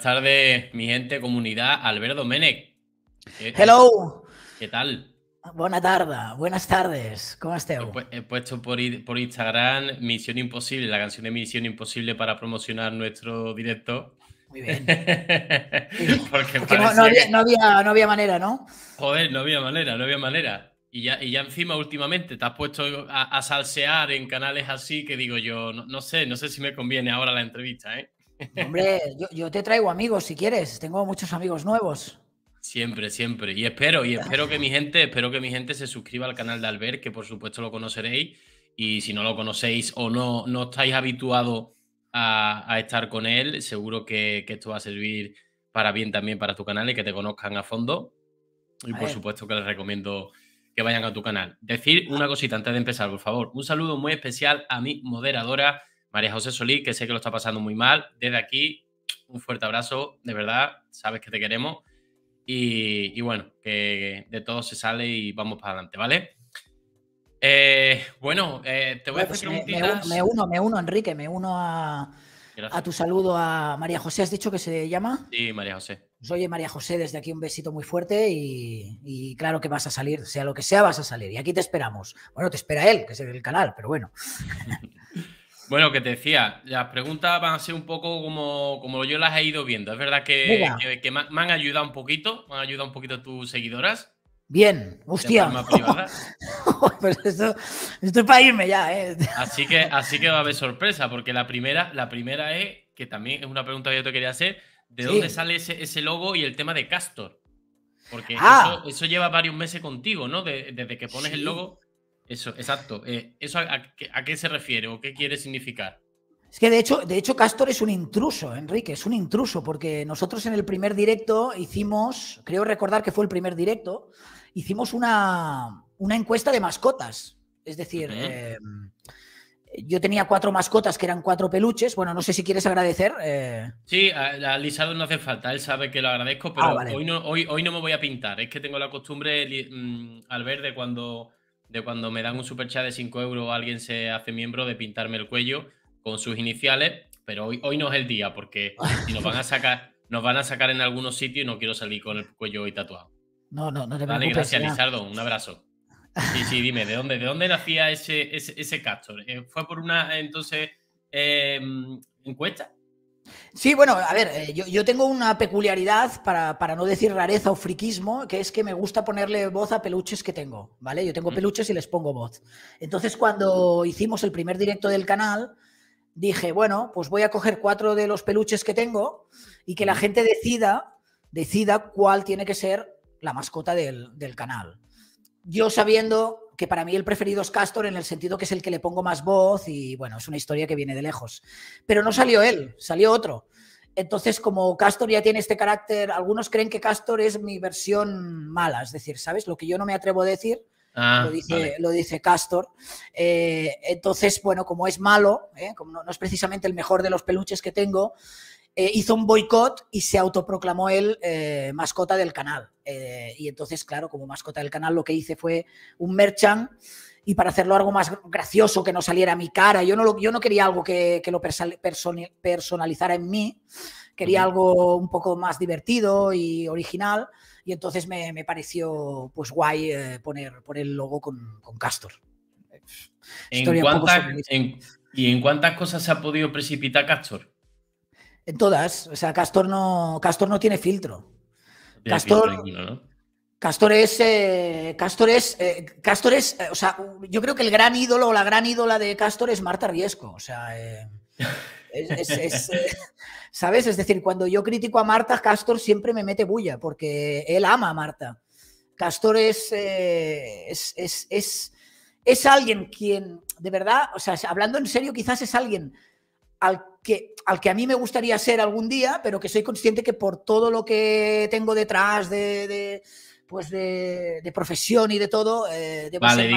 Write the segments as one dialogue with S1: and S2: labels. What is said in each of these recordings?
S1: Buenas tardes, mi gente, comunidad. Alberto Menec. Hello. ¿Qué tal?
S2: Buenas tardes, buenas tardes. ¿Cómo estás?
S1: He puesto por, Instagram Misión Imposible, la canción de Misión Imposible para promocionar nuestro directo. Muy bien. Porque, no,
S2: había, no, había, manera, ¿no?
S1: Joder, no había manera, no había manera. Y ya, y ya encima últimamente te has puesto a, salsear en canales así que digo yo, no sé, no sé si me conviene ahora la entrevista, ¿eh?
S2: Hombre, yo, te traigo amigos si quieres. Tengo muchos amigos nuevos.
S1: Siempre, siempre. Y espero, y espero que mi gente, espero que mi gente se suscriba al canal de Albert, que por supuesto lo conoceréis. Y si no lo conocéis o no, no estáis habituados a, estar con él, seguro que, esto va a servir para bien también para tu canal y que te conozcan a fondo. Y por supuesto que les recomiendo que vayan a tu canal. Decir una ah. cosita antes de empezar, por favor. Un saludo muy especial a mi moderadora, María José Solís, que sé que lo está pasando muy mal. Desde aquí, un fuerte abrazo, de verdad, sabes que te queremos. Y, bueno, que de todo se sale y vamos para adelante, ¿vale? Eh, bueno, eh, te voy a pues hacer me, Me, uno,
S2: me uno, Enrique, me uno a, tu saludo a María José. ¿Has dicho que se llama?
S1: Sí, María José.
S2: Pues oye, María José, desde aquí un besito muy fuerte y, y, claro que vas a salir, sea lo que sea, vas a salir. Y aquí te esperamos. Bueno, te espera él, que es el canal, pero bueno.
S1: Bueno, que te decía, las preguntas van a ser un poco como, como yo las he ido viendo. Es verdad que, me, han ayudado un poquito, me han ayudado un poquito tus seguidoras.
S2: Bien, hostia. pues esto, es para irme ya, ¿eh?
S1: Así que, así que va a haber sorpresa, porque la primera, la primera es, que también es una pregunta que yo te quería hacer, ¿de dónde sale ese, logo y el tema de Castor? Porque ah. eso, lleva varios meses contigo, ¿no? desde que pones el logo. Eso, exacto. Eh, ¿Eso a, qué se refiere o qué quiere significar?
S2: Es que de hecho, de hecho, Castor es un intruso, Enrique, es un intruso, porque nosotros en el primer directo hicimos, creo recordar que fue el primer directo, hicimos una, encuesta de mascotas. Es decir, eh, yo tenía cuatro mascotas que eran cuatro peluches. Bueno, no sé si quieres agradecer. Eh.
S1: Sí, a, no hace falta, él sabe que lo agradezco, ah, pero hoy, no, hoy, no me voy a pintar. Es que tengo la costumbre, mm, al verde, cuando de cuando me dan un super chat de 5 euros alguien se hace miembro de pintarme el cuello con sus iniciales, pero hoy, hoy no es el día porque si nos van a sacar, nos van a sacar en algunos sitios y no quiero salir con el cuello hoy tatuado.
S2: No, no, no te Vale, gracias, Lizardo.
S1: Un abrazo. Sí, sí, dime, ¿de dónde, de dónde nacía ese, ese, ese Castor? Eh, ¿Fue por una entonces eh, encuesta?
S2: Sí, bueno, a ver, eh, yo, tengo una peculiaridad, para, no decir rareza o friquismo, que es que me gusta ponerle voz a peluches que tengo, ¿vale? Yo tengo peluches y les pongo voz. Entonces, cuando hicimos el primer directo del canal, dije, bueno, pues voy a coger cuatro de los peluches que tengo y que la gente decida, decida cuál tiene que ser la mascota del, del canal. Yo sabiendo que para mí el preferido es Castor en el sentido que es el que le pongo más voz y bueno, es una historia que viene de lejos. Pero no salió él, salió otro. Entonces, como Castor ya tiene este carácter, algunos creen que Castor es mi versión mala, es decir, ¿sabes? Lo que yo no me atrevo a decir,
S1: ah, lo,
S2: dice, Castor. Eh, entonces, bueno, como es malo, ¿eh? como no, es precisamente el mejor de los peluches que tengo, eh, hizo un boicot y se autoproclamó él eh, mascota del canal. Eh, y entonces, claro, como mascota del canal, lo que hice fue un Merchan y para hacerlo algo más gracioso, que no saliera mi cara. Yo no, yo no quería algo que, lo personalizara en mí, quería algo un poco más divertido y original. Y entonces me, me pareció pues guay poner, poner, el logo con, con Castor.
S1: ¿Y en cuántas cosas se ha podido precipitar Castor?
S2: En todas. O sea, Castor no, Castor no tiene filtro.
S1: Castor,
S2: Castor es. Eh, Castor es. Eh, Castor es. Eh, o sea, yo creo que el gran ídolo o la gran ídola de Castor es Marta Riesco. O sea. ¿Sabes? Es decir, cuando yo critico a Marta, Castor siempre me mete bulla, porque él ama a Marta. Castor es, es, alguien quien, de verdad, o sea, hablando en serio, quizás es alguien al que, al que a mí me gustaría ser algún día, pero que soy consciente que por todo lo que tengo detrás de, de, pues profesión y de todo, eh, debo ser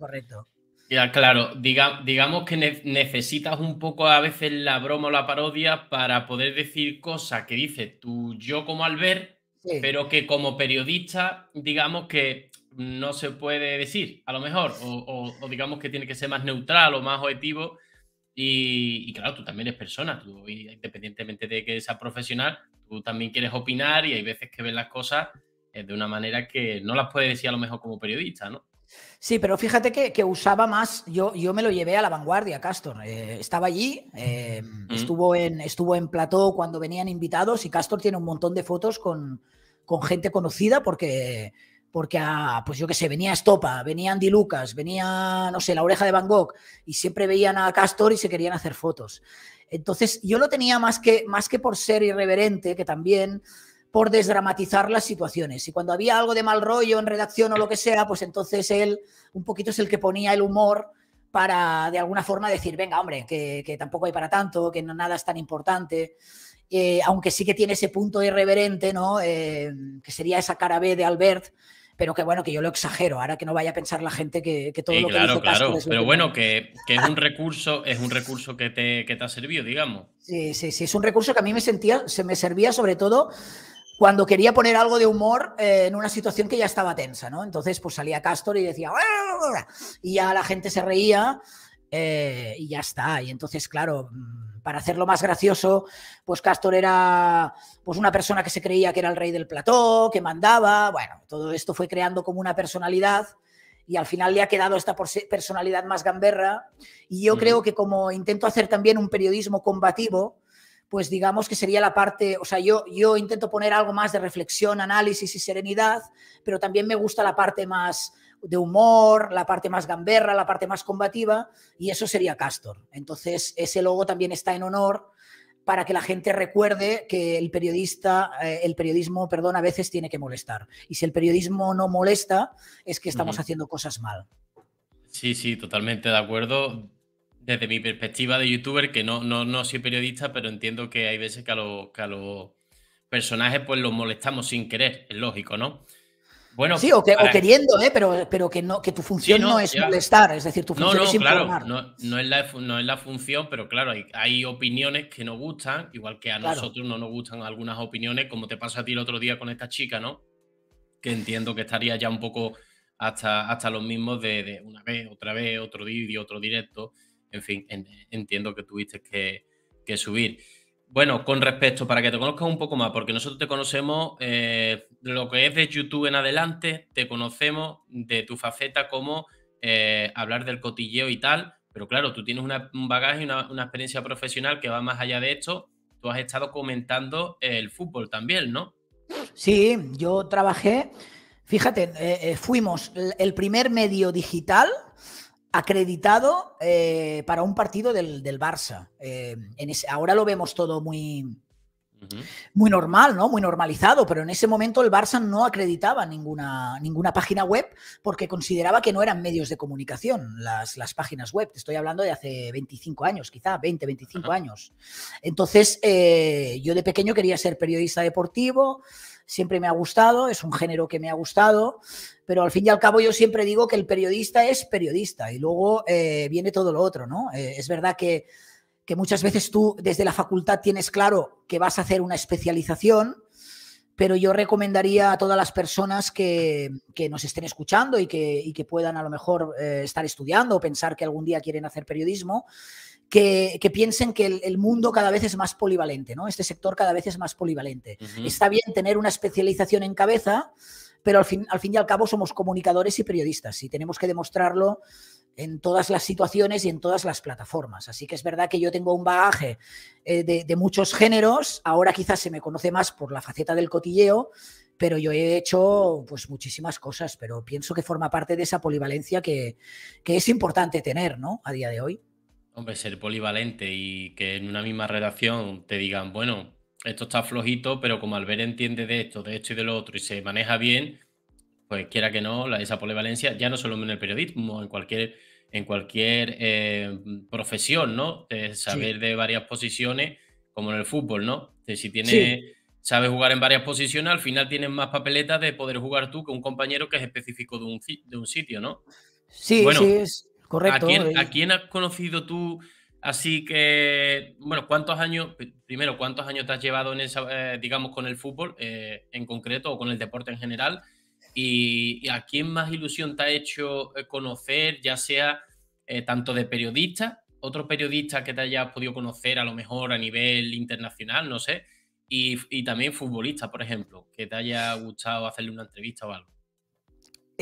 S2: correcto.
S1: Ya, claro, digamos que necesitas un poco a veces la broma o la parodia para poder decir cosas que dice tú, yo como Albert, ver, pero que como periodista, digamos que no se puede decir, a lo mejor, o digamos que tiene que ser más neutral o más objetivo y, claro, tú también eres persona, tú independientemente de que seas profesional, tú también quieres opinar y hay veces que ves las cosas eh, de una manera que no las puedes decir a lo mejor como periodista, ¿no?
S2: Sí, pero fíjate que, usaba más, yo, yo, me lo llevé a la vanguardia, Castor. Eh, estaba allí, eh, mm. estuvo, en, estuvo en plató cuando venían invitados y Castor tiene un montón de fotos con, con gente conocida porque porque, ah, pues yo que sé, venía Estopa, venía Andy Lucas, venía, no sé, la oreja de Van Gogh, y siempre veían a Castor y se querían hacer fotos. Entonces, yo lo tenía más que, más que por ser irreverente, que también por desdramatizar las situaciones. Y cuando había algo de mal rollo en redacción o lo que sea, pues entonces él un poquito es el que ponía el humor para, de alguna forma, decir, venga, hombre, que, tampoco hay para tanto, que no, nada es tan importante. Eh, aunque sí que tiene ese punto irreverente, ¿no? Eh, que sería esa cara B de Albert, pero que bueno, que yo lo exagero, ahora que no vaya a pensar la gente que, todo lo que claro, claro. pero bueno,
S1: que, es un recurso, es un recurso que te, te ha servido, digamos.
S2: Sí, sí, sí, es un recurso que a mí me sentía, se me servía sobre todo cuando quería poner algo de humor eh, en una situación que ya estaba tensa, ¿no? Entonces, pues salía Castor y decía, y ya la gente se reía eh, y ya está. Y entonces, claro, mm, para hacerlo más gracioso, pues Castor era pues una persona que se creía que era el rey del plató, que mandaba, bueno, todo esto fue creando como una personalidad y al final le ha quedado esta personalidad más gamberra y yo creo que como intento hacer también un periodismo combativo, pues digamos que sería la parte, o sea, yo, yo intento poner algo más de reflexión, análisis y serenidad, pero también me gusta la parte más de humor, la parte más gamberra, la parte más combativa, y eso sería Castor. Entonces, ese logo también está en honor para que la gente recuerde que el periodista, eh, el periodismo, perdón, a veces tiene que molestar. Y si el periodismo no molesta, es que estamos haciendo cosas mal.
S1: Sí, sí, totalmente de acuerdo. Desde mi perspectiva de youtuber, que no, no, soy periodista, pero entiendo que hay veces que a, los, que personajes pues los molestamos sin querer, es lógico, ¿no? Bueno, sí, o,
S2: queriendo, ¿eh? pero, pero que, no, que tu función no, es molestar, es decir, tu función no, no, es informar.
S1: Claro, no, es la, no es la función, pero claro, hay, opiniones que nos gustan, igual que a nosotros no nos gustan algunas opiniones, como te pasa a ti el otro día con esta chica, ¿no? Que entiendo que estaría ya un poco hasta, hasta los mismos de, una vez, otra vez, otro vídeo, otro directo. En fin, entiendo que tuviste que, que subir. Bueno, con respecto, para que te conozcas un poco más, porque nosotros te conocemos eh, lo que es de YouTube en adelante, te conocemos de tu faceta como eh, hablar del cotilleo y tal, pero claro, tú tienes una, un bagaje y una, experiencia profesional que va más allá de esto. Tú has estado comentando el fútbol también, ¿no?
S2: Sí, yo trabajé, fíjate, eh, fuimos el primer medio digital acreditado eh, para un partido del, Barça. Eh, en ese, ahora lo vemos todo muy, muy normal, ¿no? Muy normalizado, pero en ese momento el Barça no acreditaba ninguna, ninguna página web porque consideraba que no eran medios de comunicación las, páginas web. estoy hablando de hace 25 años, quizá 20, 25 años. Entonces, eh, yo de pequeño quería ser periodista deportivo, siempre me ha gustado, es un género que me ha gustado pero al fin y al cabo yo siempre digo que el periodista es periodista y luego eh, viene todo lo otro, ¿no? Eh, es verdad que, muchas veces tú desde la facultad tienes claro que vas a hacer una especialización, pero yo recomendaría a todas las personas que, nos estén escuchando y que, que, puedan a lo mejor eh, estar estudiando o pensar que algún día quieren hacer periodismo, que, piensen que el, mundo cada vez es más polivalente, ¿no? Este sector cada vez es más polivalente. Está bien tener una especialización en cabeza, pero al fin, al fin y al cabo somos comunicadores y periodistas y tenemos que demostrarlo en todas las situaciones y en todas las plataformas. Así que es verdad que yo tengo un bagaje eh, de, muchos géneros, ahora quizás se me conoce más por la faceta del cotilleo, pero yo he hecho pues muchísimas cosas, pero pienso que forma parte de esa polivalencia que, que es importante tener, ¿no? A día de hoy.
S1: Hombre, ser polivalente y que en una misma redacción te digan, bueno, esto está flojito, pero como ver entiende de esto, de esto y de lo otro y se maneja bien, pues quiera que no, esa polivalencia, ya no solo en el periodismo, en cualquier, en cualquier eh, profesión, ¿no? saber de varias posiciones, como en el fútbol, ¿no? si tiene sabes jugar en varias posiciones, al final tienes más papeletas de poder jugar tú que un compañero que es específico de un, de un sitio, ¿no? Sí, bueno, sí,
S2: es correcto.
S1: ¿A quién has conocido tú? Así que, bueno, ¿cuántos años, primero, cuántos años te has llevado en esa, eh, digamos, con el fútbol eh, en concreto o con el deporte en general? Y, a quién más ilusión te ha hecho eh, conocer, ya sea tanto de periodista, otro periodista que te hayas podido conocer a lo mejor a nivel internacional, no sé, y también futbolista, por ejemplo, que te haya gustado hacerle una entrevista o algo?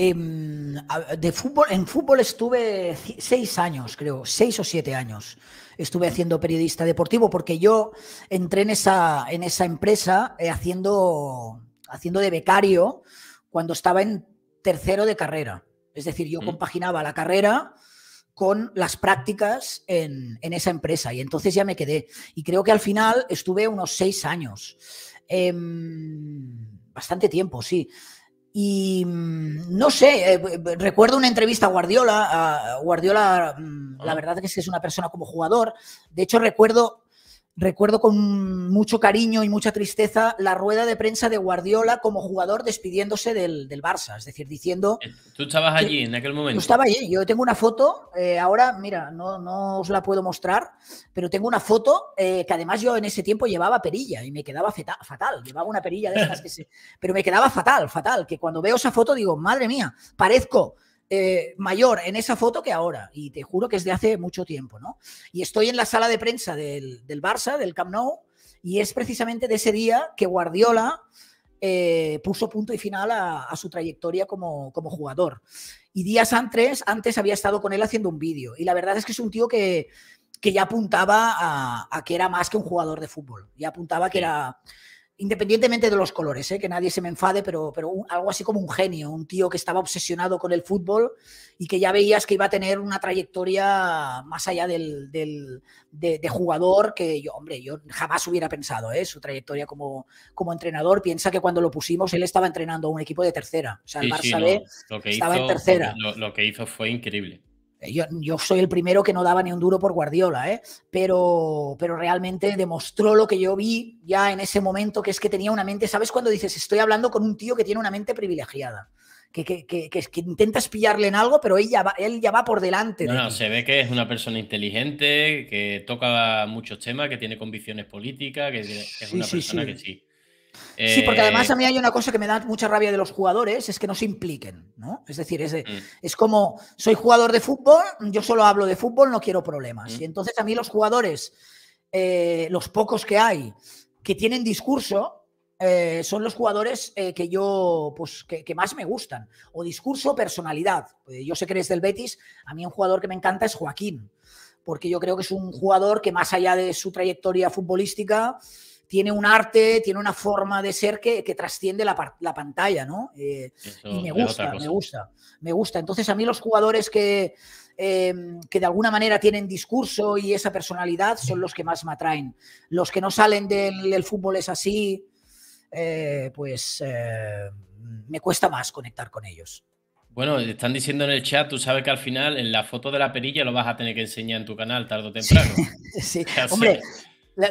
S2: Em, de fútbol, en fútbol estuve seis años, creo, seis o siete años. Estuve haciendo periodista deportivo porque yo entré en esa, en esa empresa eh, haciendo, haciendo de becario cuando estaba en tercero de carrera. Es decir, yo mm. compaginaba la carrera con las prácticas en, esa empresa y entonces ya me quedé. Y creo que al final estuve unos seis años. Em, bastante tiempo, sí. Y mm, no sé, eh, recuerdo una entrevista a Guardiola. Guardiola, mm, la ah. verdad es que es una persona como jugador. De hecho, recuerdo Recuerdo con mucho cariño y mucha tristeza la rueda de prensa de Guardiola como jugador despidiéndose del, Barça, es decir, diciendo... Eh,
S1: Tú estabas allí en aquel momento. Yo estaba
S2: allí, yo tengo una foto, eh, ahora mira, no, os la puedo mostrar, pero tengo una foto eh, que además yo en ese tiempo llevaba perilla y me quedaba fatal, llevaba una perilla de estas que se... Pero me quedaba fatal, fatal, que cuando veo esa foto digo, madre mía, parezco eh, mayor en esa foto que ahora, y te juro que es de hace mucho tiempo, ¿no? Y estoy en la sala de prensa del, Barça, del Camp Nou, y es precisamente de ese día que Guardiola eh, puso punto y final a, su trayectoria como, como, jugador. Y días antes, antes había estado con él haciendo un vídeo, y la verdad es que es un tío que, que ya apuntaba a, que era más que un jugador de fútbol, ya apuntaba que era independientemente de los colores, ¿eh? que nadie se me enfade, pero, pero algo así como un genio, un tío que estaba obsesionado con el fútbol y que ya veías que iba a tener una trayectoria más allá del, de, jugador que yo, hombre, yo jamás hubiera pensado, ¿eh? su trayectoria como, como entrenador. Piensa que cuando lo pusimos él estaba entrenando a un equipo de tercera, o sea, el Barça B estaba en tercera.
S1: lo que hizo fue increíble.
S2: Yo, soy el primero que no daba ni un duro por Guardiola, ¿eh? pero, pero realmente demostró lo que yo vi ya en ese momento, que es que tenía una mente, ¿sabes cuando dices, estoy hablando con un tío que tiene una mente privilegiada? Que, intentas pillarle en algo, pero él ya va, él ya va por delante. No,
S1: se ve que es una persona inteligente, que toca muchos temas, que tiene convicciones políticas, que, es una persona que sí. Sí, porque además eh, a
S2: mí hay una cosa que me da mucha rabia de los jugadores, es que no se impliquen, Es decir, mm. es, como, soy jugador de fútbol, yo solo hablo de fútbol, no quiero problemas. Mm. Y entonces a mí los jugadores, eh, los pocos que hay, que tienen discurso, eh, son los jugadores que yo, pues, que, más me gustan. O discurso, personalidad. yo sé que eres del Betis, a mí un jugador que me encanta es Joaquín, porque yo creo que es un jugador que más allá de su trayectoria futbolística, tiene un arte, tiene una forma de ser que, trasciende la, pantalla, ¿no? Eh, y me gusta, me gusta, me gusta. Entonces a mí los jugadores que, em, que de alguna manera tienen discurso y esa personalidad son los que más me atraen. Los que no salen del, fútbol es así, eh, pues eh, me cuesta más conectar con ellos.
S1: Bueno, están diciendo en el chat, tú sabes que al final en la foto de la perilla lo vas a tener que enseñar en tu canal tarde o temprano. sí, sí. hombre,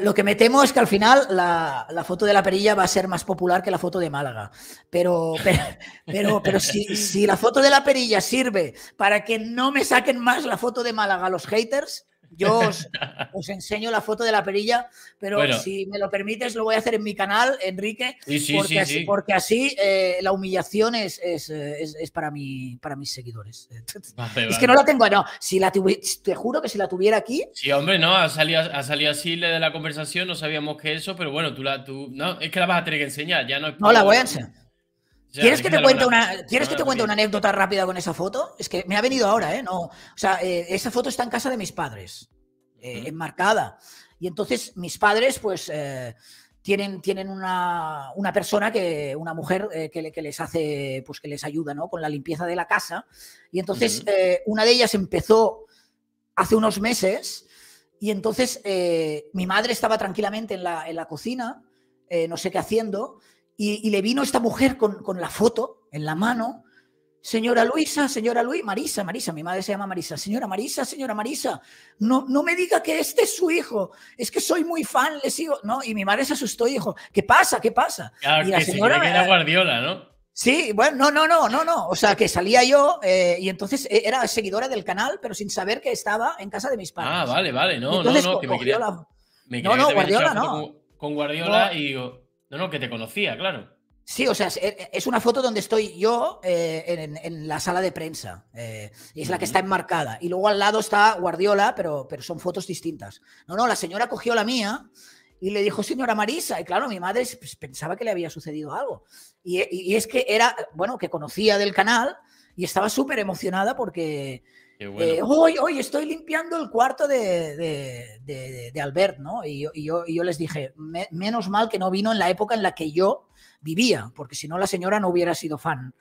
S2: lo que me temo es que al final la, foto de la perilla va a ser más popular que la foto de Málaga. Pero, pero, pero, pero si, si, la foto de la perilla sirve para que no me saquen más la foto de Málaga los haters, yo os, enseño la foto de la perilla, pero si me lo permites, lo voy a hacer en mi canal, Enrique, porque, así, eh, la humillación eh, es, para, mi, para mis seguidores. es que no la tengo, si la te juro que si la tuviera aquí.
S1: Sí, hombre, no, ha salido, ha salido así de la conversación, no sabíamos que eso, pero bueno, tú la, tú, no, es que la vas a tener que enseñar, ya no No, la voy a enseñar.
S2: ¿Quieres, que te cuente una, ¿quieres que te cuente una anécdota rápida con esa foto? Es que me ha venido ahora, ¿eh? No, o sea, eh, esa foto está en casa de mis padres, eh, enmarcada. Y entonces mis padres, pues, eh, tienen, tienen una, persona, que, una mujer que, les hace, pues, que les ayuda, ¿no? Con la limpieza de la casa. Y entonces una de ellas empezó hace unos meses y entonces mi madre estaba tranquilamente en la, en la cocina, no sé qué haciendo y, le vino esta mujer con, con, la foto en la mano. Señora Luisa, señora Luisa, Marisa, Marisa, mi madre se llama Marisa. Señora Marisa, señora Marisa, no, no me diga que este es su hijo. Es que soy muy fan, le sigo. No, y mi madre se asustó y dijo, ¿qué pasa? ¿Qué pasa?
S1: y era Guardiola, ¿no?
S2: Sí, bueno, no, no, no, no, no. O sea, que salía yo eh, y entonces eh, era seguidora del canal, pero sin saber que estaba en casa de mis ah, padres. Ah, vale, vale, no, no, no,
S1: No, no, Guardiola, no. Con, Guardiola y no, no, que te conocía, claro.
S2: Sí, o sea, es una foto donde estoy yo eh, en, la sala de prensa. Eh, y es la que está enmarcada. Y luego al lado está Guardiola, pero, pero son fotos distintas. No, no, la señora cogió la mía y le dijo, señora Marisa. Y claro, mi madre pues, pensaba que le había sucedido algo. y, es que era, bueno, que conocía del canal y estaba súper emocionada porque,
S1: eh, hoy,
S2: estoy limpiando el cuarto de, de, Albert, ¿no? Y yo, les dije, menos mal que no vino en la época en la que yo vivía, porque si no la señora no hubiera sido fan.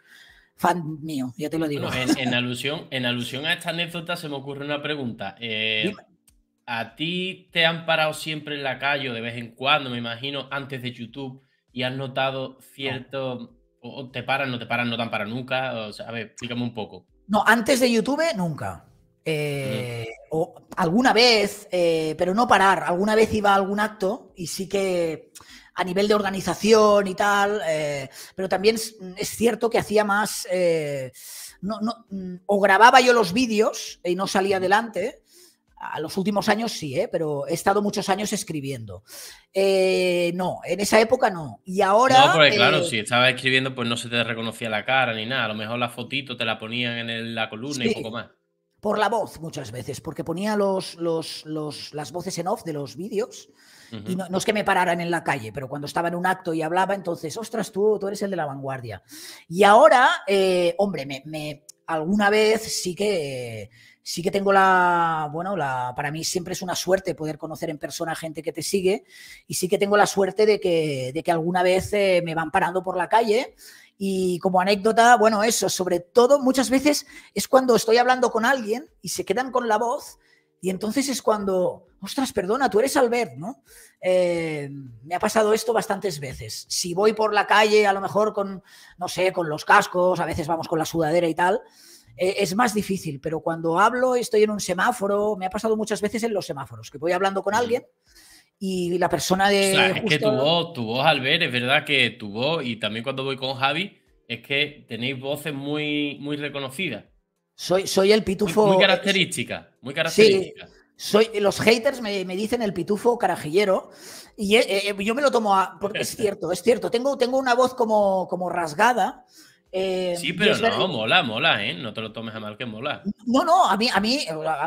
S2: Fan mío, ya te lo digo. en,
S1: alusión, en alusión a esta anécdota se me ocurre una pregunta. Eh, ¿A ti te han parado siempre en la calle o de vez en cuando, me imagino, antes de YouTube y has notado cierto... O te paran, no te paran, no te para nunca. O a ver, explícame un poco.
S2: No, antes de YouTube nunca. Eh, mm. o alguna vez, eh, pero no parar. Alguna vez iba a algún acto y sí que a nivel de organización y tal, eh, pero también es cierto que hacía más, no, no, mm, o grababa yo los vídeos y no salía mm. adelante, a los últimos años sí, ¿eh? pero he estado muchos años escribiendo. Eh, no, en esa época no. Y ahora. No, porque claro, eh, si
S1: estaba escribiendo, pues no se te reconocía la cara ni nada. A lo mejor la fotito te la ponían en la columna y poco más.
S2: Por la voz, muchas veces, porque ponía los, las voces en off de los vídeos. Y no, es que me pararan en la calle, pero cuando estaba en un acto y hablaba, entonces, ostras, tú, tú eres el de la vanguardia. Y ahora, eh, hombre, alguna vez sí que sí que tengo la, bueno, la, para mí siempre es una suerte poder conocer en persona gente que te sigue y sí que tengo la suerte de que, de que alguna vez eh, me van parando por la calle y como anécdota, bueno, eso, sobre todo muchas veces es cuando estoy hablando con alguien y se quedan con la voz y entonces es cuando, ostras, perdona, tú eres Albert, ¿no? Eh, me ha pasado esto bastantes veces. Si voy por la calle, a lo mejor con, no sé, con los cascos, a veces vamos con la sudadera y tal, eh, es más difícil, pero cuando hablo estoy en un semáforo, me ha pasado muchas veces en los semáforos, que voy hablando con alguien y la persona de... Es que tu voz,
S1: tu voz, Albert, es verdad que tu voz, y también cuando voy con Javi, es que tenéis voces muy, muy reconocidas.
S2: Soy, soy el pitufo... Muy, eh,
S1: característica, muy característica.
S2: Sí. Soy, los haters me, me, dicen el pitufo carajillero y eh, yo me lo tomo a, porque es cierto, es cierto, tengo, tengo una voz como, como rasgada, eh, sí, pero no, mola, mola,
S1: ¿eh? No te lo tomes a mal que mola.
S2: No, no, a mí, a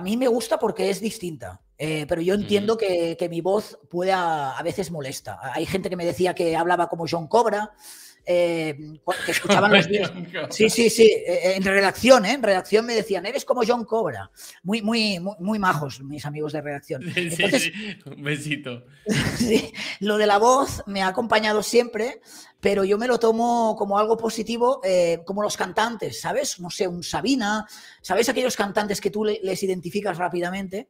S2: mí, me gusta porque es distinta. Eh, pero yo entiendo que, que, mi voz pueda a veces molesta. Hay gente que me decía que hablaba como John Cobra. Eh, que escuchaban los Sí, sí, sí, eh, eh, en redacción, en redacción me decían, eres como John Cobra. Muy, muy, muy, majos mis amigos de redacción.
S1: Un besito.
S2: lo de la voz me ha acompañado siempre, pero yo me lo tomo como algo positivo, como los cantantes, ¿sabes? No sé, un Sabina, ¿sabes aquellos cantantes que tú les identificas rápidamente?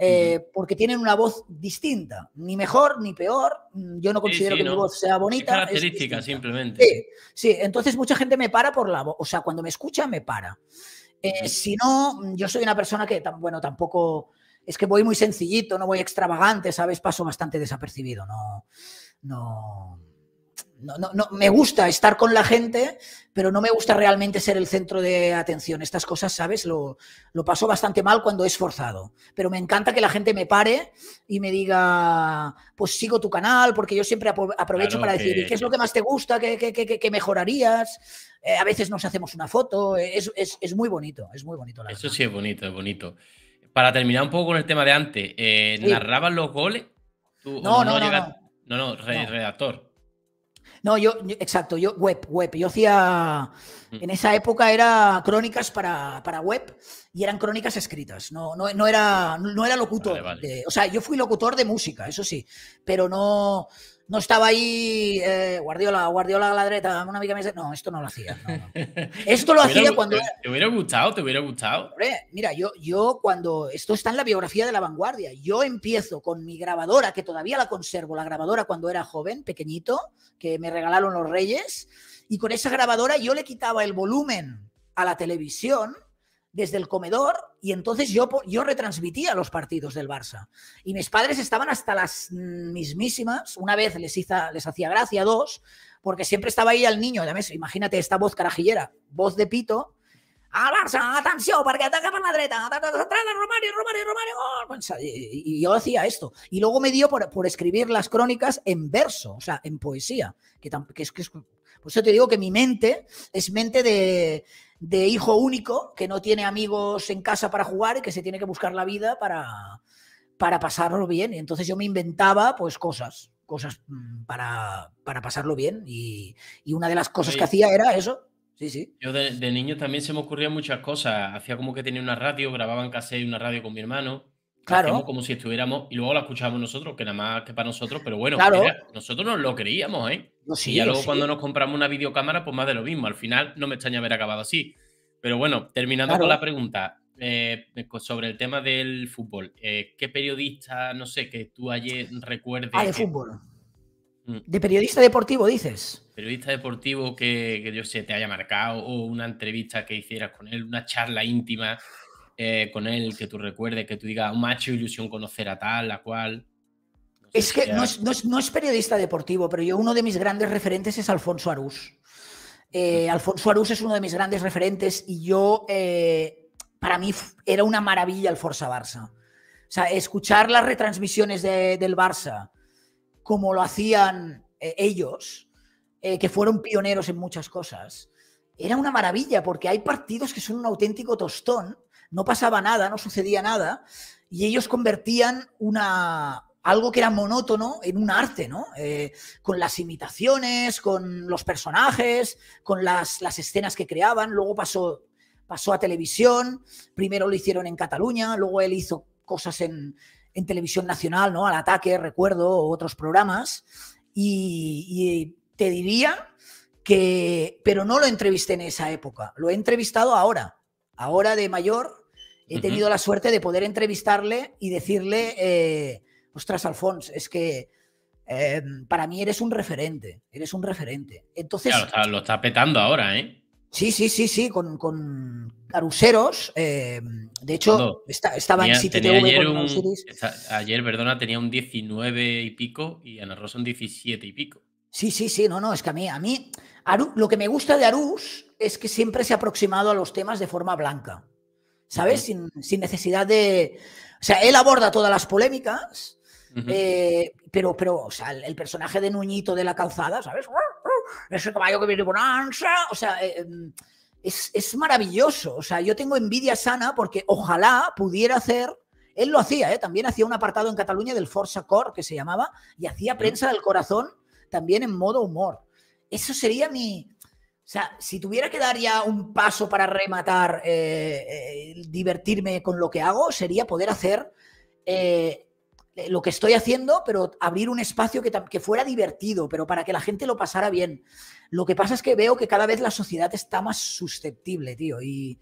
S2: Eh, porque tienen una voz distinta, ni mejor ni peor. Mm, yo no considero que mi voz sea bonita. Es característica,
S1: simplemente.
S2: Sí, entonces mucha gente me para por la voz, o sea, cuando me escucha, me para. Eh, si no, mm, yo soy una persona que, bueno, tampoco. Es que voy muy sencillito, no voy extravagante, ¿sabes? Paso bastante desapercibido, no. No no, no, no, me gusta estar con la gente, pero no me gusta realmente ser el centro de atención. Estas cosas, ¿sabes? Lo, lo paso bastante mal cuando es forzado. Pero me encanta que la gente me pare y me diga, pues sigo tu canal, porque yo siempre aprovecho para decir, ¿y qué es lo que más te gusta? ¿Qué, qué, qué, mejorarías? Eh, a veces nos hacemos una foto. Eh, es, es, es muy bonito, es muy bonito.
S1: Eso sí es bonito, es bonito. Para terminar un poco con el tema de antes, eh, los goles? no, no, no, no, no, redactor.
S2: No, yo, exacto, yo web, web. Yo hacía, mm. en esa época era crónicas para, para web y eran crónicas escritas. No, no, era, no era locutor. o sea, yo fui locutor de música, eso sí, pero no, no estaba ahí eh, Guardiola, Guardiola Galadreta, una amiga me dice No, esto no lo hacía. Esto lo hacía cuando.
S1: Te, hubiera gustado, te hubiera gustado.
S2: mira, yo, yo cuando. Esto está en la biografía de la vanguardia. Yo empiezo con mi grabadora, que todavía la conservo, la grabadora cuando era joven, pequeñito, que me regalaron los Reyes. Y con esa grabadora yo le quitaba el volumen a la televisión desde el comedor y entonces yo, yo retransmitía los partidos del Barça. Y mis padres estaban hasta las mismísimas. Una vez les, les hacía gracia, dos, porque siempre estaba ahí el niño. imagínate esta voz carajillera, voz de pito. ¡A ah, Barça! ¡Atención! Porque ataca por la dreta. Romario, Romario, Romario! Pues, y yo hacía esto. Y luego me dio por, escribir las crónicas en verso, o sea, en poesía. Que, es, que por eso te digo que mi mente es mente de, de hijo único que no tiene amigos en casa para jugar y que se tiene que buscar la vida para, para pasarlo bien. Y entonces yo me inventaba pues cosas, cosas mm, para, para pasarlo bien. Y, una de las cosas que hacía era eso.
S1: Sí, sí. Yo de, de, niño también se me ocurrían muchas cosas. Hacía como que tenía una radio, grababa en casa y una radio con mi hermano. Claro. como si estuviéramos, y luego la escuchábamos nosotros, que nada más que para nosotros, pero bueno, nosotros no lo creíamos, ¿eh? y luego cuando nos compramos una videocámara, pues más de lo mismo. Al final no me extraña haber acabado así. Pero bueno, terminando con la pregunta eh, sobre el tema del fútbol. Eh, ¿Qué periodista, no sé, que tú ayer
S2: recuerdes? Ah, de fútbol. Mm. De periodista deportivo, dices.
S1: Periodista deportivo que, que yo sé, te haya marcado, o una entrevista que hicieras con él, una charla íntima eh, con él que tú recuerde que tú digas, un ilusión conocer a tal, a cual.
S2: es que no es, periodista deportivo, pero yo uno de mis grandes referentes es Alfonso Arús. Eh, Alfonso Arús es uno de mis grandes referentes y yo, eh, para mí, era una maravilla el Forza Barça. O sea, escuchar las retransmisiones del Barça, como lo hacían ellos, que fueron pioneros en muchas cosas, era una maravilla porque hay partidos que son un auténtico tostón no pasaba nada, no sucedía nada, y ellos convertían una, algo que era monótono en un arte, ¿no? Eh, con las imitaciones, con los personajes, con las, escenas que creaban, luego pasó, pasó a televisión, primero lo hicieron en Cataluña, luego él hizo cosas en, televisión nacional, ¿no? Al ataque, recuerdo, otros programas. Y, y, te diría que, pero no lo entrevisté en esa época, lo he entrevistado ahora. Ahora de mayor he tenido la suerte de poder entrevistarle y decirle, eh, ostras, Alfons, es que eh, para mí eres un referente, eres un referente. Entonces...
S1: lo, está, petando ahora, ¿eh?
S2: Sí, sí, sí, sí, con, con eh, de hecho, estaba en sitio
S1: ayer, perdona, tenía un 19 y pico y Ana Rosa un 17 y pico.
S2: Sí, sí, sí, no, no, es que a mí, a mí, lo que me gusta de Arús es que siempre se ha aproximado a los temas de forma blanca.
S1: ¿sabes? Sin,
S2: necesidad de... O sea, él aborda todas las polémicas, eh, pero, pero, o sea, el, personaje de Nuñito de la calzada, ¿sabes? Ese caballo que viene Ansa, o sea, eh, em, es, es, maravilloso. O sea, yo tengo envidia sana porque ojalá pudiera hacer. Él lo hacía, ¿eh? también hacía un apartado en Cataluña del Forza Core que se llamaba y hacía prensa del corazón también en modo humor. Eso sería mi, o sea, si tuviera que dar ya un paso para rematar, eh, eh, divertirme con lo que hago, sería poder hacer eh, lo que estoy haciendo, pero abrir un espacio que, fuera divertido, pero para que la gente lo pasara bien. Lo que pasa es que veo que cada vez la sociedad está más susceptible, tío, y,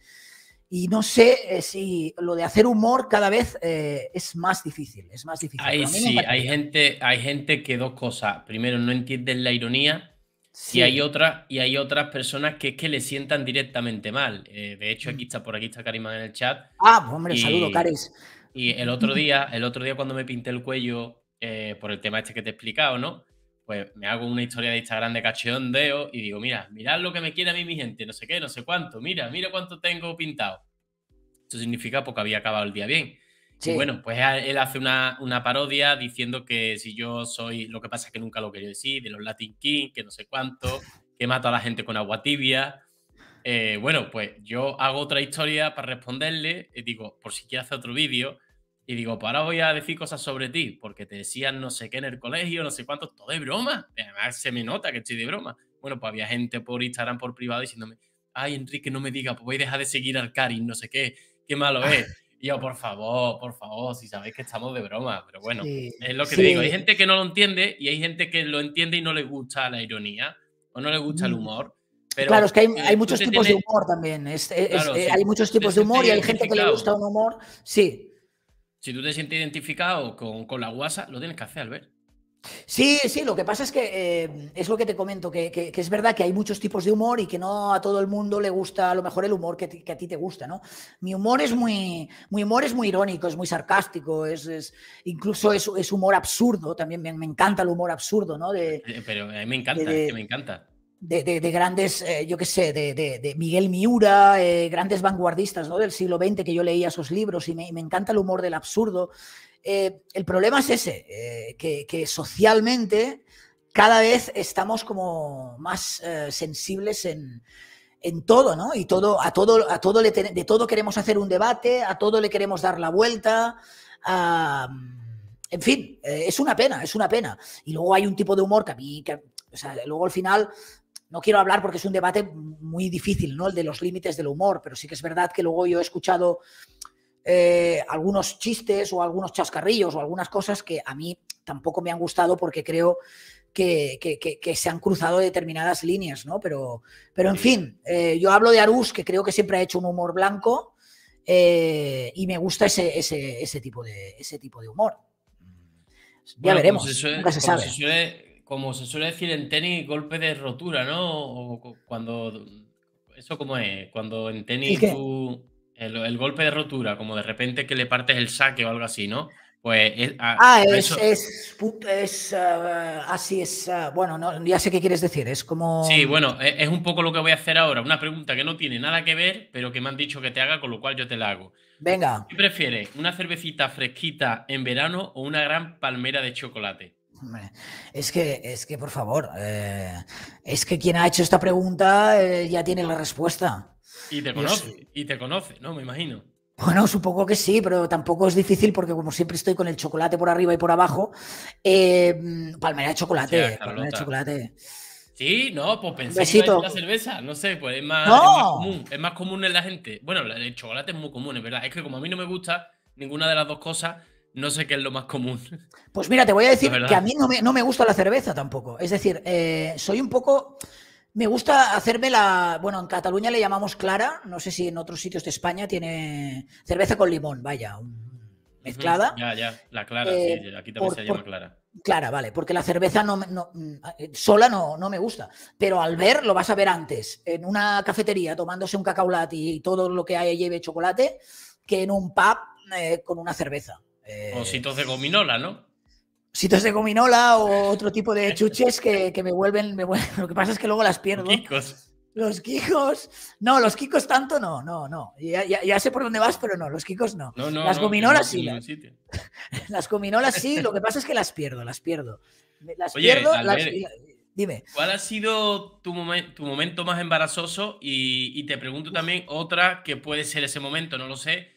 S2: y no sé si lo de hacer humor cada vez es más difícil, es más difícil. hay
S1: gente, hay gente que dos cosas. Primero, no entienden la ironía y, hay otras, y hay otras personas que es que le sientan directamente mal. Eh, de hecho, aquí está, por aquí está Karim en el chat.
S2: Ah, pues, hombre, saludo, Karis
S1: Y el otro día, el otro día cuando me pinté el cuello eh, por el tema este que te he explicado, ¿no? Pues me hago una historia de Instagram de cachondeo y digo, mira, mirad lo que me quiere a mí mi gente, no sé qué, no sé cuánto, mira, mira cuánto tengo pintado. Eso significa porque había acabado el día bien bueno, pues él hace una, parodia diciendo que si yo soy, lo que pasa es que nunca lo quería decir, de los Latin King, que no sé cuánto, que mata a la gente con agua tibia. Eh, bueno, pues yo hago otra historia para responderle, y digo, por si quiere hacer otro vídeo, y digo, pues ahora voy a decir cosas sobre ti, porque te decían no sé qué en el colegio, no sé cuánto, todo de broma. Además, se me nota que estoy de broma. Bueno, pues había gente por Instagram, por privado, diciéndome, ay, Enrique, no me diga, pues voy a dejar de seguir al Karim, no sé qué, qué malo ah. es yo por favor, por favor, si sabéis que estamos de broma, pero bueno, es lo que te digo. Hay gente que no lo entiende y hay gente que lo entiende y no le gusta la ironía o no le gusta el mm. humor. claro, es que hay, eh, muchos tipos de
S2: humor también. Eh, hay muchos tipos de humor y hay gente que le gusta un humor, sí.
S1: Si tú te sientes identificado con, con la guasa, lo tienes que hacer, Albert.
S2: Sí, sí, lo que pasa es que eh, es lo que te comento, que, que, es verdad que hay muchos tipos de humor y que no a todo el mundo le gusta a lo mejor el humor que, que a ti te gusta, ¿no? Mi humor es muy, mi humor es muy irónico, es muy sarcástico, es, incluso es, es, humor absurdo, también me, encanta el humor absurdo, ¿no? De, eh,
S1: eh, Pero a mí me encanta, me encanta.
S2: De, de, grandes, yo qué sé, de, de, Miguel Miura, grandes vanguardistas ¿no? del siglo XX que yo leía esos libros y me, me encanta el humor del absurdo, eh, el problema es ese, eh, que, socialmente cada vez estamos como más eh, sensibles en, todo, ¿no? Y todo, a todo, a todo le de todo queremos hacer un debate, a todo le queremos dar la vuelta. en fin, es una pena, es una pena. Y luego hay un tipo de humor que a mí, o sea, luego al final no quiero hablar porque es un debate muy difícil, ¿no? El de los límites del humor, pero sí que es verdad que luego yo he escuchado eh, algunos chistes o algunos chascarrillos o algunas cosas que a mí tampoco me han gustado porque creo que, se han cruzado determinadas líneas, ¿no? Pero, pero en fin, eh, yo hablo de Arús, que creo que siempre ha hecho un humor blanco eh, y me gusta ese, ese, tipo de, ese tipo de humor. Ya pues veremos, como se suele, nunca se
S1: sabe. como se suele decir en tenis, golpe de rotura, ¿no? cuando... Eso como es, cuando en tenis tú el, golpe de rotura, como de repente que le partes el saque o algo así, ¿no? Pues es, ah, ah es, es,
S2: es ah, así es. Ah, bueno, no, ya sé qué quieres decir. Es como. Sí, bueno,
S1: e, es, un poco lo que voy a hacer ahora. Una pregunta que no tiene nada que ver, pero que me han dicho que te haga, con lo cual yo te la hago. Venga. ¿Qué prefieres? ¿Una cervecita fresquita en verano o una gran palmera de chocolate?
S2: es que, es que, por favor, eh, es que quien ha hecho esta pregunta eh, ya tiene la respuesta.
S1: Y te conoce, y te conoce, ¿no? Me imagino.
S2: Bueno, supongo que sí, pero tampoco es difícil porque como siempre estoy con el chocolate por arriba y por abajo, eh, palmera de chocolate, sí, palmera de chocolate.
S1: Sí, no, pues pensé la cerveza, no sé, pues es más, común, es más común en la gente. Bueno, el chocolate es muy común, es verdad. Es que como a mí no me gusta ninguna de las dos cosas, no sé qué es lo más común.
S2: Pues mira, te voy a decir que a mí no me, gusta la cerveza tampoco. Es decir, eh, soy un poco... Me gusta hacerme la. Bueno, en Cataluña le llamamos clara. No sé si en otros sitios de España tiene cerveza con limón, vaya,
S1: mezclada. Ya, ya, la clara, sí. Eh, aquí también se llama clara.
S2: Clara, vale, porque la cerveza no, sola no, me gusta. Pero al ver, lo vas a ver antes, en una cafetería tomándose un cacao y todo lo que haya lleve chocolate, que en un pub eh, con una cerveza.
S1: O eh, sitos de gominola, ¿no?
S2: Sitos de gominola o otro tipo de chuches que, me, vuelven, Lo que pasa es que luego las pierdo. Kikos. Los Kikos. No, los Kikos tanto no, no, no. Ya, sé por dónde vas, pero no, los Kikos no. no, no las gominolas sí. Las, gominolas sí, lo que pasa es que las pierdo, las pierdo. Las pierdo, dime.
S1: ¿Cuál ha sido tu, momento más embarazoso? y, te pregunto también otra que puede ser ese momento, no lo sé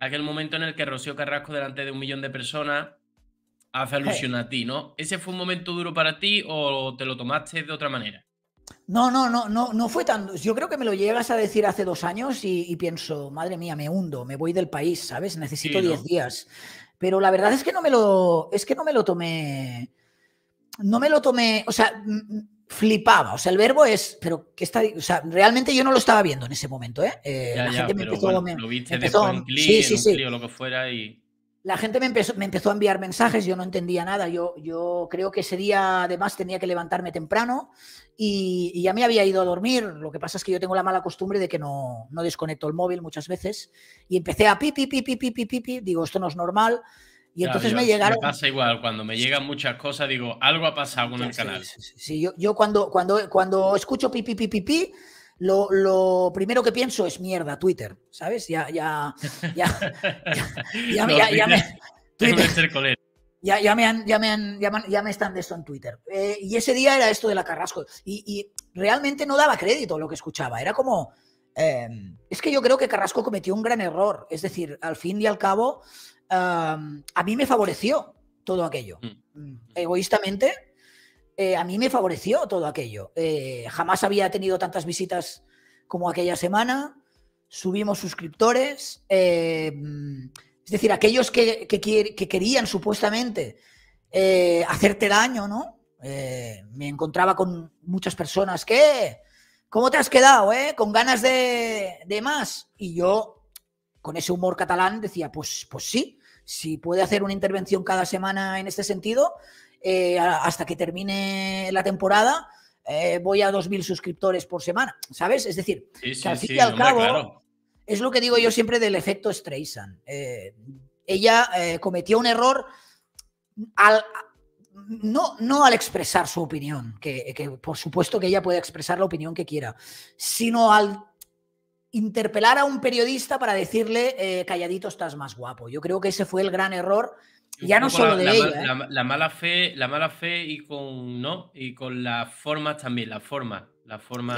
S1: aquel momento en el que Rocío Carrasco delante de un millón de personas hace alusión a ti, ¿no? ¿Ese fue un momento duro para ti o te lo tomaste de otra manera?
S2: No, no, no, no, no fue tan. Yo creo que me lo llegas a decir hace dos años y, pienso, madre mía, me hundo, me voy del país, ¿sabes? Necesito 10 días. Pero la verdad es que no me lo, es que no me lo tomé, no me lo tomé, o sea, flipaba. O sea, el verbo es, pero qué está, o sea, realmente yo no lo estaba viendo en ese momento, ¿eh? eh la gente me empezó, lo sí, sí,
S1: lo que fuera y...
S2: La gente me empezó, a enviar mensajes, yo no entendía nada. Yo, yo creo que ese día además tenía que levantarme temprano y, y, ya me había ido a dormir. Lo que pasa es que yo tengo la mala costumbre de que no, no desconecto el móvil muchas veces y empecé a pipi pipi, pi, pi, Digo, esto no es normal. Y entonces me llegaron. Me
S1: pasa igual, cuando me llegan muchas cosas, digo, algo ha pasado en el canal.
S2: Sí, Yo, cuando, cuando, cuando escucho pipi, pipi, pipi, lo, primero que pienso es mierda, Twitter, ¿sabes? Ya, ya, ya, ya, me.
S1: ya, me
S2: están de esto en Twitter. Eh, y ese día era esto de la Carrasco. Y, realmente no daba crédito lo que escuchaba. Era como. Eh, es que yo creo que Carrasco cometió un gran error. Es decir, al fin y al cabo, a mí me favoreció todo aquello. Mm. Mm. Egoístamente, eh, a mí me favoreció todo aquello. Eh, jamás había tenido tantas visitas como aquella semana. Subimos suscriptores. Eh, es decir, aquellos que, querían supuestamente hacerte daño, ¿no? me encontraba con muchas personas que, ¿cómo te has quedado, Con ganas de, de más. Y yo, con ese humor catalán, decía, pues, pues sí, si puede hacer una intervención cada semana en este sentido, eh, hasta que termine la temporada, eh, voy a 2.000 suscriptores por semana, ¿sabes? Es decir, al fin y al cabo, es lo que digo yo siempre del efecto Streisand. Eh, ella cometió un error al, no, no al expresar su opinión, que, que por supuesto que ella puede expresar la opinión que quiera, sino al interpelar a un periodista para decirle, eh, calladito, estás más guapo. Yo creo que ese fue el gran error, ya no solo de ¿eh?
S1: la, La, mala fe, la mala fe y con, ¿no? y con las formas también, la forma. La forma.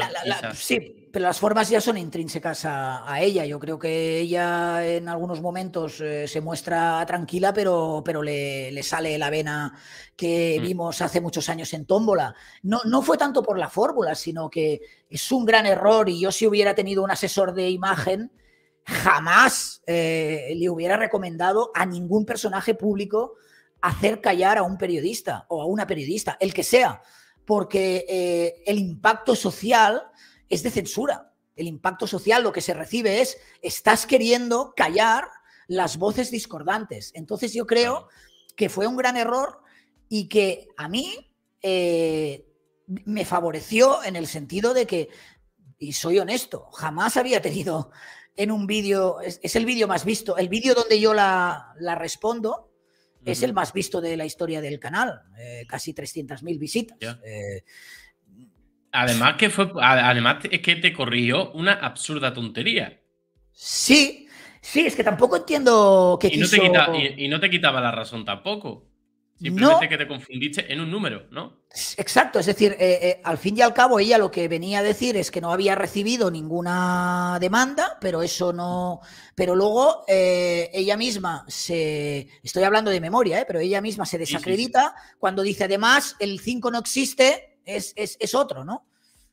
S2: sí, pero las formas ya son intrínsecas a, ella. Yo creo que ella en algunos momentos eh, se muestra tranquila, pero, pero le, sale la vena que mm. vimos hace muchos años en Tómbola. No, no fue tanto por la fórmula, sino que es un gran error. Y yo, si hubiera tenido un asesor de imagen, jamás eh, le hubiera recomendado a ningún personaje público hacer callar a un periodista o a una periodista, el que sea porque eh, el impacto social es de censura. El impacto social lo que se recibe es, estás queriendo callar las voces discordantes. Entonces yo creo que fue un gran error y que a mí eh, me favoreció en el sentido de que, y soy honesto, jamás había tenido en un vídeo, es, el vídeo más visto, el vídeo donde yo la, la respondo, es el más visto de la historia del canal, eh, casi 300.000 visitas.
S1: Eh, además que fue, además es que te corrió una absurda tontería.
S2: Sí, sí, es que tampoco entiendo que y, no
S1: y no te quitaba la razón tampoco. Simplemente que te confundiste en un número, ¿no?
S2: Exacto, es decir, eh, eh, al fin y al cabo ella lo que venía a decir es que no había recibido ninguna demanda, pero eso no. Pero luego eh, ella misma se. Estoy hablando de memoria, pero ella misma se desacredita cuando dice además el 5 no existe, es, es, es otro, ¿no?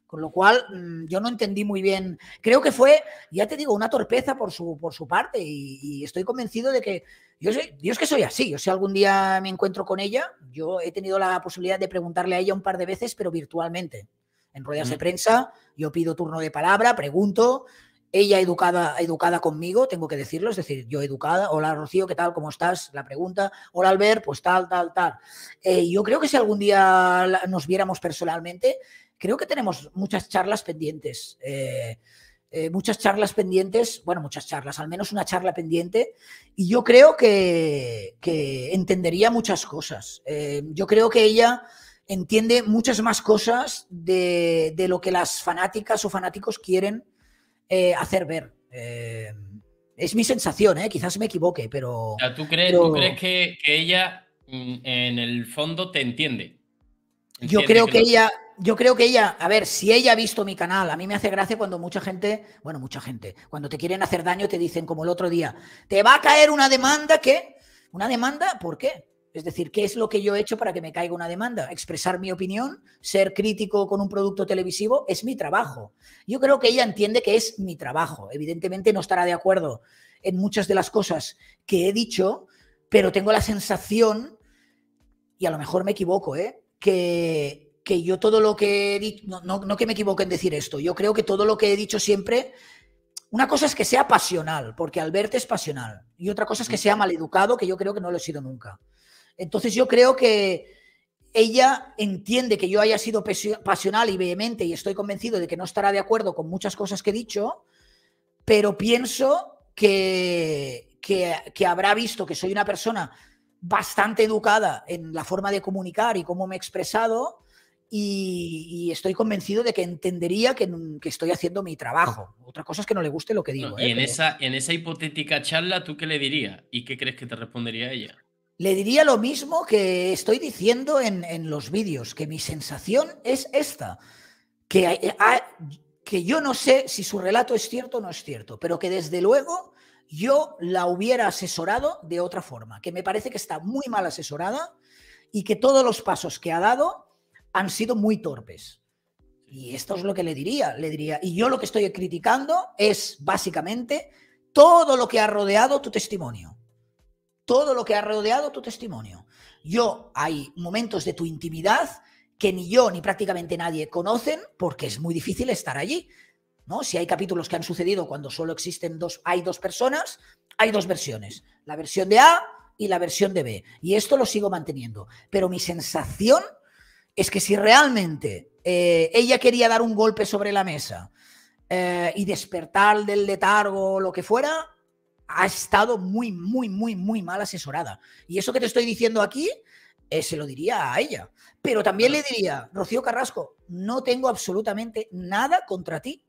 S2: Con lo cual, mm, yo no entendí muy bien. Creo que fue, ya te digo, una torpeza por su, por su parte. Y, estoy convencido de que. Yo, soy, dios que soy así. Yo, si algún día me encuentro con ella, yo he tenido la posibilidad de preguntarle a ella un par de veces, pero virtualmente. En ruedas de prensa, yo pido turno de palabra, pregunto. Ella educada, educada conmigo, tengo que decirlo, es decir, yo educada, hola Rocío, ¿qué tal? ¿Cómo estás? La pregunta, hola Albert, pues tal, tal, tal. Eh, yo creo que si algún día nos viéramos personalmente, creo que tenemos muchas charlas pendientes. Eh, eh, muchas charlas pendientes, bueno, muchas charlas, al menos una charla pendiente, y yo creo que, entendería muchas cosas. Eh, yo creo que ella entiende muchas más cosas de, lo que las fanáticas o fanáticos quieren hacer ver. es mi sensación, quizás me equivoque, pero... ¿Tú crees,
S1: que, ella mm, en el fondo te entiende? yo creo que, ella
S2: yo creo que ella, a ver, si ella ha visto mi canal, a mí me hace gracia cuando mucha gente, bueno, mucha gente, cuando te quieren hacer daño te dicen como el otro día, te va a caer una demanda ¿Qué? una demanda, ¿por qué? Es decir, ¿qué es lo que yo he hecho para que me caiga una demanda? Expresar mi opinión, ser crítico con un producto televisivo es mi trabajo. Yo creo que ella entiende que es mi trabajo. Evidentemente no estará de acuerdo en muchas de las cosas que he dicho, pero tengo la sensación, y a lo mejor me equivoco, ¿eh? que que yo todo lo que he dicho, no, que me equivoque en decir esto, yo creo que todo lo que he dicho siempre, una cosa es que sea pasional, porque Alberto es pasional, y otra cosa es que sea maleducado, que yo creo que no lo he sido nunca. Entonces yo creo que ella entiende que yo haya sido pasional y vehemente y estoy convencido de que no estará de acuerdo con muchas cosas que he dicho, pero pienso que, que, que habrá visto que soy una persona bastante educada en la forma de comunicar y cómo me he expresado y, estoy convencido de que entendería que, estoy haciendo mi trabajo. Otra cosa es que no le guste lo que digo. y ¿eh? en,
S1: esa, en esa hipotética charla, ¿tú qué le dirías? ¿Y qué crees que te respondería ella?
S2: Le diría lo mismo que estoy diciendo en, los vídeos, que mi sensación es esta, que, eh, que yo no sé si su relato es cierto o no es cierto, pero que desde luego yo la hubiera asesorado de otra forma, que me parece que está muy mal asesorada y que todos los pasos que ha dado han sido muy torpes. Y esto es lo que le diría, le diría. Y yo lo que estoy criticando es básicamente todo lo que ha rodeado tu testimonio. Todo lo que ha rodeado tu testimonio. Yo hay momentos de tu intimidad que ni yo ni prácticamente nadie conocen porque es muy difícil estar allí. ¿no? Si hay capítulos que han sucedido cuando solo existen dos, hay dos personas, hay dos versiones. La versión de A y la versión de B. Y esto lo sigo manteniendo. Pero mi sensación es que si realmente eh, ella quería dar un golpe sobre la mesa eh, y despertar del letargo o lo que fuera, ha estado muy, muy, muy, muy mal asesorada. Y eso que te estoy diciendo aquí, eh, se lo diría a ella. Pero también le diría, Rocío Carrasco, no tengo absolutamente nada contra ti.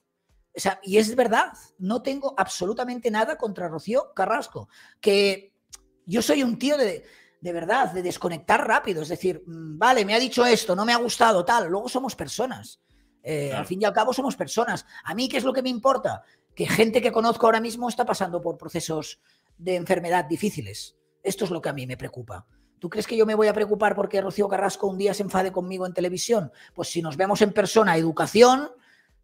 S2: O sea, y es verdad, no tengo absolutamente nada contra Rocío Carrasco, que yo soy un tío de de verdad, de desconectar rápido. Es decir, mm, vale, me ha dicho esto, no me ha gustado, tal. Luego somos personas. Eh, al fin y al cabo somos personas. A mí, ¿qué es lo que me importa? Que gente que conozco ahora mismo está pasando por procesos de enfermedad difíciles. Esto es lo que a mí me preocupa. ¿Tú crees que yo me voy a preocupar porque Rocío Carrasco un día se enfade conmigo en televisión? Pues si nos vemos en persona, educación.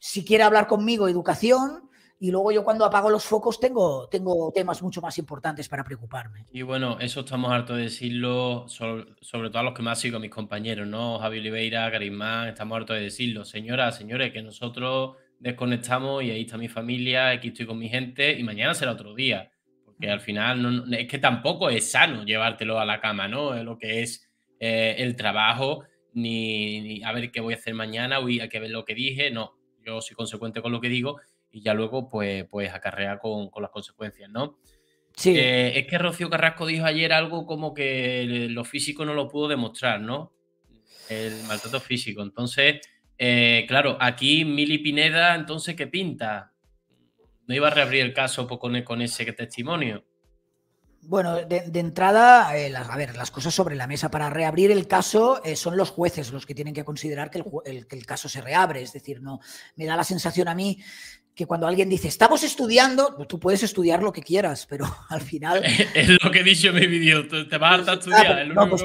S2: Si quiere hablar conmigo, educación. Y luego yo cuando apago los focos tengo, tengo temas mucho más importantes para preocuparme.
S1: Y bueno, eso estamos hartos de decirlo, sobre, todo a los que más sigo, mis compañeros, ¿no? Javi Oliveira, Garismán, estamos hartos de decirlo. Señoras, señores, que nosotros desconectamos y ahí está mi familia, aquí estoy con mi gente y mañana será otro día. Porque al final no, es que tampoco es sano llevártelo a la cama, ¿no? Lo que es eh, el trabajo, ni, a ver qué voy a hacer mañana, voy a que ver lo que dije, no. Yo soy consecuente con lo que digo y ya luego pues, pues acarrea con, las consecuencias, ¿no?
S2: Sí. Eh,
S1: es que Rocío Carrasco dijo ayer algo como que lo físico no lo pudo demostrar, ¿no? El maltrato físico. Entonces, eh, claro, aquí Mili Pineda, entonces, ¿qué pinta? ¿No iba a reabrir el caso con, con ese testimonio?
S2: Bueno, de, entrada, eh, a ver, las cosas sobre la mesa. Para reabrir el caso son los jueces los que tienen que considerar que que el, caso se reabre. Es decir, no me da la sensación a mí que cuando alguien dice, estamos estudiando, tú puedes estudiar lo que quieras, pero al final... es lo que he dicho en mi vídeo, te vas ah, pues a estudiar. no, pues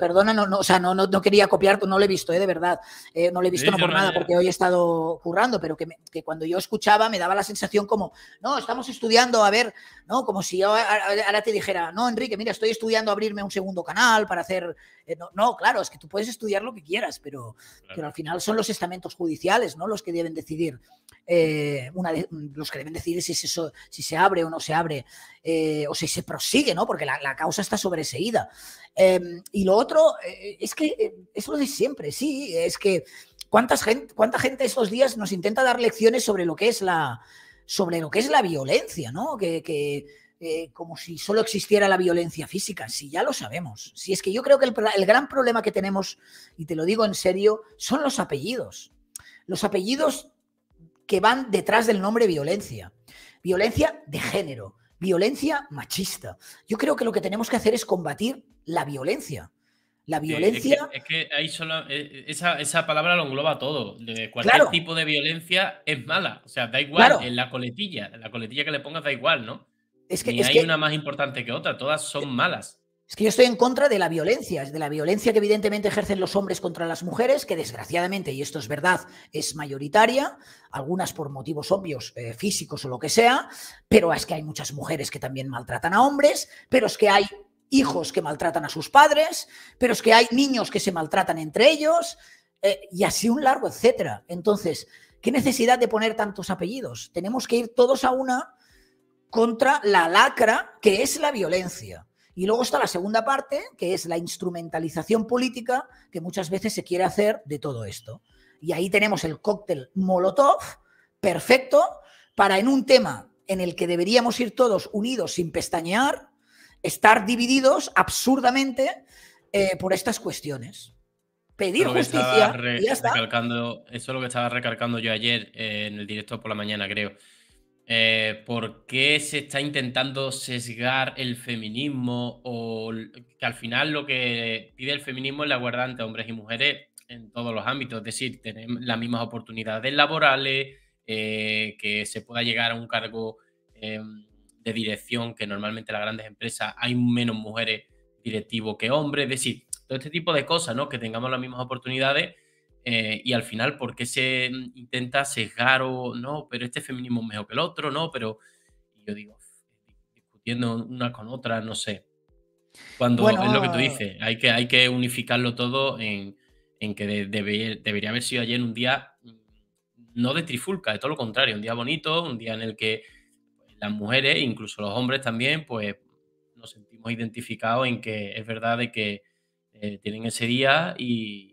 S2: perdona, no, o sea, no, quería copiar, no lo he visto, eh, de verdad. Eh, no lo he visto no por nada, porque hoy he estado currando, pero que, cuando yo escuchaba me daba la sensación como, no, estamos estudiando, a ver, no, como si yo ahora te dijera, no, Enrique, mira, estoy estudiando abrirme un segundo canal para hacer... Eh, no, claro, es que tú puedes estudiar lo que quieras, pero, pero al final son los estamentos judiciales, ¿no? Los que deben decidir. Eh, eh, una mm, los que deben decidir si se, si se abre o no se abre, eh, o si se prosigue, ¿no? Porque la, causa está sobreseída. Em, y lo otro eh, es que es lo de siempre, sí, es que ¿cuántas gente, cuánta gente estos días nos intenta dar lecciones sobre lo que es la, sobre lo que es la violencia, Que, como si solo existiera la violencia física, si ya lo sabemos. Si es que yo creo que el, el gran problema que tenemos, y te lo digo en serio, son los apellidos. Los apellidos que van detrás del nombre violencia. Violencia de género, violencia machista. Yo creo que lo que tenemos que hacer es combatir la violencia. La violencia.
S1: Es que, eh, Esa, palabra lo engloba todo. De cualquier tipo de violencia es mala. O sea, da igual. En la coletilla. la coletilla que le pongas da igual, ¿no? Es que, hay una más importante que otra. Todas son eh, malas.
S2: Es que yo estoy en contra de la violencia, de la violencia que evidentemente ejercen los hombres contra las mujeres, que desgraciadamente, y esto es verdad, es mayoritaria, algunas por motivos obvios, eh, físicos o lo que sea, pero es que hay muchas mujeres que también maltratan a hombres, pero es que hay hijos que maltratan a sus padres, pero es que hay niños que se maltratan entre ellos, eh, y así un largo, etcétera. Entonces, ¿qué necesidad de poner tantos apellidos? Tenemos que ir todos a una contra la lacra que es la violencia. Y luego está la segunda parte, que es la instrumentalización política que muchas veces se quiere hacer de todo esto. Y ahí tenemos el cóctel Molotov, perfecto, para en un tema en el que deberíamos ir todos unidos sin pestañear, estar divididos absurdamente eh, por estas cuestiones. Pedir justicia.
S1: eso es lo que estaba recalcando yo ayer eh, en el directo por la mañana, creo eh, por qué se está intentando sesgar el feminismo o que al final lo que pide el feminismo es la igualdad entre hombres y mujeres en todos los ámbitos, es decir, tener las mismas oportunidades laborales, eh, que se pueda llegar a un cargo eh, de dirección, que normalmente las grandes empresas hay menos mujeres directivos que hombres, es decir, todo este tipo de cosas, ¿no? Que tengamos las mismas oportunidades eh, y al final, ¿por qué se mm, intenta sesgar o no? Pero este feminismo es mejor que el otro, ¿no? Pero yo digo, discutiendo una con otra, no sé. Cuando es lo que tú dices, hay que, hay que unificarlo todo en, en que debería haber sido ayer un día mm, no de trifulca, de todo lo contrario, un día bonito, un día en el que las mujeres, incluso los hombres también, pues nos sentimos identificados en que es verdad de que eh, tienen ese día y,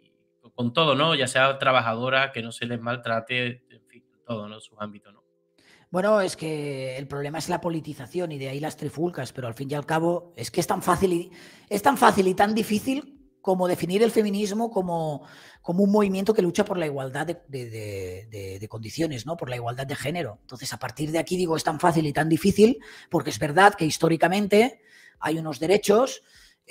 S1: con todo, ¿no? Ya sea trabajadora, que no se les maltrate, en fin, todo, ¿no? su ¿no?
S2: Bueno, es que el problema es la politización y de ahí las trifulcas, pero al fin y al cabo es que es tan fácil y, es tan, fácil y tan difícil como definir el feminismo como, como un movimiento que lucha por la igualdad de, de, condiciones, ¿no? por la igualdad de género. Entonces, a partir de aquí digo, es tan fácil y tan difícil porque es verdad que históricamente hay unos derechos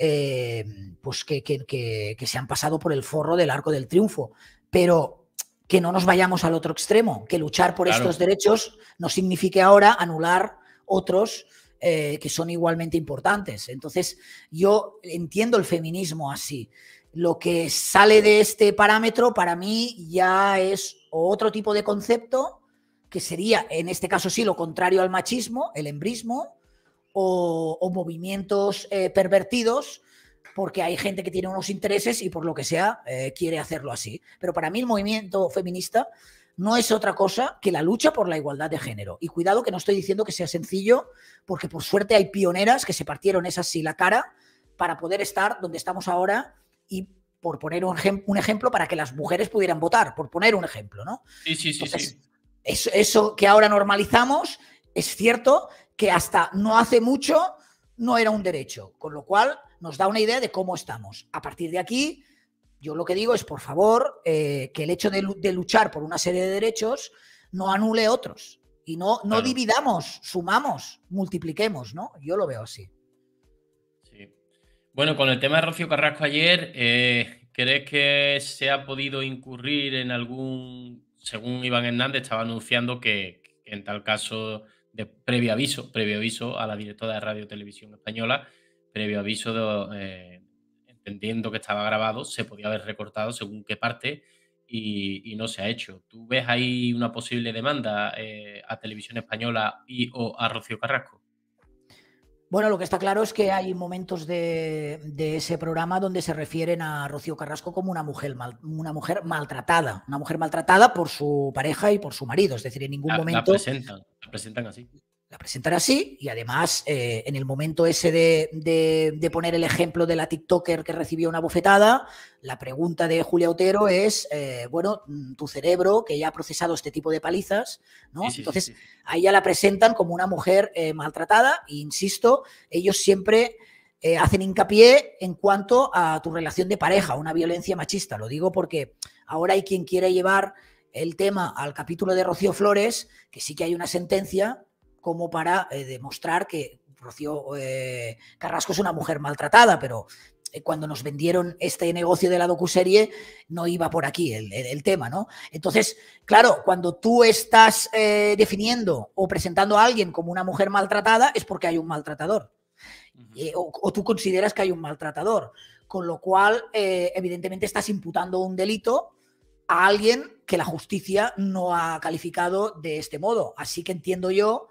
S2: eh, pues que, se han pasado por el forro del arco del triunfo. Pero que no nos vayamos al otro extremo, que luchar por estos derechos no signifique ahora anular otros eh, que son igualmente importantes. Entonces, yo entiendo el feminismo así. Lo que sale de este parámetro para mí ya es otro tipo de concepto que sería, en este caso sí, lo contrario al machismo, el embrismo, o, movimientos eh, pervertidos porque hay gente que tiene unos intereses y por lo que sea eh, quiere hacerlo así. Pero para mí el movimiento feminista no es otra cosa que la lucha por la igualdad de género. Y cuidado que no estoy diciendo que sea sencillo, porque por suerte hay pioneras que se partieron esas sí la cara para poder estar donde estamos ahora y por poner un, ejemplo para que las mujeres pudieran votar, por poner un ejemplo, ¿no? Sí, sí, sí. eso que ahora normalizamos es cierto que hasta no hace mucho no era un derecho, con lo cual nos da una idea de cómo estamos. A partir de aquí, yo lo que digo es, por favor, eh, que el hecho de, luchar por una serie de derechos no anule otros y no, no dividamos, sumamos, multipliquemos, ¿no? Yo lo veo así.
S1: Sí. Bueno, con el tema de Rocío Carrasco ayer, eh, ¿crees que se ha podido incurrir en algún, según Iván Hernández, estaba anunciando que en tal caso previo aviso, previo aviso a la directora de Radio Televisión Española, previo aviso de, eh, entendiendo que estaba grabado, se podía haber recortado según qué parte y, no se ha hecho. ¿Tú ves ahí una posible demanda eh, a Televisión Española y o a Rocío Carrasco?
S2: Bueno, lo que está claro es que hay momentos de, ese programa donde se refieren a Rocío Carrasco como una mujer, una mujer maltratada, una mujer maltratada por su pareja y por su marido. Es decir, en ningún momento. la presentan así la presentan así y además eh, en el momento ese de, poner el ejemplo de la TikToker que recibió una bofetada, la pregunta de Julia Otero es, eh, bueno, mm, tu cerebro que ya ha procesado este tipo de palizas, ¿no? Entonces ahí ya la presentan como una mujer eh, maltratada e insisto, ellos siempre... hacen hincapié en cuanto a tu relación de pareja, una violencia machista. Lo digo porque ahora hay quien quiere llevar el tema al capítulo de Rocío Flores, que sí que hay una sentencia como para eh, demostrar que Rocío eh, Carrasco es una mujer maltratada, pero eh, cuando nos vendieron este negocio de la docuserie, no iba por aquí el, tema, ¿no? Entonces, claro, cuando tú estás definiendo o presentando a alguien como una mujer maltratada, es porque hay un maltratador. o, tú consideras que hay un maltratador. Con lo cual, evidentemente, estás imputando un delito a alguien que la justicia no ha calificado de este modo. Así que entiendo yo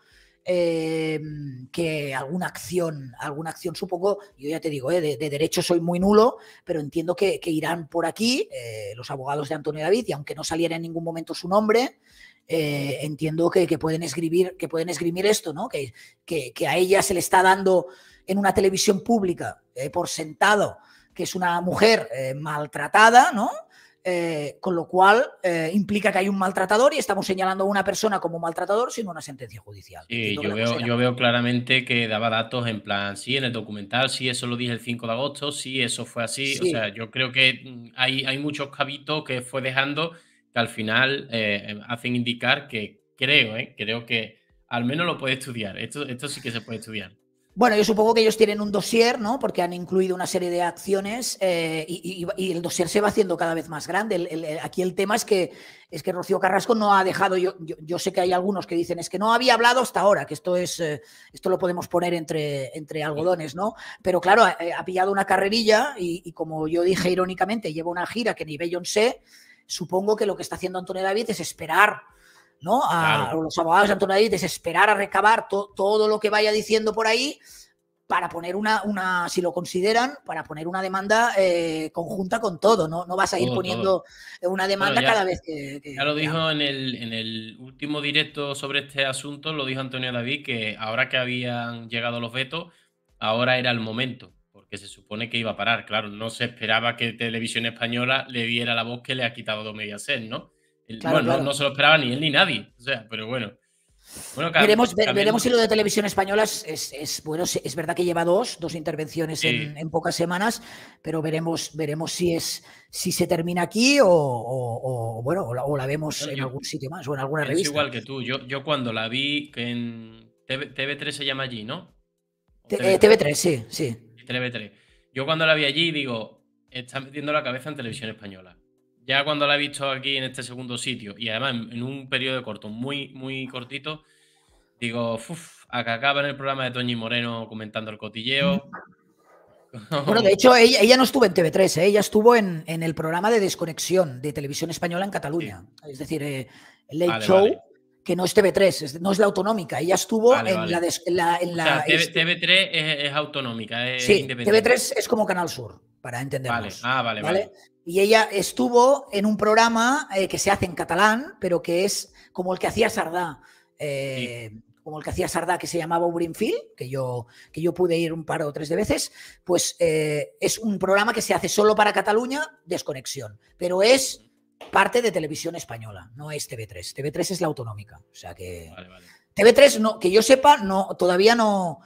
S2: Em, que alguna acción, alguna acción supongo, yo ya te digo, eh, de, derecho soy muy nulo, pero entiendo que, irán por aquí eh, los abogados de Antonio David y aunque no saliera en ningún momento su nombre, eh, entiendo que, pueden escribir, que pueden esgrimir esto, ¿no? Que, que, que, a ella se le está dando en una televisión pública por sentado que es una mujer maltratada, ¿no? Eh, con lo cual eh, implica que hay un maltratador y estamos señalando a una persona como maltratador sin una sentencia judicial.
S1: yo, veo, claramente que daba datos en plan, sí, en el documental, sí, eso lo dije el 5 de agosto, sí, eso fue así. O sea, yo creo que mm, hay, hay muchos cabitos que fue dejando que al final eh, hacen indicar que creo, creo que al menos lo puede estudiar. Esto, esto sí que se puede estudiar.
S2: Bueno, yo supongo que ellos tienen un dossier, ¿no? Porque han incluido una serie de acciones eh, y, el dossier se va haciendo cada vez más grande. aquí el tema es que, es que Rocío Carrasco no ha dejado, yo, sé que hay algunos que dicen, es que no había hablado hasta ahora, que esto es, eh, esto lo podemos poner entre, entre algodones, ¿no? Pero claro, ha, eh, pillado una carrerilla y, como yo dije irónicamente, lleva una gira que ni sé, supongo que lo que está haciendo Antonio David es esperar a los abogados de Antonio David desesperar a recabar todo lo que vaya diciendo por ahí para poner una, una si lo consideran, para poner una demanda eh, conjunta con todo, ¿no? No vas a ir poniendo una demanda cada vez que, ya lo
S1: dijo en el, último directo sobre este asunto, lo dijo Antonio David, que ahora que habían llegado los vetos, ahora era el momento porque se supone que iba a parar. Claro, no se esperaba que Televisión Española le diera la voz que le ha quitado Mediaset, ¿no? bueno, No, se lo esperaba ni él ni nadie. O sea, pero bueno. veremos, veremos si lo de
S2: televisión española es, bueno. Es verdad que lleva dos, dos intervenciones en, pocas semanas, pero veremos, veremos si es si se termina aquí o, bueno, o la, vemos en algún sitio más o en alguna revista. Es igual
S1: que tú. Yo, yo cuando la vi en TV, 3 se llama allí, ¿no?
S2: 3 eh, sí, sí.
S1: TV3. Yo cuando la vi allí digo, está metiendo la cabeza en televisión española ya cuando la he visto aquí en este segundo sitio y además en, un periodo corto, muy, muy cortito, digo, uff, acá acaba en el programa de Toñi Moreno comentando el cotilleo. Bueno, de hecho, ella,
S2: no estuvo en TV3, ¿eh? ella estuvo en, el programa de desconexión de televisión española en Cataluña. Es decir, eh, el Late Show. que no es TV3, no es la autonómica. Ella estuvo en, La TV,
S1: 3 es, autonómica, es sí, TV3
S2: es como Canal Sur,
S1: para entenderlo Ah, vale, vale,
S2: y ella estuvo en un programa eh, que se hace en catalán, pero que es como el que hacía Sardá. Eh, como el que hacía Sardá, que se llamaba Ubrinfield, que yo, que yo pude ir un par o tres de veces, pues eh, es un programa que se hace solo para Cataluña, desconexión. Pero es parte de televisión española, no es TV3. TV3 es la autonómica. O sea que. TV3, no, que yo sepa, no, todavía no.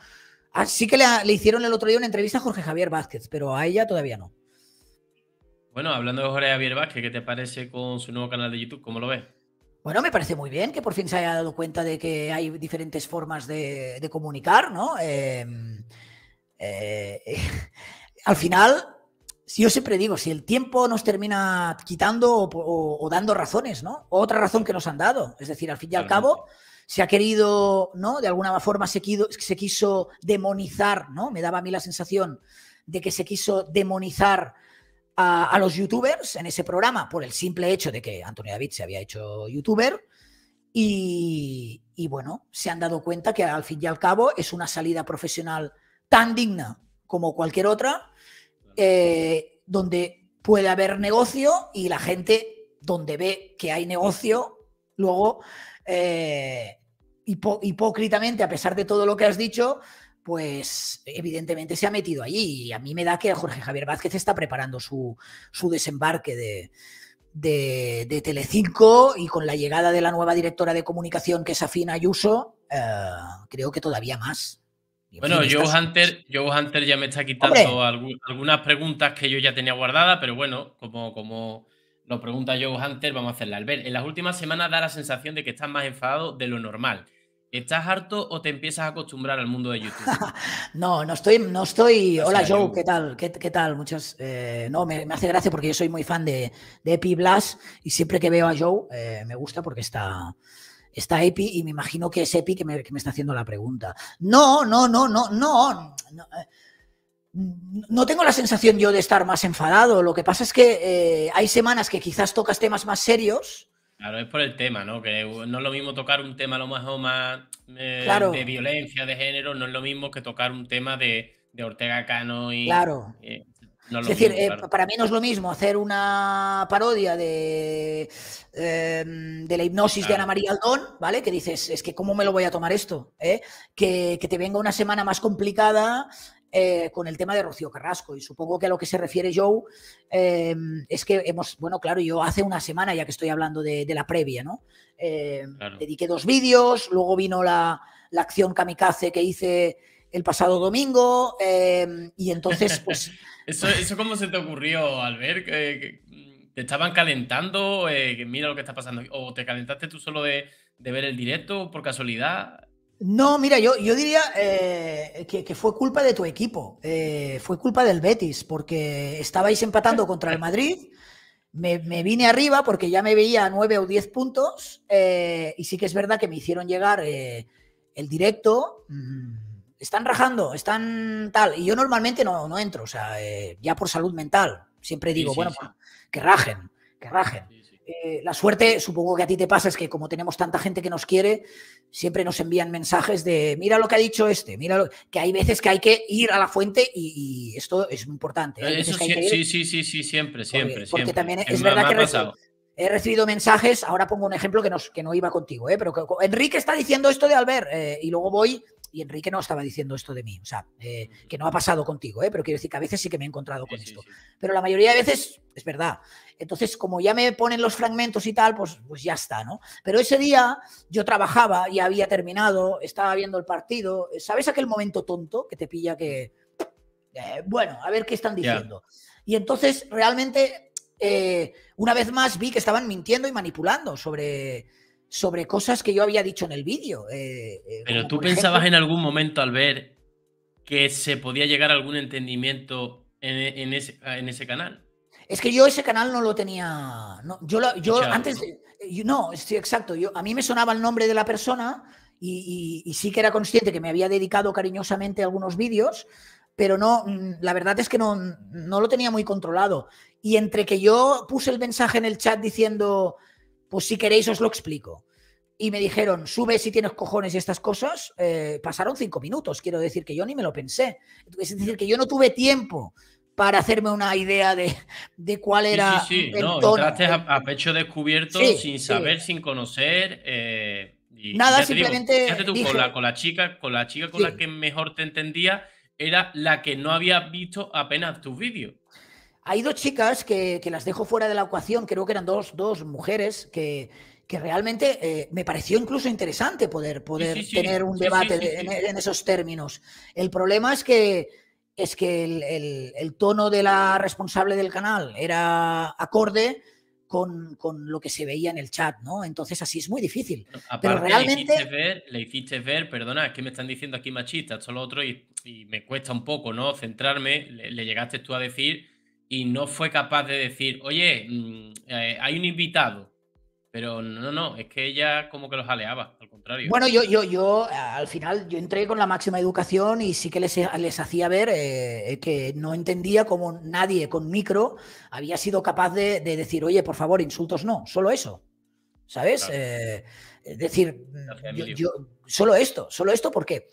S2: Así ah, que le hicieron el otro día una entrevista a Jorge Javier Vázquez, pero a ella todavía no.
S1: Bueno, hablando de Jorge Javier Vázquez, ¿qué te parece con su nuevo canal de YouTube? ¿Cómo lo ves?
S2: Bueno, me parece muy bien que por fin se haya dado cuenta de que hay diferentes formas de, comunicar, ¿no? Em, eh, al final, si yo siempre digo, si el tiempo nos termina quitando o, dando razones, ¿no? Otra razón que nos han dado. Es decir, al fin y al cabo, se ha querido, ¿no? De alguna forma se, se quiso demonizar, ¿no? Me daba a mí la sensación de que se quiso demonizar a, los youtubers en ese programa por el simple hecho de que Antonio David se había hecho youtuber. Y, bueno, se han dado cuenta que al fin y al cabo es una salida profesional tan digna como cualquier otra, eh, donde puede haber negocio y la gente donde ve que hay negocio, luego eh, hipócritamente, a pesar de todo lo que has dicho, pues evidentemente se ha metido allí. Y a mí me da que Jorge Javier Vázquez está preparando su, su desembarque de, de, Telecinco y con la llegada de la nueva directora de comunicación que es Afina Ayuso, eh, creo que todavía más. bueno, Joe,
S1: Hunter, Joe Hunter ya me está quitando algunas preguntas que yo ya tenía guardadas, pero bueno, como, como nos pregunta Joe Hunter, vamos a hacerla. ver en las últimas semanas da la sensación de que estás más enfadado de lo normal. ¿Estás harto o te empiezas a acostumbrar al mundo de YouTube?
S2: no, no estoy, no estoy. Hola Joe, ¿qué tal? ¿Qué, tal? Muchas. Eh, no, me, hace gracia porque yo soy muy fan de, de Epi Blas y siempre que veo a Joe eh, me gusta porque está, está Epi y me imagino que es Epi que me, está haciendo la pregunta. No, no, no, no, no. Eh, no tengo la sensación yo de estar más enfadado. Lo que pasa es que hay semanas que quizás tocas temas más serios
S1: Claro, es por el tema, ¿no? Que no es lo mismo tocar un tema a lo mejor más eh, claro. de violencia de género, no es lo mismo que tocar un tema de, Ortega Cano y. Claro. Eh, es, decir, eh, para mí no es
S2: lo mismo hacer una parodia de, em, de la hipnosis de Ana María Aldón, ¿vale? Que dices, es que cómo me lo voy a tomar esto, que, que, te venga una semana más complicada eh, con el tema de Rocío Carrasco. Y supongo que a lo que se refiere Joe eh, es que hemos, bueno, claro, yo hace una semana ya que estoy hablando de, la previa, ¿no? Eh, dediqué dos vídeos, luego vino la, acción kamikaze que hice el pasado domingo y entonces pues...
S1: ¿Eso, ¿Eso cómo se te ocurrió, Albert? ver que te estaban calentando? Que mira lo que está pasando. ¿O te calentaste tú solo de, de ver el directo por casualidad?
S2: No, mira, yo, yo diría eh, que, fue culpa de tu equipo, eh, fue culpa del Betis, porque estabais empatando contra el Madrid, me, vine arriba porque ya me veía a 9 o 10 puntos, eh, y sí que es verdad que me hicieron llegar el directo, mm, están rajando, están tal, y yo normalmente no, no entro, o sea, ya por salud mental, siempre digo, bueno, que rajen, que rajen. Eh, la suerte, supongo que a ti te pasa, es que como tenemos tanta gente que nos quiere, siempre nos envían mensajes de, mira lo que ha dicho este, mira que hay veces que hay que ir a la fuente y, esto es muy importante. ¿eh? sí,
S1: sí, sí, siempre, siempre. Porque, también es, verdad
S2: que he recibido mensajes, ahora pongo un ejemplo que, que no iba contigo, ¿eh? pero Enrique está diciendo esto de Albert eh, y luego voy y Enrique no estaba diciendo esto de mí, o sea, que no ha pasado contigo, pero quiero decir que a veces sí que me he encontrado con esto. Pero la mayoría de veces es verdad. Entonces, como ya me ponen los fragmentos y tal, pues, pues ya está, ¿no? Pero ese día yo trabajaba, y había terminado, estaba viendo el partido. ¿Sabes aquel momento tonto que te pilla que, eh, bueno, a ver qué están diciendo? Y entonces, realmente, eh, una vez más vi que estaban mintiendo y manipulando sobre, sobre cosas que yo había dicho en el vídeo. Eh, Pero tú pensabas
S1: en algún momento al ver que se podía llegar a algún entendimiento en, ese, en ese canal.
S2: Es que yo ese canal no lo tenía. No, yo lo, yo antes. ¿no? no, exacto. Yo, a mí me sonaba el nombre de la persona y, sí que era consciente que me había dedicado cariñosamente algunos vídeos, pero no, mm, la verdad es que no, lo tenía muy controlado. Y entre que yo puse el mensaje en el chat diciendo, pues si queréis os lo explico y me dijeron, sube si tienes cojones y estas cosas, eh, pasaron cinco minutos. Quiero decir que yo ni me lo pensé. Es decir, que yo no tuve tiempo para hacerme una idea de, cuál era. Sí, sí, sí. no, a,
S1: pecho descubierto sin saber, sin conocer. Nada, simplemente. con, la, chica, con la chica con la que mejor te entendía, era la que no había visto apenas tus vídeos.
S2: Hay dos chicas que, las dejo fuera de la ecuación, creo que eran dos, mujeres que, que realmente eh, me pareció incluso interesante poder, poder tener un debate en esos términos. El problema es que es que el, tono de la responsable del canal era acorde con, lo que se veía en el chat, ¿no? Entonces así es muy difícil. Pero realmente... Le hiciste,
S1: ver, le hiciste perdona, es que me están diciendo aquí machistas esto lo otro, y, me cuesta un poco, ¿no? Centrarme, le, llegaste tú a decir y no fue capaz de decir, oye, mm, eh, hay un invitado, pero no, no, es que ella como que los aleaba, al
S2: contrario. Bueno, yo, yo, yo al final yo entré con la máxima educación y sí que les, les hacía ver eh, eh, que no entendía cómo nadie con micro había sido capaz de, decir, oye, por favor, insultos no, solo eso. ¿Sabes? Eh, es decir, mm, solo esto, solo esto porque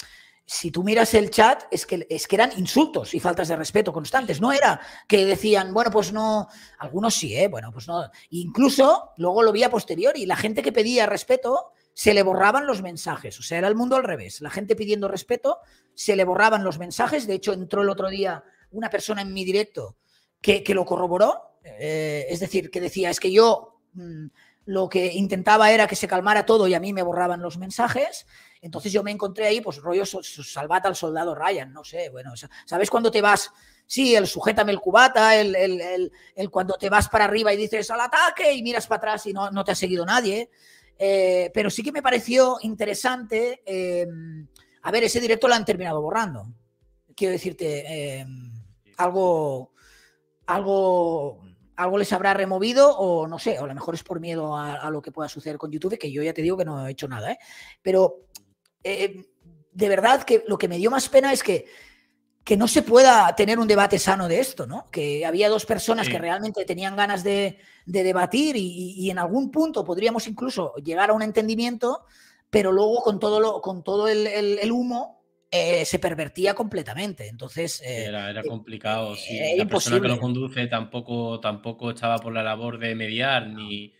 S2: si tú miras el chat, es que, es que eran insultos y faltas de respeto constantes. No era que decían, bueno, pues no, algunos sí, ¿eh? bueno, pues no. Incluso luego lo vi a posteriori, la gente que pedía respeto se le borraban los mensajes, o sea, era el mundo al revés. La gente pidiendo respeto se le borraban los mensajes. De hecho, entró el otro día una persona en mi directo que, lo corroboró, eh, es decir, que decía, es que yo... Mm, lo que intentaba era que se calmara todo y a mí me borraban los mensajes. Entonces yo me encontré ahí, pues rollo salvata al soldado Ryan, no sé, bueno, ¿sabes cuando te vas? Sí, el sujétame el cubata, el, el, el, cuando te vas para arriba y dices al ataque y miras para atrás y no, no te ha seguido nadie. Eh, pero sí que me pareció interesante, em, a ver, ese directo lo han terminado borrando. Quiero decirte, em, algo, algo algo les habrá removido o no sé, o a lo mejor es por miedo a, lo que pueda suceder con YouTube, que yo ya te digo que no he hecho nada, ¿eh? Pero eh, de verdad que lo que me dio más pena es que, que no se pueda tener un debate sano de esto, ¿no? Que había dos personas que realmente tenían ganas de, debatir y, en algún punto podríamos incluso llegar a un entendimiento, pero luego con todo, lo, con todo el humo eh, se pervertía completamente.
S1: Entonces. Eh, era, eh, complicado. Sí. la persona que lo conduce tampoco, tampoco estaba por la labor de mediar ni,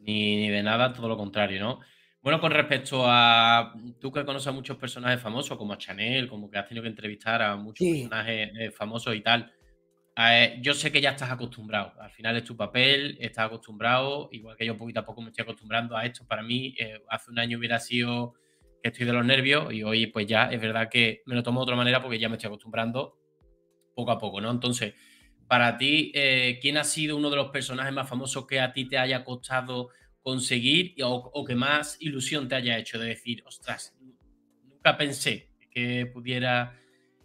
S1: ni, de nada, todo lo contrario, ¿no? Bueno, con respecto a tú que conoces a muchos personajes famosos, como a Chanel, como que has tenido que entrevistar a muchos personajes famosos y tal, yo sé que ya estás acostumbrado. Al final es tu papel, estás acostumbrado, igual que yo poquito a poco me estoy acostumbrando a esto. Para mí, hace un año hubiera sido que estoy de los nervios y hoy pues ya es verdad que me lo tomo de otra manera porque ya me estoy acostumbrando poco a poco, ¿no? Entonces, para ti, eh, ¿quién ha sido uno de los personajes más famosos que a ti te haya costado conseguir o, o que más ilusión te haya hecho de decir, ostras, nunca pensé que pudiera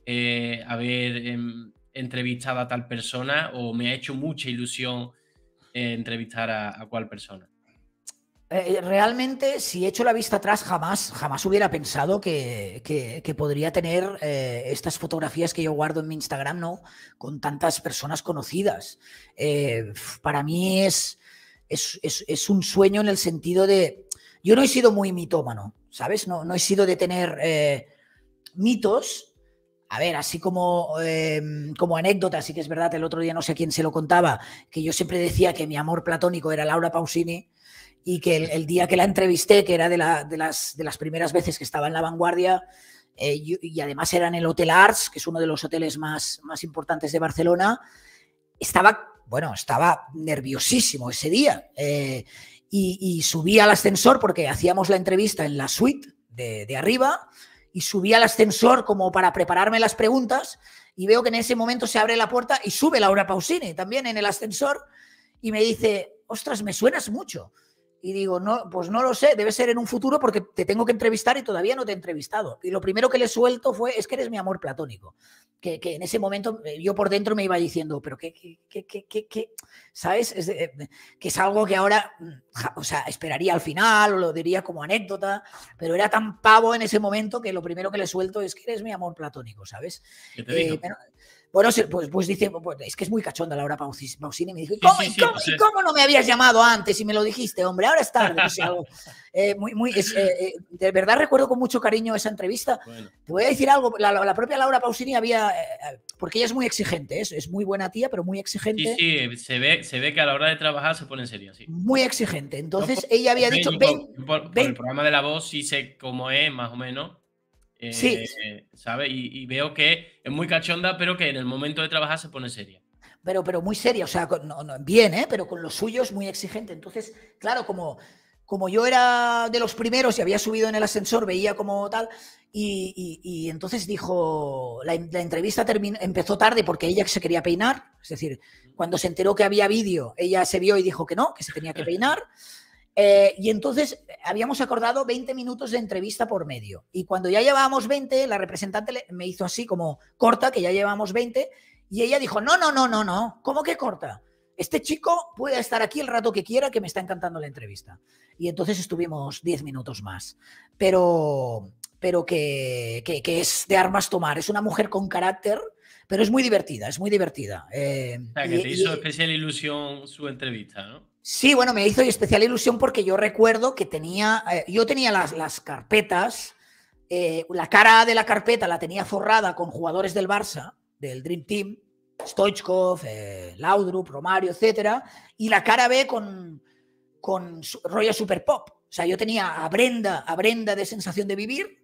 S1: eh, haber em, entrevistado a tal persona o me ha hecho mucha ilusión eh, entrevistar a cual persona?
S2: Eh, realmente, si he hecho la vista atrás, jamás, jamás hubiera pensado que, que, podría tener eh, estas fotografías que yo guardo en mi Instagram, ¿no? Con tantas personas conocidas. Eh, para mí es es, es, es, un sueño en el sentido de. Yo no he sido muy mitómano, ¿sabes? No, no he sido de tener mitos. A ver, así como, em, como anécdota, sí que es verdad, el otro día no sé quién se lo contaba, que yo siempre decía que mi amor platónico era Laura Pausini y que el, día que la entrevisté, que era de, las, de las primeras veces que estaba en la vanguardia, eh, y, además era en el Hotel Arts, que es uno de los hoteles más, más importantes de Barcelona, estaba, bueno, estaba nerviosísimo ese día. Eh, y, subí al ascensor porque hacíamos la entrevista en la suite de, de arriba y subí al ascensor como para prepararme las preguntas y veo que en ese momento se abre la puerta y sube Laura Pausini también en el ascensor y me dice, ostras, me suenas mucho y digo, no, pues no lo sé, debe ser en un futuro porque te tengo que entrevistar y todavía no te he entrevistado. Y lo primero que le suelto fue, es que eres mi amor platónico. Que, en ese momento eh, yo por dentro me iba diciendo, pero qué, qué, qué, qué, ¿sabes? Eh, que es algo que ahora, mm, o sea, esperaría al final o lo diría como anécdota, pero era tan pavo en ese momento que lo primero que le suelto es que eres mi amor platónico, ¿sabes? ¿Qué te eh, bueno, pues, pues, dice, pues, pues, es que es muy cachonda Laura Pausini. Me dijo, ¿y cómo, no me habías llamado antes y me lo dijiste, hombre? Ahora es tarde. de verdad recuerdo con mucho cariño esa entrevista. Te voy a decir algo, la, propia Laura Pausini había, eh, eh, porque ella es muy exigente, es, muy buena tía, pero muy exigente.
S1: Sí, sí, se ve, se ve que a la hora de trabajar se pone en serio, sí.
S2: Muy exigente. Entonces ella había dicho, ven,
S1: Por el programa de la voz sí sé cómo es, más o menos sí. Eh, y, veo que es muy cachonda, pero que en el momento de trabajar se pone seria.
S2: Pero, pero muy seria, o sea, no, bien, ¿eh? pero con los suyos muy exigente. Entonces, claro, como, como yo era de los primeros y había subido en el ascensor, veía como tal, y, entonces dijo, la, entrevista terminó, empezó tarde porque ella se quería peinar, es decir, cuando se enteró que había vídeo, ella se vio y dijo que no, que se tenía que peinar. Eh, y entonces habíamos acordado 20 minutos de entrevista por medio. Y cuando ya llevábamos 20, la representante me hizo así como corta, que ya llevábamos 20, y ella dijo, no, no, no, no, no, ¿cómo que corta? Este chico puede estar aquí el rato que quiera, que me está encantando la entrevista. Y entonces estuvimos 10 minutos más. Pero, pero que, es de armas tomar. Es una mujer con carácter, pero es muy divertida, es muy divertida. Eh,
S1: o sea, que te hizo especial ilusión su entrevista, ¿no?
S2: Sí, bueno, me hizo especial ilusión porque yo recuerdo que tenía, eh, yo tenía las, carpetas, eh, la cara de la carpeta la tenía forrada con jugadores del Barça, del Dream Team, Stoichkov, eh, Laudrup, Romario, etc. Y la cara B con, con rollo super pop. O sea, yo tenía a Brenda, a Brenda de Sensación de Vivir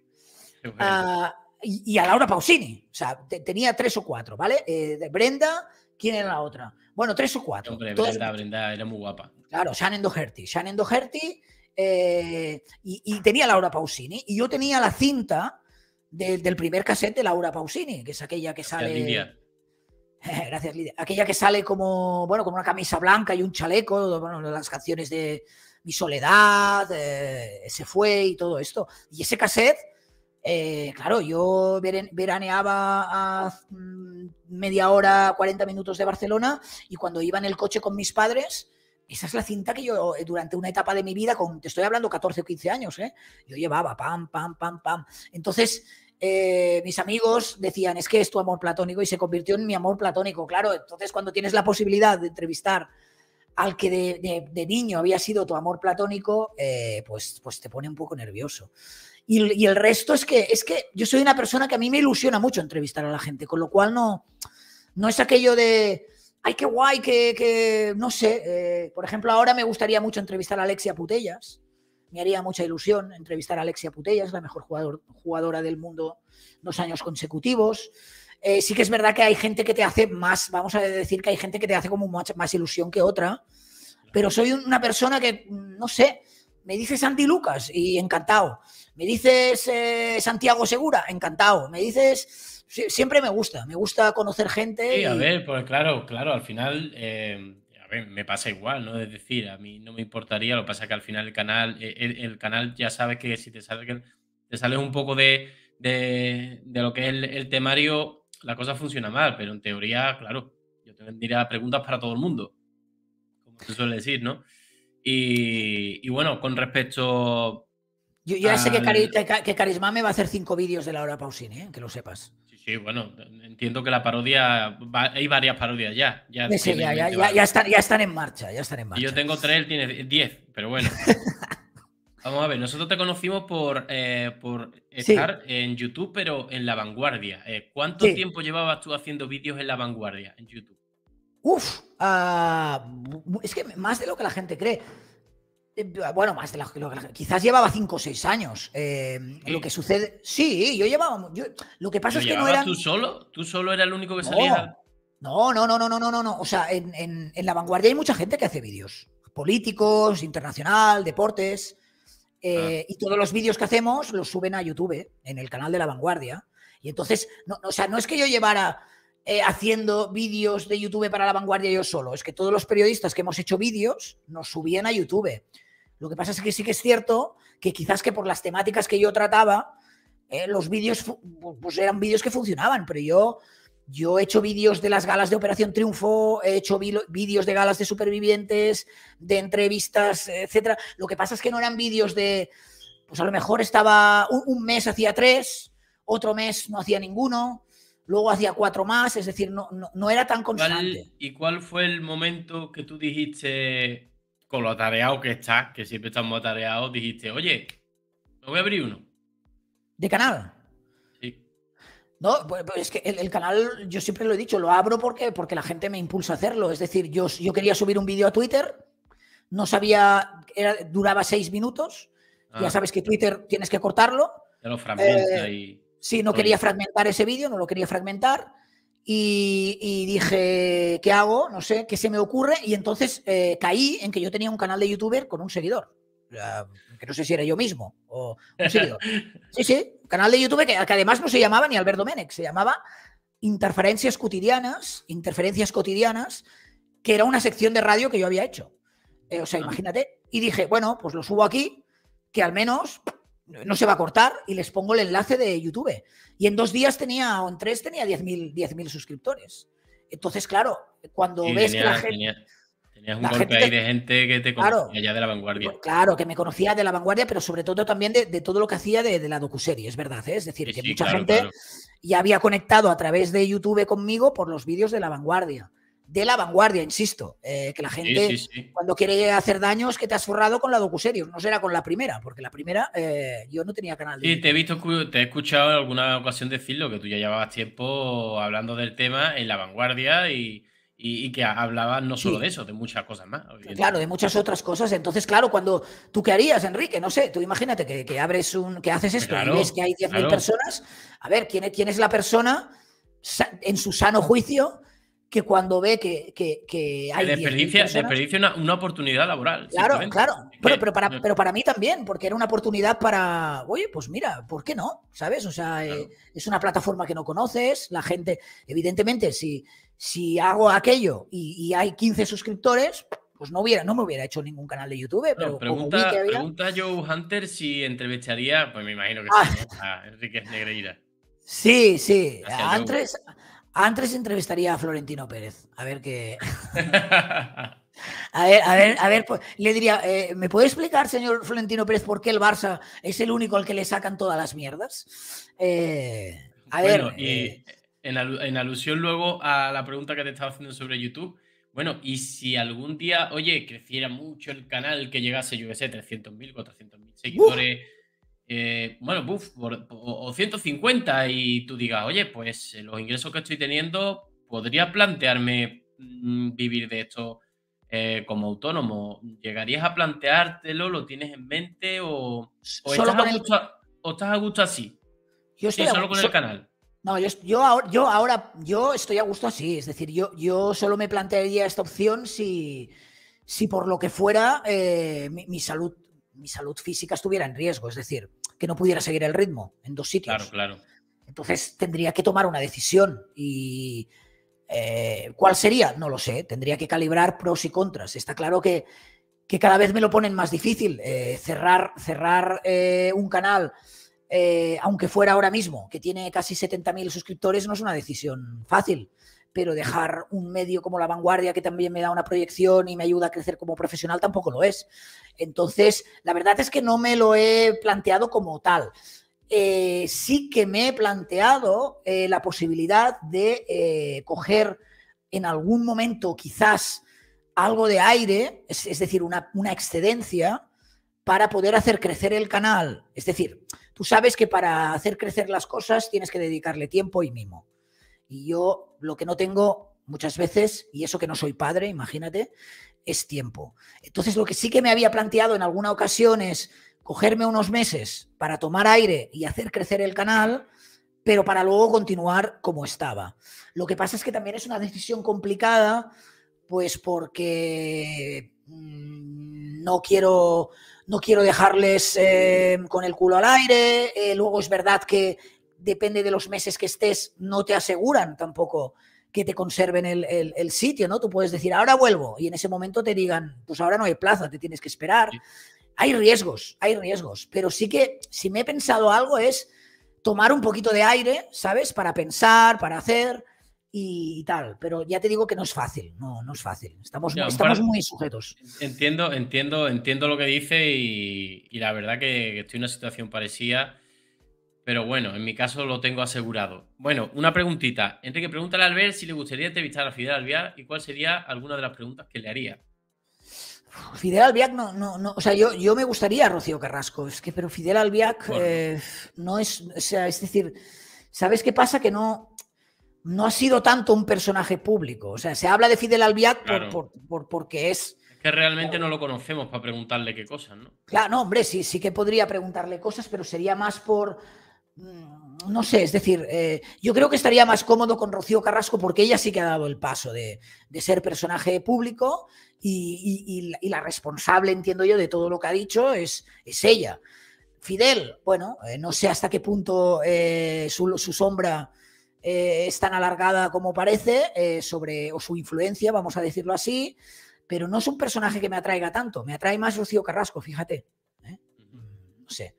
S2: ah, y, a Laura Pausini. O sea, tenía tres o cuatro, ¿vale? de Brenda, ¿quién era la otra? Bueno, tres o cuatro. Hombre, Brenda, era muy guapa. Claro, Shannon Doherty. Shannon Doherty eh, y, y, tenía Laura Pausini. Y yo tenía la cinta del primer cassette de Laura Pausini, que es aquella que sale. Lidia. Gracias, Lidia. Aquella que sale como, bueno, con una camisa blanca y un chaleco, bueno, las canciones de Mi Soledad, eh, Se Fue y todo esto. Y ese cassette eh, claro, yo veraneaba a mm, media hora, 40 minutos de Barcelona y cuando iba en el coche con mis padres, esa es la cinta que yo eh, durante una etapa de mi vida, con, te estoy hablando 14 o 15 años, ¿eh? yo llevaba pam, pam, pam, pam. Entonces, mis amigos decían, es que es tu amor platónico y se convirtió en mi amor platónico, claro. Entonces, cuando tienes la posibilidad de entrevistar al que de, niño había sido tu amor platónico, pues, pues te pone un poco nervioso. Y, el resto es que, es que yo soy una persona que a mí me ilusiona mucho entrevistar a la gente, con lo cual no, no es aquello de, ay, qué guay, que, no sé. Eh, por ejemplo, ahora me gustaría mucho entrevistar a Alexia Putellas. Me haría mucha ilusión entrevistar a Alexia Putellas, la mejor jugadora del mundo dos años consecutivos. Eh, sí que es verdad que hay gente que te hace más, vamos a decir que hay gente que te hace como más ilusión que otra, pero soy una persona que, no sé, me dices Santi Lucas y encantado. Me dices eh, Santiago Segura, encantado. Me dices, siempre me gusta, me gusta conocer gente. y... a ver,
S1: pues claro, claro, al final, eh, a ver, me pasa igual, ¿no? Es decir, a mí no me importaría, lo que pasa que al final el canal, e-, e-, el, canal ya sabes que si te sale, sales un poco de, lo que es el, el, temario, la cosa funciona mal, pero en teoría, claro, yo te vendría preguntas para todo el mundo, como se suele decir, ¿no? Y, bueno, con respecto. Yo, ya sé que,
S2: Carismame que, me va a hacer cinco vídeos de la hora Pausini, ¿eh? que lo sepas.
S1: Sí, bueno, entiendo que la parodia. hay varias parodias ya. Ya, ya,
S2: están, en marcha, ya están en marcha.
S1: Yo tengo tres, él tiene diez, pero bueno. Vamos a ver, nosotros te conocimos por, eh, por estar en YouTube, pero en la vanguardia. Eh, ¿Cuánto tiempo llevabas tú haciendo vídeos en la vanguardia en YouTube?
S2: Uf, ah, es que más de lo que la gente cree. Eh, bueno, más de lo que Quizás llevaba 5 o 6 años. Em, lo que sucede. Sí, yo llevaba. lo que pasa es que no era. ¿Tú solo?
S1: ¿Tú solo eras el único que salía?
S2: No, no, no, no, no, no, no, O sea, en, la vanguardia hay mucha gente que hace vídeos. Políticos, internacional, deportes. Eh, ah. Y todos los vídeos que hacemos los suben a YouTube, en el canal de la vanguardia. Y entonces, no, o sea, no es que yo llevara eh, haciendo vídeos de YouTube para la vanguardia yo solo. Es que todos los periodistas que hemos hecho vídeos nos subían a YouTube. Lo que pasa es que sí que es cierto que quizás que por las temáticas que yo trataba, eh, los vídeos pues, pues eran vídeos que funcionaban, pero yo, yo he hecho vídeos de las galas de Operación Triunfo, he hecho vídeos de galas de supervivientes, de entrevistas, etcétera. Lo que pasa es que no eran vídeos de, pues a lo mejor estaba un, un mes hacía tres, otro mes no hacía ninguno luego hacía cuatro más, es decir, no, no, era tan constante.
S1: ¿Y cuál fue el momento que tú dijiste, con lo atareado que estás, que siempre estamos atareados, dijiste, oye, me voy a abrir uno?
S2: ¿De canal? Sí. No, pues, pues es que el, canal, yo siempre lo he dicho, lo abro porque, porque la gente me impulsa a hacerlo. Es decir, yo, yo quería subir un vídeo a Twitter, no sabía, era, duraba seis minutos, ya ah. sabes que Twitter tienes que cortarlo. Te lo fragmenta eh, y Sí, no quería fragmentar ese vídeo, no lo quería fragmentar. Y, dije, ¿qué hago? No sé, ¿qué se me ocurre? Y entonces eh, caí en que yo tenía un canal de youtuber con un seguidor. que no sé si era yo mismo o un seguidor. Sí, sí, canal de youtuber que, además no se llamaba ni Alberto menex se llamaba Interferencias Cotidianas, Interferencias Cotidianas, que era una sección de radio que yo había hecho. Eh, o sea, ah. imagínate. Y dije, bueno, pues lo subo aquí, que al menos no se va a cortar y les pongo el enlace de YouTube. Y en dos días tenía, o en tres tenía 10.000 10 suscriptores. Entonces, claro, cuando ves que la gente...
S1: tenías un golpe ahí de gente que te conocía claro, de la vanguardia. Pues
S2: claro, que me conocía de la vanguardia, pero sobre todo también de, todo lo que hacía de, la docuserie, es verdad. ¿eh? Es decir, que mucha gente ya había conectado a través de YouTube conmigo por los vídeos de la vanguardia de la vanguardia, insisto. Eh, que la gente, cuando quiere hacer daños, que te has forrado con la docuseries. No será con la primera, porque la primera eh, yo no tenía canal. De sí,
S1: te he visto, te he escuchado en alguna ocasión decirlo, que tú ya llevabas tiempo hablando del tema en la vanguardia y, que hablabas no solo de eso, de muchas cosas más.
S2: Claro, de muchas otras cosas. Entonces, claro, cuando tú qué harías, Enrique, no sé, tú imagínate que, abres un, que haces esto y ves que hay 10.000 personas. A ver, ¿quién, ¿quién es la persona en su sano juicio? que cuando ve que, que, hay. Desperdicia, desperdicia
S1: una, oportunidad laboral. Claro, claro.
S2: Pero, para, mí también, porque era una oportunidad para. Oye, pues mira, ¿por qué no? ¿Sabes? O sea, eh, es una plataforma que no conoces. La gente, evidentemente, si, si hago aquello y, hay 15 suscriptores, pues no hubiera, no me hubiera hecho ningún canal de YouTube. pregunta,
S1: Joe Hunter si entrevistaría, pues me imagino que sí, ah. a Enrique Negreira.
S2: Sí, sí. a antes entrevistaría a Florentino Pérez, a ver qué... A ver, a ver, a ver, pues, le diría, eh, ¿me puede explicar, señor Florentino Pérez, por qué el Barça es el único al que le sacan todas las mierdas? Eh, a ver.
S1: Eh, en, alusión luego a la pregunta que te estaba haciendo sobre YouTube, bueno, y si algún día, oye, creciera mucho el canal, que llegase, yo qué sé, 300.000, 400.000 seguidores. Eh, bueno, por, o 150 y tú digas, oye, pues eh, los ingresos que estoy teniendo, podría plantearme mm, vivir de esto eh, como autónomo. ¿Llegarías a planteártelo? ¿Lo tienes en mente? ¿O, estás, a gusto, así? Yo estoy solo con el canal.
S2: No, yo, ahora, yo estoy a gusto así. Es decir, yo, solo me plantearía esta opción si, por lo que fuera mi, salud mi salud física estuviera en riesgo, es decir, que no pudiera seguir el ritmo en dos sitios. Claro, claro. Entonces tendría que tomar una decisión y eh, ¿cuál sería? No lo sé, tendría que calibrar pros y contras. Está claro que, que cada vez me lo ponen más difícil eh, cerrar, cerrar eh, un canal. aunque fuera ahora mismo, que tiene casi 70.000 suscriptores, no es una decisión fácil pero dejar un medio como La Vanguardia, que también me da una proyección y me ayuda a crecer como profesional, tampoco lo es. Entonces, la verdad es que no me lo he planteado como tal. Eh, sí que me he planteado eh, la posibilidad de eh, coger en algún momento quizás algo de aire, es, decir, una, excedencia, para poder hacer crecer el canal. Es decir, tú sabes que para hacer crecer las cosas tienes que dedicarle tiempo y mimo. Y yo lo que no tengo muchas veces, y eso que no soy padre, imagínate, es tiempo. Entonces, lo que sí que me había planteado en alguna ocasión es cogerme unos meses para tomar aire y hacer crecer el canal, pero para luego continuar como estaba. Lo que pasa es que también es una decisión complicada, pues porque mm, no quiero, no quiero dejarles eh, con el culo al aire. Eh, luego es verdad que depende de los meses que estés, no te aseguran tampoco que te conserven el, el, sitio, ¿no? Tú puedes decir, ahora vuelvo, y en ese momento te digan, pues ahora no hay plaza, te tienes que esperar. Hay riesgos, hay riesgos, pero sí que si me he pensado algo es tomar un poquito de aire, ¿sabes? Para pensar, para hacer y, tal, pero ya te digo que no es fácil, no, no es fácil, estamos, estamos muy sujetos.
S1: Entiendo, entiendo, entiendo lo que dice y, y la verdad que estoy en una situación parecida pero bueno, en mi caso lo tengo asegurado. Bueno, una preguntita. Enrique, pregúntale a Albert si le gustaría entrevistar a Fidel Albiar y cuál sería alguna de las preguntas que le haría.
S2: Fidel Albiac no, no, no, o sea, yo, yo me gustaría a Rocío Carrasco, es que, pero Fidel Albiac eh, no es, o sea, es decir, ¿sabes qué pasa? Que no, no ha sido tanto un personaje público, o sea, se habla de Fidel Albiac por, porque es...
S1: es que realmente no lo conocemos para preguntarle qué cosas, ¿no?
S2: Claro, no, hombre, sí, sí que podría preguntarle cosas, pero sería más por no sé, es decir, eh, yo creo que estaría más cómodo con Rocío Carrasco porque ella sí que ha dado el paso de, ser personaje público y, la, responsable, entiendo yo, de todo lo que ha dicho es, es ella. Fidel, bueno, eh, no sé hasta qué punto eh, su, su, sombra es tan alargada como parece, sobre, o su influencia, vamos a decirlo así, pero no es un personaje que me atraiga tanto, me atrae más Rocío Carrasco, fíjate. No sé.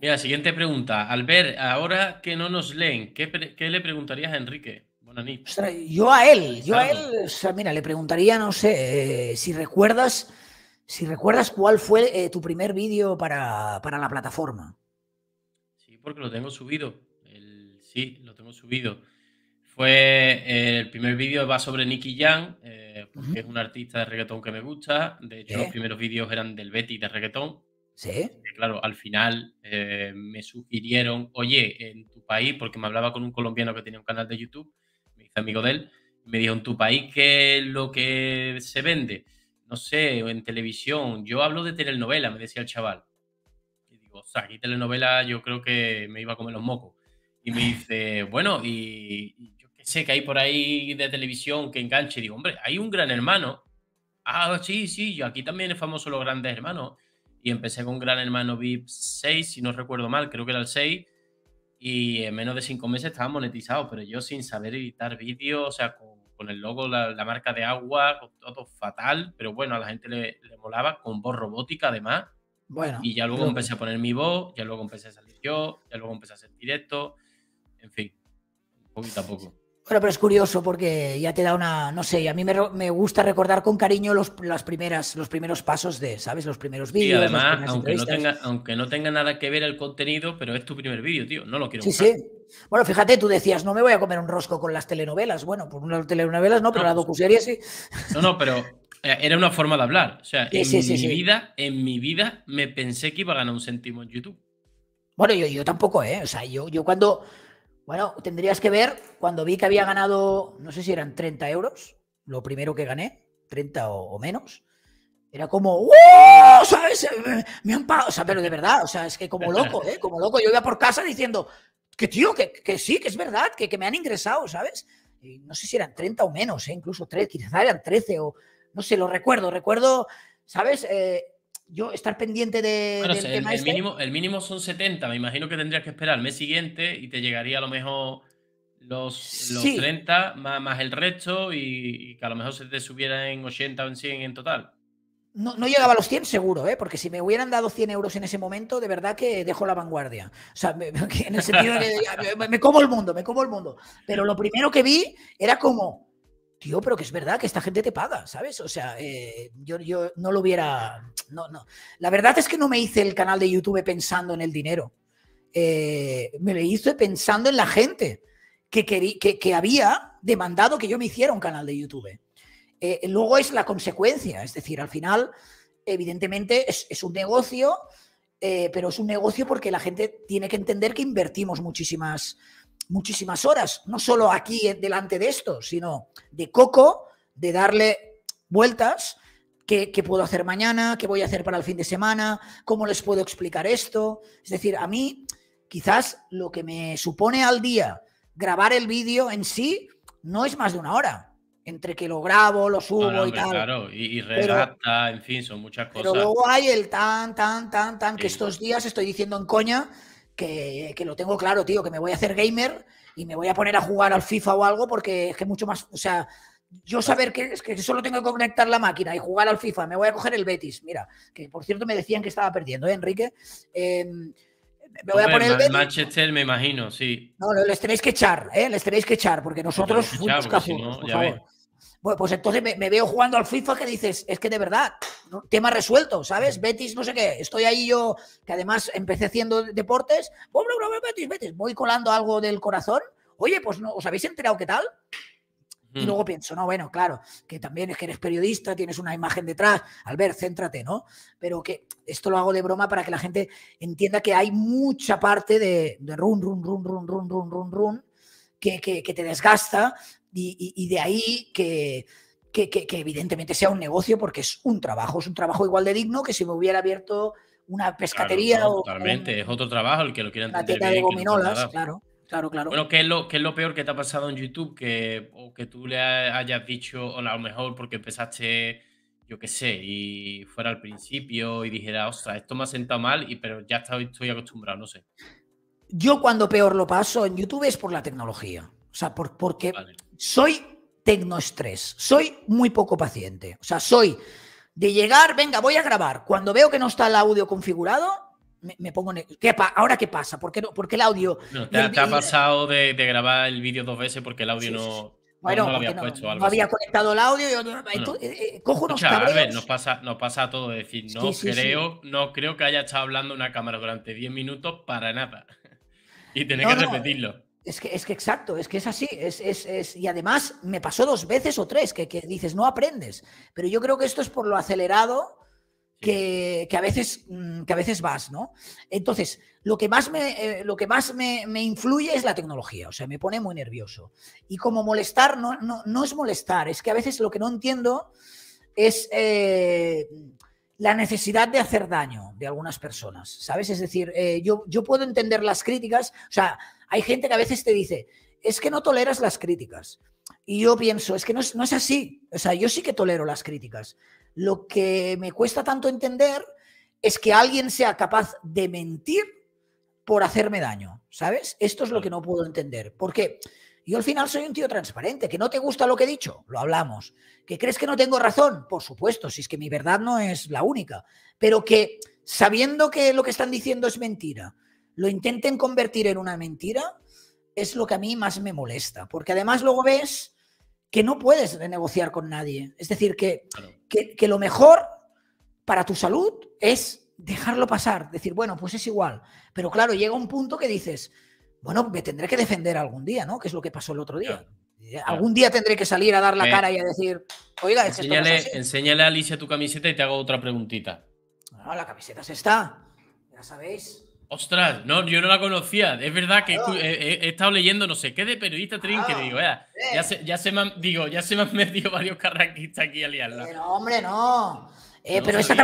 S1: Mira, siguiente pregunta. Al ver, ahora que no nos leen, ¿qué, le preguntarías a Enrique?
S2: yo a él, yo a él, o sea, mira, le preguntaría, no sé, eh, si recuerdas, si recuerdas cuál fue eh, tu primer vídeo para, la plataforma.
S1: Sí, porque lo tengo subido. sí, lo tengo subido. Fue eh, el primer vídeo va sobre Nicky Jan, porque es un artista de reggaetón que me gusta. De hecho, los primeros vídeos eran del Betty de reggaetón. Claro, al final eh, me sugirieron, oye, en tu país, porque me hablaba con un colombiano que tenía un canal de YouTube, me hice amigo de él, me dijo, en tu país, ¿qué es lo que se vende? No sé, en televisión, yo hablo de telenovela, me decía el chaval. Y digo, o sea, aquí telenovela yo creo que me iba a comer los mocos. Y me dice, bueno, y, yo qué sé, que hay por ahí de televisión que enganche. Y digo, hombre, hay un gran hermano. Ah, sí, sí, yo aquí también es famoso los grandes hermanos y empecé con Gran Hermano VIP 6, si no recuerdo mal, creo que era el 6, y en menos de 5 meses estaba monetizado, pero yo sin saber editar vídeos, o sea, con, el logo, la, marca de agua, con todo fatal, pero bueno, a la gente le, molaba, con voz robótica además. Bueno. Y ya luego empecé a poner mi voz, ya luego empecé a salir yo, ya luego empecé a hacer directo, en fin, poquito a poco
S2: pero es curioso porque ya te da una, no sé, a mí me, gusta recordar con cariño los, las primeras, los primeros pasos de, ¿sabes? Los primeros vídeos. Y además, aunque no, tenga,
S1: aunque no tenga nada que ver el contenido, pero es tu primer vídeo, tío, no lo quiero Sí, sí.
S2: Bueno, fíjate, tú decías, no me voy a comer un rosco con las telenovelas. Bueno, por pues unas telenovelas no, pero la pues docuserie sí.
S1: No, no, pero eh, era una forma de hablar. O sea, en, mi vida, en mi vida me pensé que iba a ganar un céntimo en YouTube.
S2: Bueno, yo, yo tampoco, ¿eh? O sea, yo, yo cuando bueno, tendrías que ver cuando vi que había ganado, no sé si eran 30 euros, lo primero que gané, 30 o, menos. Era como, ¡Wow! ¿Sabes? Me, han pagado. O sea, pero de verdad, o sea, es que como loco, ¿eh? Como loco. Yo iba por casa diciendo, que tío, que, que sí, que es verdad, que, que, me han ingresado, ¿sabes? no sé si eran 30 o menos, ¿eh? incluso 3, quizás eran 13 o, no sé, lo recuerdo, recuerdo, ¿sabes? Eh, yo estar pendiente de. el, este.
S1: mínimo, el mínimo son 70, me imagino que tendrías que esperar el mes siguiente y te llegaría a lo mejor los, 30 más, el resto y, que a lo mejor se te subiera en 80 o en 100 en total.
S2: No, llegaba a los 100 seguro, ¿eh? porque si me hubieran dado 100 euros en ese momento, de verdad que dejo la vanguardia. O sea, en el sentido de me como el mundo, me como el mundo. Pero lo primero que vi era como, tío, pero que es verdad que esta gente te paga, ¿sabes? O sea, eh, yo, no lo hubiera... No, no. La verdad es que no me hice el canal de YouTube pensando en el dinero. Eh, me lo hice pensando en la gente que, que, había demandado que yo me hiciera un canal de YouTube. Eh, luego es la consecuencia, es decir, al final, evidentemente, es, es un negocio, pero es un negocio porque la gente tiene que entender que invertimos muchísimas muchísimas horas, no solo aquí eh, delante de esto, sino de coco, de darle vueltas, qué, puedo hacer mañana, qué voy a hacer para el fin de semana, cómo les puedo explicar esto. Es decir, a mí quizás lo que me supone al día grabar el vídeo en sí no es más de una hora. Entre que lo grabo, lo subo y tal. Claro,
S1: y, y redacta, en fin, son muchas cosas. Pero luego hay
S2: el tan, tan, tan, tan, que estos días estoy diciendo en coña que, lo tengo claro, tío, que me voy a hacer gamer y me voy a poner a jugar al FIFA o algo porque es que mucho más, o sea, yo saber que, es que solo tengo que conectar la máquina y jugar al FIFA, me voy a coger el Betis, mira, que por cierto me decían que estaba perdiendo, ¿eh, Enrique? Em, me voy a poner el Betis.
S1: Manchester, me imagino, sí.
S2: No, les tenéis que echar, ¿eh? Les tenéis que echar, porque nosotros fuimos cafú, por favor pues entonces me, veo jugando al FIFA que dices, es que de verdad, tema resuelto, ¿sabes? Betis, no sé qué, estoy ahí yo, que además empecé haciendo deportes, Betis, Betis, voy colando algo del corazón, oye, pues no, ¿os habéis enterado qué tal? Y luego pienso, no, bueno, claro, que también es que eres periodista, tienes una imagen detrás. Al ver, céntrate, ¿no? Pero que esto lo hago de broma para que la gente entienda que hay mucha parte de, run, run, run, run, run, run, run, que, te desgasta, y, de ahí que, evidentemente sea un negocio porque es un trabajo, es un trabajo igual de digno que si me hubiera abierto una pescatería o... Totalmente,
S1: es otro trabajo el que lo quieran entender. La de gominolas,
S2: claro, claro, claro.
S1: Bueno, ¿qué es, lo, ¿qué es lo peor que te ha pasado en YouTube que, que tú le hayas dicho, o a lo mejor porque empezaste, yo qué sé, y fuera al principio y dijera, ostras, esto me ha sentado mal, y, pero ya estoy, estoy acostumbrado,
S2: no sé? Yo cuando peor lo paso en YouTube es por la tecnología. O sea, por, porque soy tecnoestrés, soy muy poco paciente. O sea, soy de llegar, venga, voy a grabar. Cuando veo que no está el audio configurado, me, pongo... En el... ¿Ahora qué pasa? ¿Por qué, no? ¿Por qué el audio... te, ha
S1: pasado de, grabar el vídeo dos veces porque el audio no... no, lo había puesto, había
S2: conectado el audio. Yo, eh, eh, cojo unos
S1: pasa, nos pasa todo. decir, no, creo, no creo que haya estado hablando una cámara durante 10 minutos para nada. y tener que repetirlo.
S2: Es que, es exacto, es que es así. Es, es, es, y además me pasó dos veces o tres que, dices, no aprendes. Pero yo creo que esto es por lo acelerado que, que a, veces, mm, que a veces vas, ¿no? Entonces, lo que más, me, eh, lo que más me, me, influye es la tecnología, o sea, me pone muy nervioso. Y como molestar, no, no, no es molestar, es que a veces lo que no entiendo es eh, la necesidad de hacer daño de algunas personas, ¿sabes? Es decir, eh, yo, yo puedo entender las críticas, o sea, hay gente que a veces te dice, es que no toleras las críticas. Y yo pienso, es que no es, así, o sea, yo sí que tolero las críticas. Lo que me cuesta tanto entender es que alguien sea capaz de mentir por hacerme daño, ¿sabes? Esto es lo que no puedo entender. ¿Por qué? Porque yo al final soy un tío transparente, que no te gusta lo que he dicho, lo hablamos. Que crees que no tengo razón, por supuesto, si es que mi verdad no es la única. Pero que sabiendo que lo que están diciendo es mentira, lo intenten convertir en una mentira, es lo que a mí más me molesta. Porque además luego ves que no puedes renegociar con nadie. Es decir, que, que lo mejor para tu salud es dejarlo pasar, decir, bueno, pues es igual. Pero claro, llega un punto que dices, bueno, me tendré que defender algún día, ¿no? Que es lo que pasó el otro día. Eh, algún día tendré que salir a dar la cara y a decir, oiga, es enséñale,
S1: enséñale a Alicia tu camiseta y te hago otra preguntita.
S2: No, la camiseta se está, ya sabéis. Ostras, no, yo no la
S1: conocía. Es verdad que he, estado leyendo no sé qué de periodista Trinque. Digo, ya, se, me han, digo, ya se me han metido varios carranquistas aquí a liarla. Pero,
S2: hombre, no. Eh, pero esta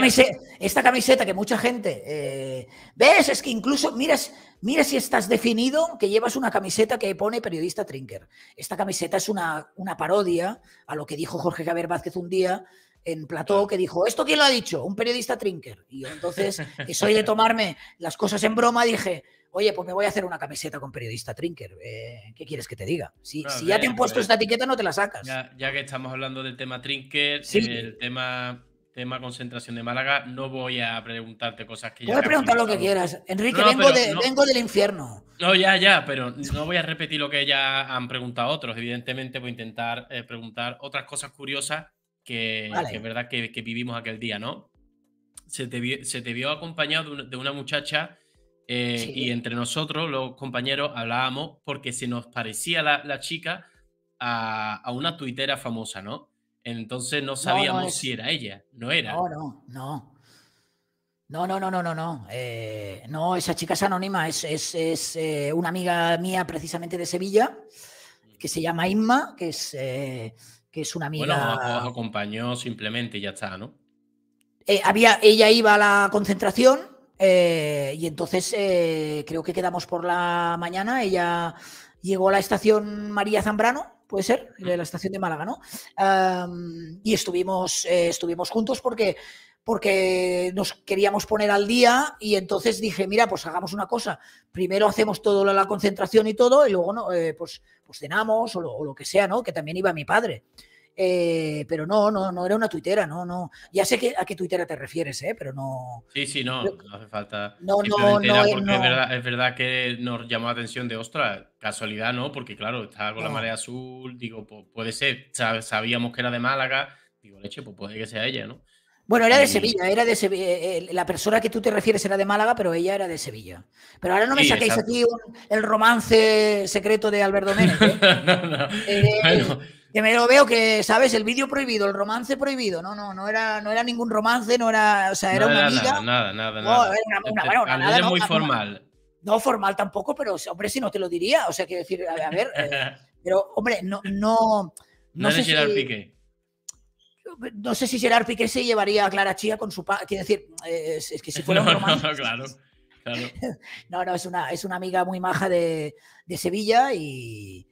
S2: camiseta, que mucha gente. Eh, ¿Ves? Es que incluso. Miras, mira si estás definido que llevas una camiseta que pone periodista Trinker. Esta camiseta es una, una parodia a lo que dijo Jorge Javier Vázquez un día en Plató que dijo, ¿esto quién lo ha dicho? Un periodista Trinker. Y yo entonces, que soy de tomarme las cosas en broma, dije, oye, pues me voy a hacer una camiseta con periodista Trinker. Eh, ¿Qué quieres que te diga? Si, ya te han puesto esta etiqueta, no te la sacas.
S1: Ya, que estamos hablando del tema Trinker, el tema tema concentración de Málaga, no voy a preguntarte cosas que ya. Puedes preguntar lo que quieras. Enrique, vengo, del
S2: infierno.
S1: No, ya, ya, pero no voy a repetir lo que ya han preguntado otros. Evidentemente, voy a intentar eh, preguntar otras cosas curiosas que, es verdad que, vivimos aquel día, ¿no? Se te, vio acompañado de una, muchacha eh, y entre nosotros, los compañeros, hablábamos porque se nos parecía la, chica a, a una tuitera famosa, ¿no? Entonces no sabíamos si era ella, no era. No,
S2: no, no. No, no, no, no, no, eh, esa chica es anónima, es, eh, una amiga mía precisamente de Sevilla, que se llama Inma, que es, eh, que es una amiga. Bueno,
S1: acompañó simplemente y ya está, ¿no?
S2: había, ella iba a la concentración y entonces creo que quedamos por la mañana. Ella llegó a la estación María Zambrano puede ser, de la estación de Málaga, ¿no? y estuvimos, eh, estuvimos juntos porque, porque nos queríamos poner al día y entonces dije, mira, pues hagamos una cosa, primero hacemos toda la concentración y todo y luego, ¿no? Eh, pues, pues, cenamos o o lo, que sea, ¿no? Que también iba mi padre. Eh, pero no, no, no era una tuitera, no, no. Ya sé que, a qué tuitera te refieres, ¿eh? Pero no.
S1: Sí, sí, no, no hace falta. No, no, no, Es, verdad, que nos llamó la atención de, ostras, casualidad, ¿no? Porque claro, estaba con la marea azul, digo, pues, puede ser, sabíamos que era de Málaga, digo, leche, pues puede que sea ella, ¿no?
S2: Bueno, era de Sevilla, era de eh, eh, La persona a que tú te refieres era de Málaga, pero ella era de Sevilla. Pero ahora no me saquéis aquí el romance secreto de Alberto Méndez. no, no que me lo veo que, ¿sabes? El vídeo prohibido, el romance prohibido. No, no, no era, no era ningún romance, no era, o sea, era una amiga. Nada, nada, nada. Oh, no, Era una, muy formal. No formal tampoco, pero hombre, si no te lo diría. O sea, quiero decir, a, ver, eh, pero hombre, no, no. No, sé Gerard si, Piqué. No sé si Gerard Piqué se llevaría a Clara Chía con su padre. Quiero decir, eh, es, que si fuera un romance. claro. claro. no, no, es una, es una amiga muy maja de, de Sevilla y,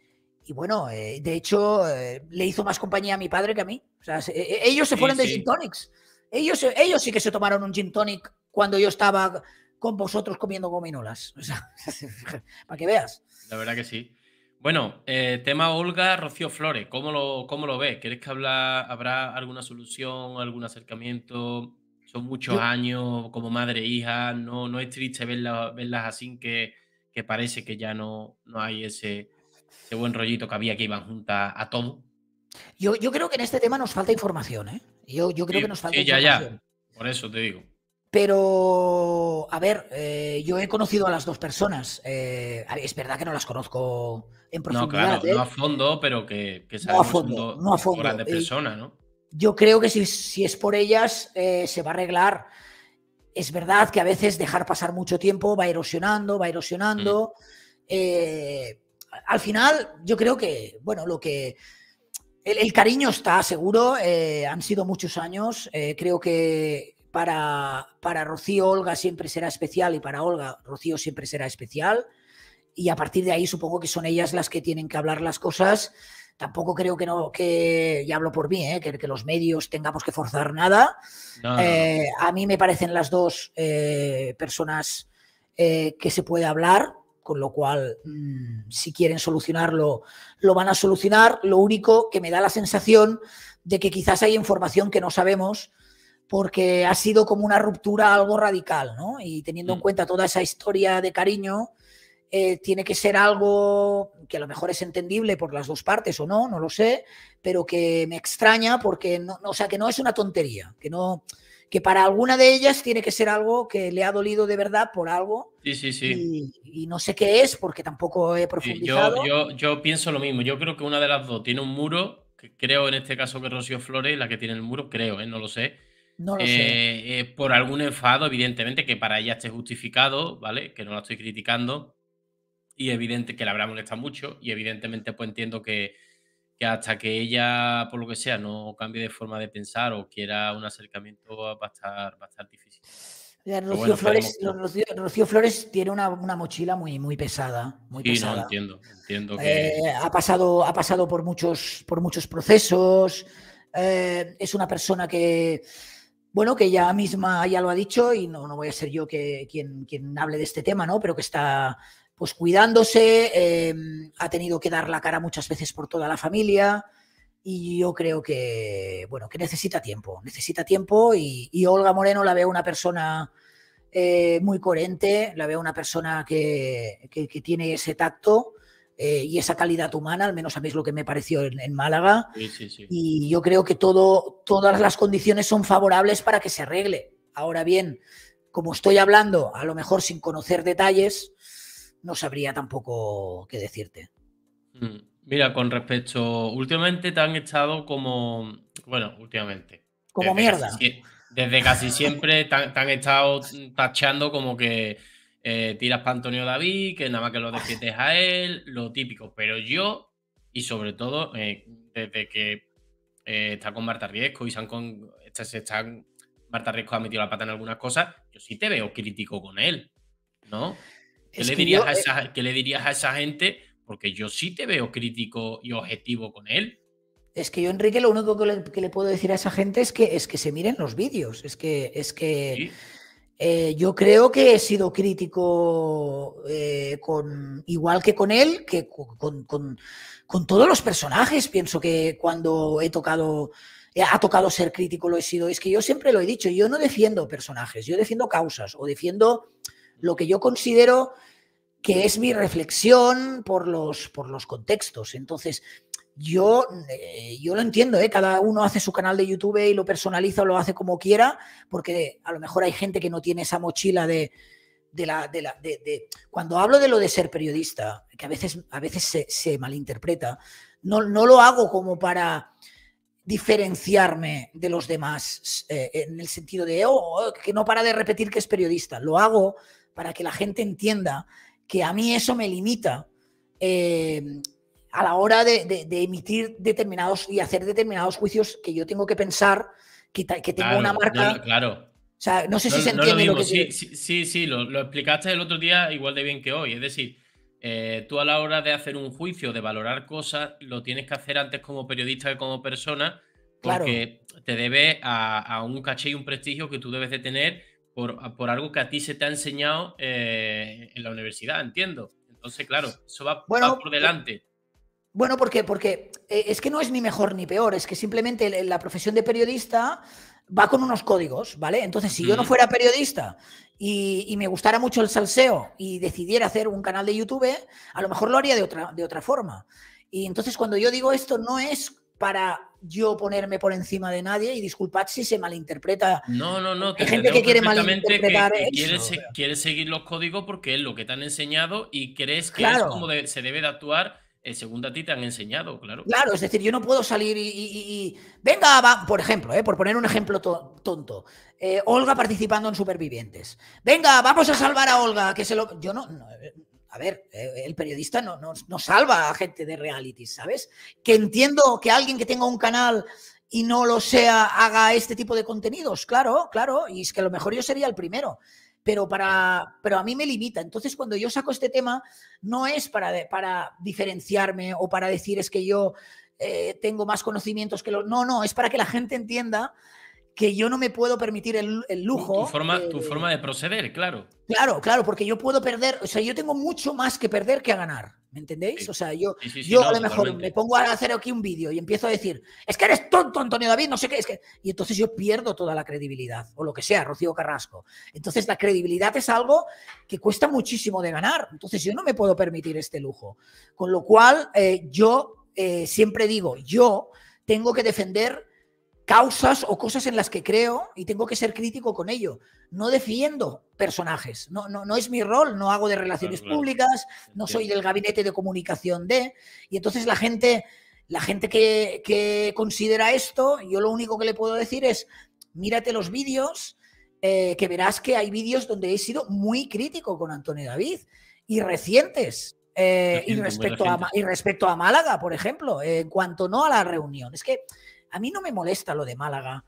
S2: y bueno, eh, de hecho, eh, le hizo más compañía a mi padre que a mí. Eh, ellos se fueron de gin tonics. Ellos, ellos sí que se tomaron un gin tonic cuando yo estaba con vosotros comiendo gominolas. para que veas.
S1: La verdad que sí. Bueno, tema Olga Rocío Flores, ¿cómo lo, cómo lo ves? ¿Crees que habrá alguna solución, algún acercamiento? Son muchos años como madre e hija, no, no es triste verlas así que, que parece que ya no, no hay ese, ese buen rollito que había que iban Junta a todo.
S2: Yo, creo que en este tema nos falta información, ¿eh? Yo, creo que nos falta ya, información.
S1: Ya. Por eso te digo.
S2: Pero, a ver, eh, yo he conocido a las dos personas. Eh, es verdad que no las conozco en profundidad. No, claro, ¿eh? no a
S1: fondo, pero que, que no a fondo, no a fondo. de persona, ¿no?
S2: Yo creo que si, es por ellas, se va a arreglar. Es verdad que a veces dejar pasar mucho tiempo va erosionando, va erosionando. Mm al final yo creo que, bueno, lo que... El, cariño está seguro, eh, han sido muchos años, eh, creo que para, para Rocío Olga siempre será especial y para Olga Rocío siempre será especial y a partir de ahí supongo que son ellas las que tienen que hablar las cosas. Tampoco creo que no, que ya hablo por mí, eh, que, los medios tengamos que forzar nada.
S1: a
S2: mí me parecen las dos personas que se puede hablar con lo cual mm. si quieren solucionarlo, lo van a solucionar. Lo único que me da la sensación de que quizás hay información que no sabemos porque ha sido como una ruptura algo radical, ¿no? Y teniendo en mm. cuenta toda esa historia de cariño, eh, tiene que ser algo que a lo mejor es entendible por las dos partes o no, no lo sé, pero que me extraña porque, no, o sea, que no es una tontería, que no, que para alguna de ellas tiene que ser algo que le ha dolido de verdad por algo.
S1: Sí, sí, sí.
S2: Y, no sé qué es porque tampoco he profundizado.
S1: yo, pienso lo mismo. Yo creo que una de las dos tiene un muro, que creo en este caso que Rocío Flores, la que tiene el muro, creo, ¿eh? no lo sé.
S2: No lo sé. Eh, eh, por algún
S1: enfado, evidentemente, que para ella esté justificado, ¿vale? Que no la estoy criticando. Y evidente que la habrá molestado mucho. Y evidentemente, pues entiendo que, que hasta que ella, por lo que sea, no cambie de forma de pensar o quiera un acercamiento, va a estar, difícil.
S2: Rocío, Flores, tiene una, mochila muy, muy pesada. sí, no,
S1: entiendo. Eh,
S2: ha, pasado, ha pasado por muchos, por muchos procesos. Eh, es una persona que, bueno, que ya misma ya lo ha dicho y no, no voy a ser yo quien, quien hable de este tema, ¿no? Pero que está, pues cuidándose, em, ha tenido que dar la cara muchas veces por toda la familia y yo creo que, bueno, que necesita tiempo, necesita tiempo y, Olga Moreno la veo una persona eh, muy coherente, la veo una persona que, tiene ese tacto. Eh, y esa calidad humana, al menos a mí es lo que me pareció en, Málaga. Y yo creo que todas las condiciones son favorables para que se arregle. Ahora bien, como estoy hablando, a lo mejor sin conocer detalles, no sabría tampoco qué decirte.
S1: Mm, mira, con respecto, últimamente te han echado como, bueno, últimamente. Como desde mierda. Casi, desde casi siempre te han, estado tachando como que eh, tiras para Antonio David, que nada más que lo ah. despiertes a él, lo típico. Pero yo, y sobre todo, eh, desde que eh, está con Marta Riesco y se, han con, este, se están, Marta Riesco ha metido la pata en algunas cosas, yo sí te veo crítico con él, ¿no?
S2: ¿Qué le, dirías a eh
S1: esa, le dirías a esa gente? Porque yo sí te veo crítico y objetivo
S2: con él. Es que yo, Enrique, lo único que le, puedo decir a esa gente es que, es que se miren los vídeos. Es que, es que eh, yo creo que he sido crítico eh, con, igual que con él, que con, con, todos los personajes. Pienso que cuando he tocado, ha tocado ser crítico lo he sido. Es que yo siempre lo he dicho, yo no defiendo personajes, yo defiendo causas o defiendo lo que yo considero que es mi reflexión por los, por los contextos. Entonces, yo, eh, yo lo entiendo, ¿eh? cada uno hace su canal de YouTube y lo personaliza o lo hace como quiera, porque a lo mejor hay gente que no tiene esa mochila de... la, de, cuando hablo de lo de ser periodista, que a veces, a veces se, malinterpreta, no, no lo hago como para diferenciarme de los demás eh, en el sentido de oh, oh, que no para de repetir que es periodista. Lo hago para que la gente entienda que a mí eso me limita eh, a la hora de, emitir determinados y hacer determinados juicios que yo tengo que pensar que, tengo una marca. claro. O sea, no sé si se entiende lo, que.
S1: Sí, sí, lo, explicaste el otro día igual de bien que hoy. Es decir, eh, tú a la hora de hacer un juicio, de valorar cosas, lo tienes que hacer antes como periodista que como persona, porque te debe a un caché y un prestigio que tú debes de tener por, algo que a ti se te ha enseñado eh, en la universidad, entiendo. Entonces, claro, eso va, por eh, delante.
S2: Bueno, ¿por qué? Porque eh, es que no es ni mejor ni peor, es que simplemente la profesión de periodista va con unos códigos, ¿vale? Entonces, si yo no mm. fuera periodista y, me gustara mucho el salseo y decidiera hacer un canal de YouTube, a lo mejor lo haría de otra, de otra forma. Y entonces, cuando yo digo esto, no es para yo ponerme por encima de nadie y disculpad si se malinterpreta.
S1: No, no, no. Hay gente que quiere malinterpretar. quiere, seguir los códigos porque es lo que te han enseñado y crees que es como se debe de actuar eh, según a ti te han enseñado, claro. Claro, es decir,
S2: yo no puedo salir y... venga, por ejemplo, eh, por poner un ejemplo tonto. Eh, Olga participando en Supervivientes. Venga, vamos a salvar a Olga, que se lo... Yo no a ver, eh, el periodista no, salva a gente de reality, ¿sabes? Que entiendo que alguien que tenga un canal y no lo sea haga este tipo de contenidos, claro, claro, y es que a lo mejor yo sería el primero, pero, para, pero a mí me limita. Entonces, cuando yo saco este tema, no es para, para diferenciarme o para decir es que yo eh, tengo más conocimientos que los... No, no, es para que la gente entienda que yo no me puedo permitir el, lujo. Tu forma, de, tu
S1: forma de proceder, claro.
S2: Claro, claro, porque yo puedo perder, o sea, yo tengo mucho más que perder que a ganar, ¿me entendéis? o sea, yo, yo a lo mejor me pongo a hacer aquí un vídeo y empiezo a decir, es que eres tonto, Antonio David, no sé qué, es que... Y entonces yo pierdo toda la credibilidad, o lo que sea, Rocío Carrasco. Entonces la credibilidad es algo que cuesta muchísimo de ganar, entonces yo no me puedo permitir este lujo. Con lo cual, eh, yo eh, siempre digo, yo tengo que defender causas o cosas en las que creo y tengo que ser crítico con ello. No defiendo personajes, no, no, es mi rol, no hago de relaciones públicas, no soy del gabinete de comunicación de... Y entonces la gente, la gente que, considera esto, yo lo único que le puedo decir es, mírate los vídeos, eh, que verás que hay vídeos donde he sido muy crítico con Antonio David y recientes. Eh, y, respecto a, y respecto a Málaga, por ejemplo, en cuanto no a la reunión. Es que a mí no me molesta lo de Málaga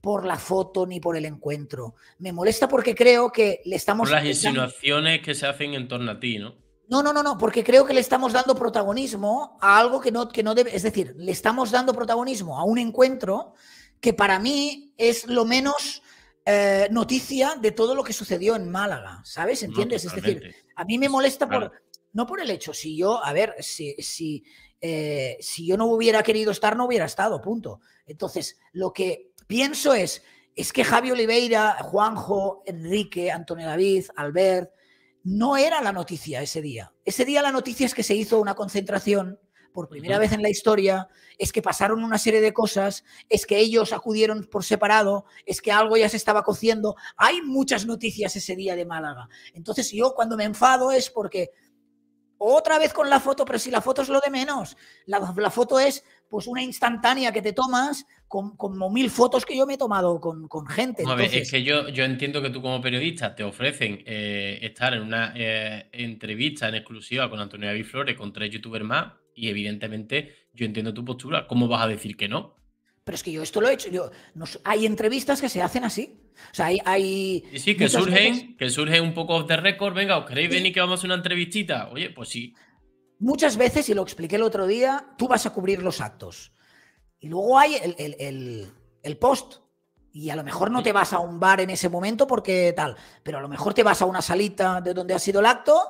S2: por la foto ni por el encuentro. Me molesta porque creo que le estamos... Por las insinuaciones
S1: que se hacen en torno a ti, ¿no?
S2: No, no, no, no, porque creo que le estamos dando protagonismo a algo que no, que no debe... Es decir, le estamos dando protagonismo a un encuentro que para mí es lo menos... Eh, noticia de todo lo que sucedió en Málaga, ¿sabes? ¿Entiendes? es decir, a mí me molesta por, no por el hecho, si yo, a ver, si, si eh, si yo no hubiera querido estar, no hubiera estado, punto. Entonces, lo que pienso es, es que Javi Oliveira, Juanjo, Enrique, Antonio David, Albert, no era la noticia ese día. Ese día la noticia es que se hizo una concentración por primera vez en la historia, es que pasaron una serie de cosas, es que ellos acudieron por separado, es que algo ya se estaba cociendo. Hay muchas noticias ese día de Málaga. Entonces yo cuando me enfado es porque otra vez con la foto, pero si la foto es lo de menos. La, foto es pues una instantánea que te tomas con, como mil fotos que yo me he tomado con, gente. es
S1: que yo, yo entiendo que tú como periodista te ofrecen eh, estar en una eh, entrevista en exclusiva con Antonio David Flores, con tres youtubers más, y evidentemente yo entiendo tu postura. ¿Cómo vas a decir que no?
S2: pero es que yo esto lo he hecho. Yo, hay entrevistas que se hacen así. O sea, hay. sí, que surgen,
S1: que surge un poco de récord. Venga, ¿os queréis sí. venir que vamos a una entrevistita? Oye, pues sí.
S2: Muchas veces, y lo expliqué el otro día, tú vas a cubrir los actos. Y luego hay el, el, el, post, y a lo mejor no te vas a un bar en ese momento porque tal, pero a lo mejor te vas a una salita de donde ha sido el acto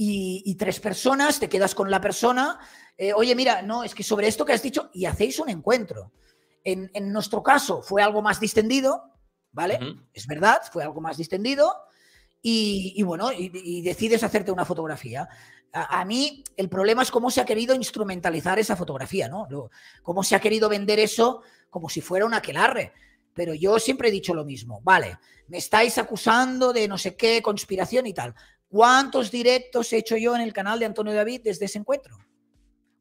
S2: y, tres personas, te quedas con la persona, eh, oye, mira, no, es que sobre esto que has dicho, y hacéis un encuentro. En, nuestro caso fue algo más distendido, ¿vale? Es verdad, fue algo más distendido. Y, bueno, y, decides hacerte una fotografía. A, mí el problema es cómo se ha querido instrumentalizar esa fotografía, ¿no? cómo se ha querido vender eso como si fuera un aquelarre. Pero yo siempre he dicho lo mismo, vale, me estáis acusando de no sé qué conspiración y tal. ¿Cuántos directos he hecho yo en el canal de Antonio David desde ese encuentro?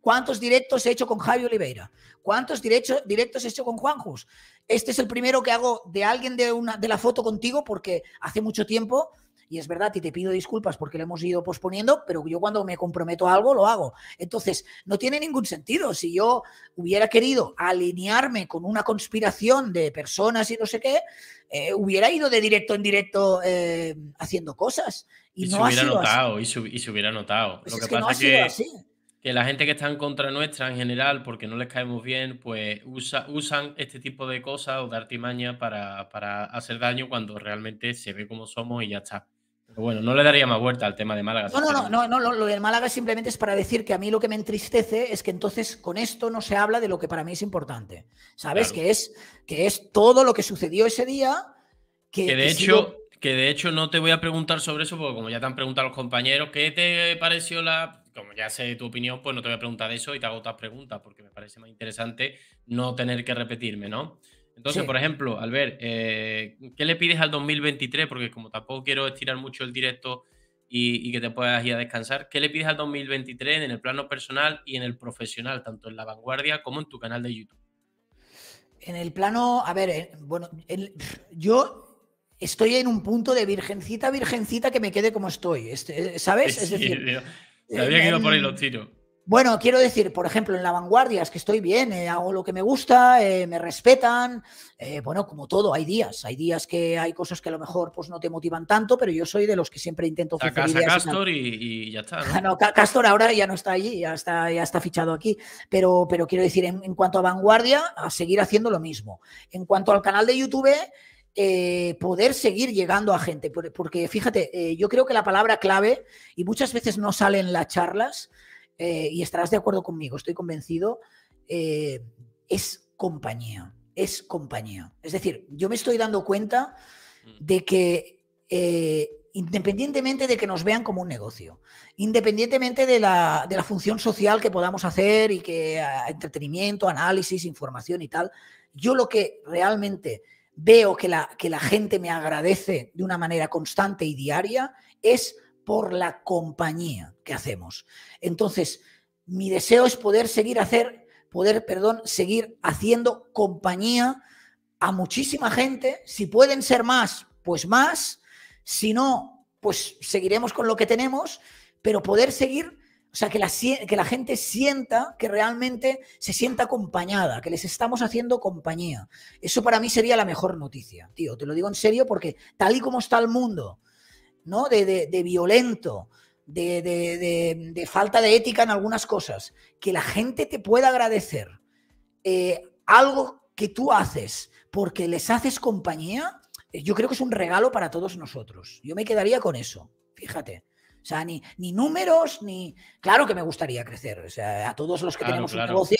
S2: ¿Cuántos directos he hecho con Javi Oliveira? ¿Cuántos directos, directos he hecho con Jus? Este es el primero que hago de alguien de, una, de la foto contigo porque hace mucho tiempo, y es verdad, y te pido disculpas porque lo hemos ido posponiendo, pero yo cuando me comprometo a algo lo hago. Entonces, no tiene ningún sentido. Si yo hubiera querido alinearme con una conspiración de personas y no sé qué, eh, hubiera ido de directo en directo eh, haciendo cosas. Y, no se hubiera notado,
S1: Y, se, hubiera notado. Pues lo que, pasa es que que la gente que está en contra nuestra en general, porque no les caemos bien, pues usa, usan este tipo de cosas o de artimaña para, hacer daño cuando realmente se ve como somos y ya está. Pero bueno, no le daría más vuelta al tema de Málaga. No, no, no,
S2: no, no lo, de Málaga simplemente es para decir que a mí lo que me entristece es que entonces con esto no se habla de lo que para mí es importante. ¿Sabes? Que, es, que es todo lo que sucedió ese día. Que, de hecho,
S1: que de hecho no te voy a preguntar sobre eso, porque como ya te han preguntado los compañeros, ¿qué te pareció la como ya sé tu opinión, pues no te voy a preguntar de eso y te hago otras preguntas porque me parece más interesante no tener que repetirme, ¿no? Entonces, por ejemplo, Albert, eh, ¿qué le pides al 2023? Porque como tampoco quiero estirar mucho el directo y, que te puedas ir a descansar, ¿qué le pides al 2023 en el plano personal y en el profesional, tanto en la vanguardia como en tu canal de YouTube?
S2: En el plano, a ver, eh, bueno, yo estoy en un punto de virgencita, virgencita que me quede como estoy, este, eh, ¿sabes? es decir, se que ido por ahí los tiros. Bueno, quiero decir, por ejemplo, en la vanguardia es que estoy bien, eh, hago lo que me gusta, eh, me respetan. Eh, bueno, como todo, hay días. Hay días que hay cosas que a lo mejor pues, no te motivan tanto, pero yo soy de los que siempre intento a casa Castor
S1: y, ya está.
S2: ¿no? Castor ahora ya no está allí, ya está, ya está fichado aquí. Pero, pero quiero decir, en cuanto a vanguardia, a seguir haciendo lo mismo. En cuanto al canal de YouTube eh, poder seguir llegando a gente. Porque fíjate, eh, yo creo que la palabra clave, y muchas veces no sale en las charlas, eh, y estarás de acuerdo conmigo, estoy convencido, es compañía. Es compañía. Es decir, yo me estoy dando cuenta mm. de que independientemente de que nos vean como un negocio, independientemente de la, función social que podamos hacer y que ah, entretenimiento, análisis, información y tal, yo lo que realmente veo que la, que la gente me agradece de una manera constante y diaria es por la compañía que hacemos. Entonces, mi deseo es poder seguir hacer, poder, perdón, seguir haciendo compañía a muchísima gente. Si pueden ser más, pues más. Si no, pues seguiremos con lo que tenemos, pero poder seguir o sea, que la, que la gente sienta que realmente se sienta acompañada, que les estamos haciendo compañía. Eso para mí sería la mejor noticia, tío. Te lo digo en serio porque tal y como está el mundo, ¿no? De, violento, de, falta de ética en algunas cosas, que la gente te pueda agradecer eh, algo que tú haces porque les haces compañía, eh, yo creo que es un regalo para todos nosotros. Yo me quedaría con eso, fíjate. O sea, ni, números, ni. Claro que me gustaría crecer. O sea, a todos los que tenemos un negocio.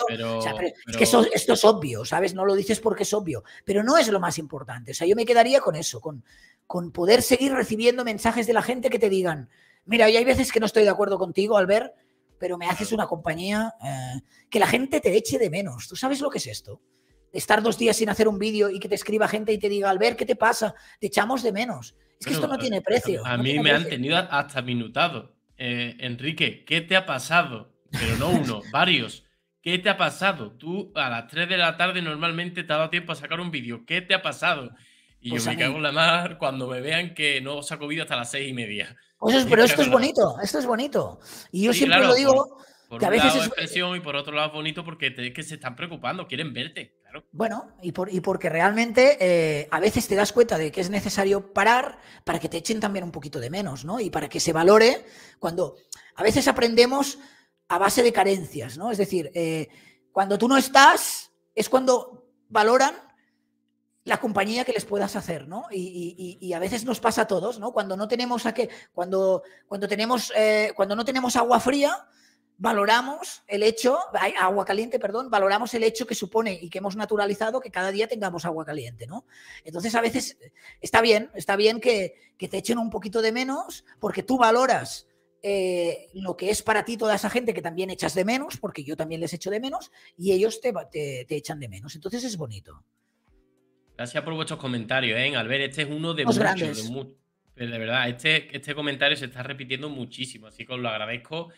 S2: Es que eso, esto es obvio, ¿sabes? No lo dices porque es obvio. Pero no es lo más importante. O sea, yo me quedaría con eso, con, con poder seguir recibiendo mensajes de la gente que te digan: Mira, hoy hay veces que no estoy de acuerdo contigo, al pero me haces una compañía eh, que la gente te eche de menos. ¿Tú sabes lo que es esto? Estar dos días sin hacer un vídeo y que te escriba gente y te diga, al ¿qué te pasa? Te echamos de menos. Es que esto no tiene precio. A, mí me han
S1: tenido hasta minutado. Eh, Enrique, ¿qué te ha pasado? Pero no uno, varios. ¿Qué te ha pasado? Tú a las 3 de la tarde normalmente te ha dado tiempo a sacar un vídeo. ¿Qué te ha pasado? Y yo pues me cago en la mar cuando me vean que no saco vídeo hasta las seis y media.
S2: Pues pero esto es bonito, esto es bonito. Y yo siempre lo digo. Por, un lado es
S1: expresión y por otro lado es bonito porque es que se están preocupando, quieren verte.
S2: Bueno, y, porque realmente eh, a veces te das cuenta de que es necesario parar para que te echen también un poquito de menos, ¿no? Y para que se valore cuando a veces aprendemos a base de carencias, ¿no? Es decir, eh, cuando tú no estás es cuando valoran la compañía que les puedas hacer, ¿no? Y, a veces nos pasa a todos, ¿no? Cuando no tenemos a cuando, cuando tenemos, eh, cuando no tenemos agua fría, valoramos el hecho, agua caliente, perdón, valoramos el hecho que supone y que hemos naturalizado que cada día tengamos agua caliente, ¿no? Entonces a veces eh, está bien, está bien que, te echen un poquito de menos porque tú valoras eh, lo que es para ti toda esa gente que también echas de menos, porque yo también les echo de menos y ellos te, echan de menos. Entonces es bonito.
S1: Gracias por vuestros comentarios, ¿eh? Albert, este es uno de Los muchos, de, verdad, este, este comentario se está repitiendo muchísimo, así que os lo agradezco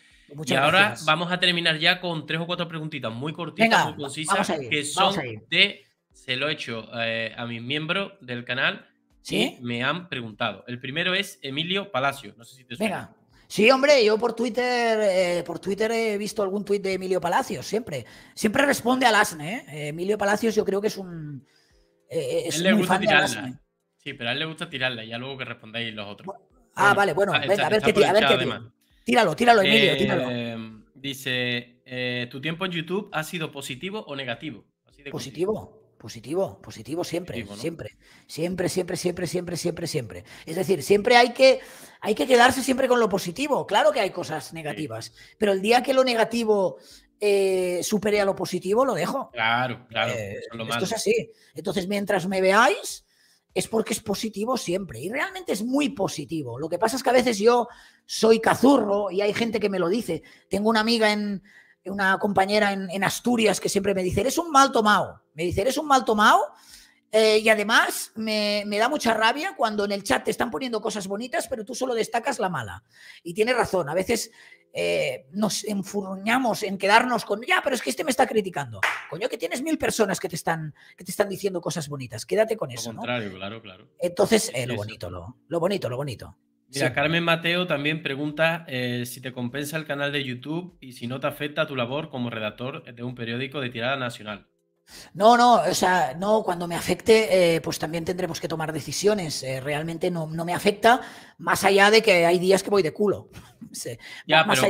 S1: y ahora vamos a terminar ya con tres o cuatro preguntitas muy cortitas, muy concisas, que son de. Se lo he hecho eh, a mis miembros del canal. ¿Sí? me han preguntado. El primero es Emilio Palacio. No sé si te suena.
S2: Sí, hombre, yo por Twitter, eh, por Twitter he visto algún tuit de Emilio Palacios, siempre. Siempre responde al Asne, ¿eh? Emilio Palacios yo creo que es un. es él le gusta tirarla.
S1: Sí, pero a él le gusta tirarla, ya luego que respondáis los otros.
S2: Ah, vale, bueno, ah, a ver qué tema Tíralo, tíralo, Emilio, eh, tíralo.
S1: Dice, eh, ¿tu tiempo en YouTube ha sido positivo o
S2: negativo? positivo. Positivo, positivo siempre, siempre, siempre, siempre, siempre, siempre, siempre, siempre. Es decir, siempre hay que, hay que quedarse siempre con lo positivo. Claro que hay cosas negativas, pero el día que lo negativo eh, supere a lo positivo, lo dejo.
S1: Claro, claro. eso esto es así.
S2: Entonces, mientras me veáis, es porque es positivo siempre. Y realmente es muy positivo. Lo que pasa es que a veces yo soy cazurro y hay gente que me lo dice. Tengo una amiga en, una compañera en, en Asturias que siempre me dice, eres un mal tomado. Me dice, eres un mal tomado eh, y además me, da mucha rabia cuando en el chat te están poniendo cosas bonitas, pero tú solo destacas la mala. Y tiene razón, a veces eh, nos enfurruñamos en quedarnos con, ya, pero es que este me está criticando. Coño, que tienes mil personas que te están, que te están diciendo cosas bonitas, quédate con eso. no
S1: contrario, claro, claro.
S2: Entonces, eh, lo bonito, lo, bonito, lo bonito. Mira,
S1: Carmen Mateo también pregunta si te compensa el canal de YouTube y si no te afecta tu labor como redactor de un periódico de tirada nacional.
S2: No, no, o sea, no, cuando me afecte, eh, pues también tendremos que tomar decisiones. Eh, realmente no, no, me afecta, más allá de que hay días que voy de culo. sí. Ya, pero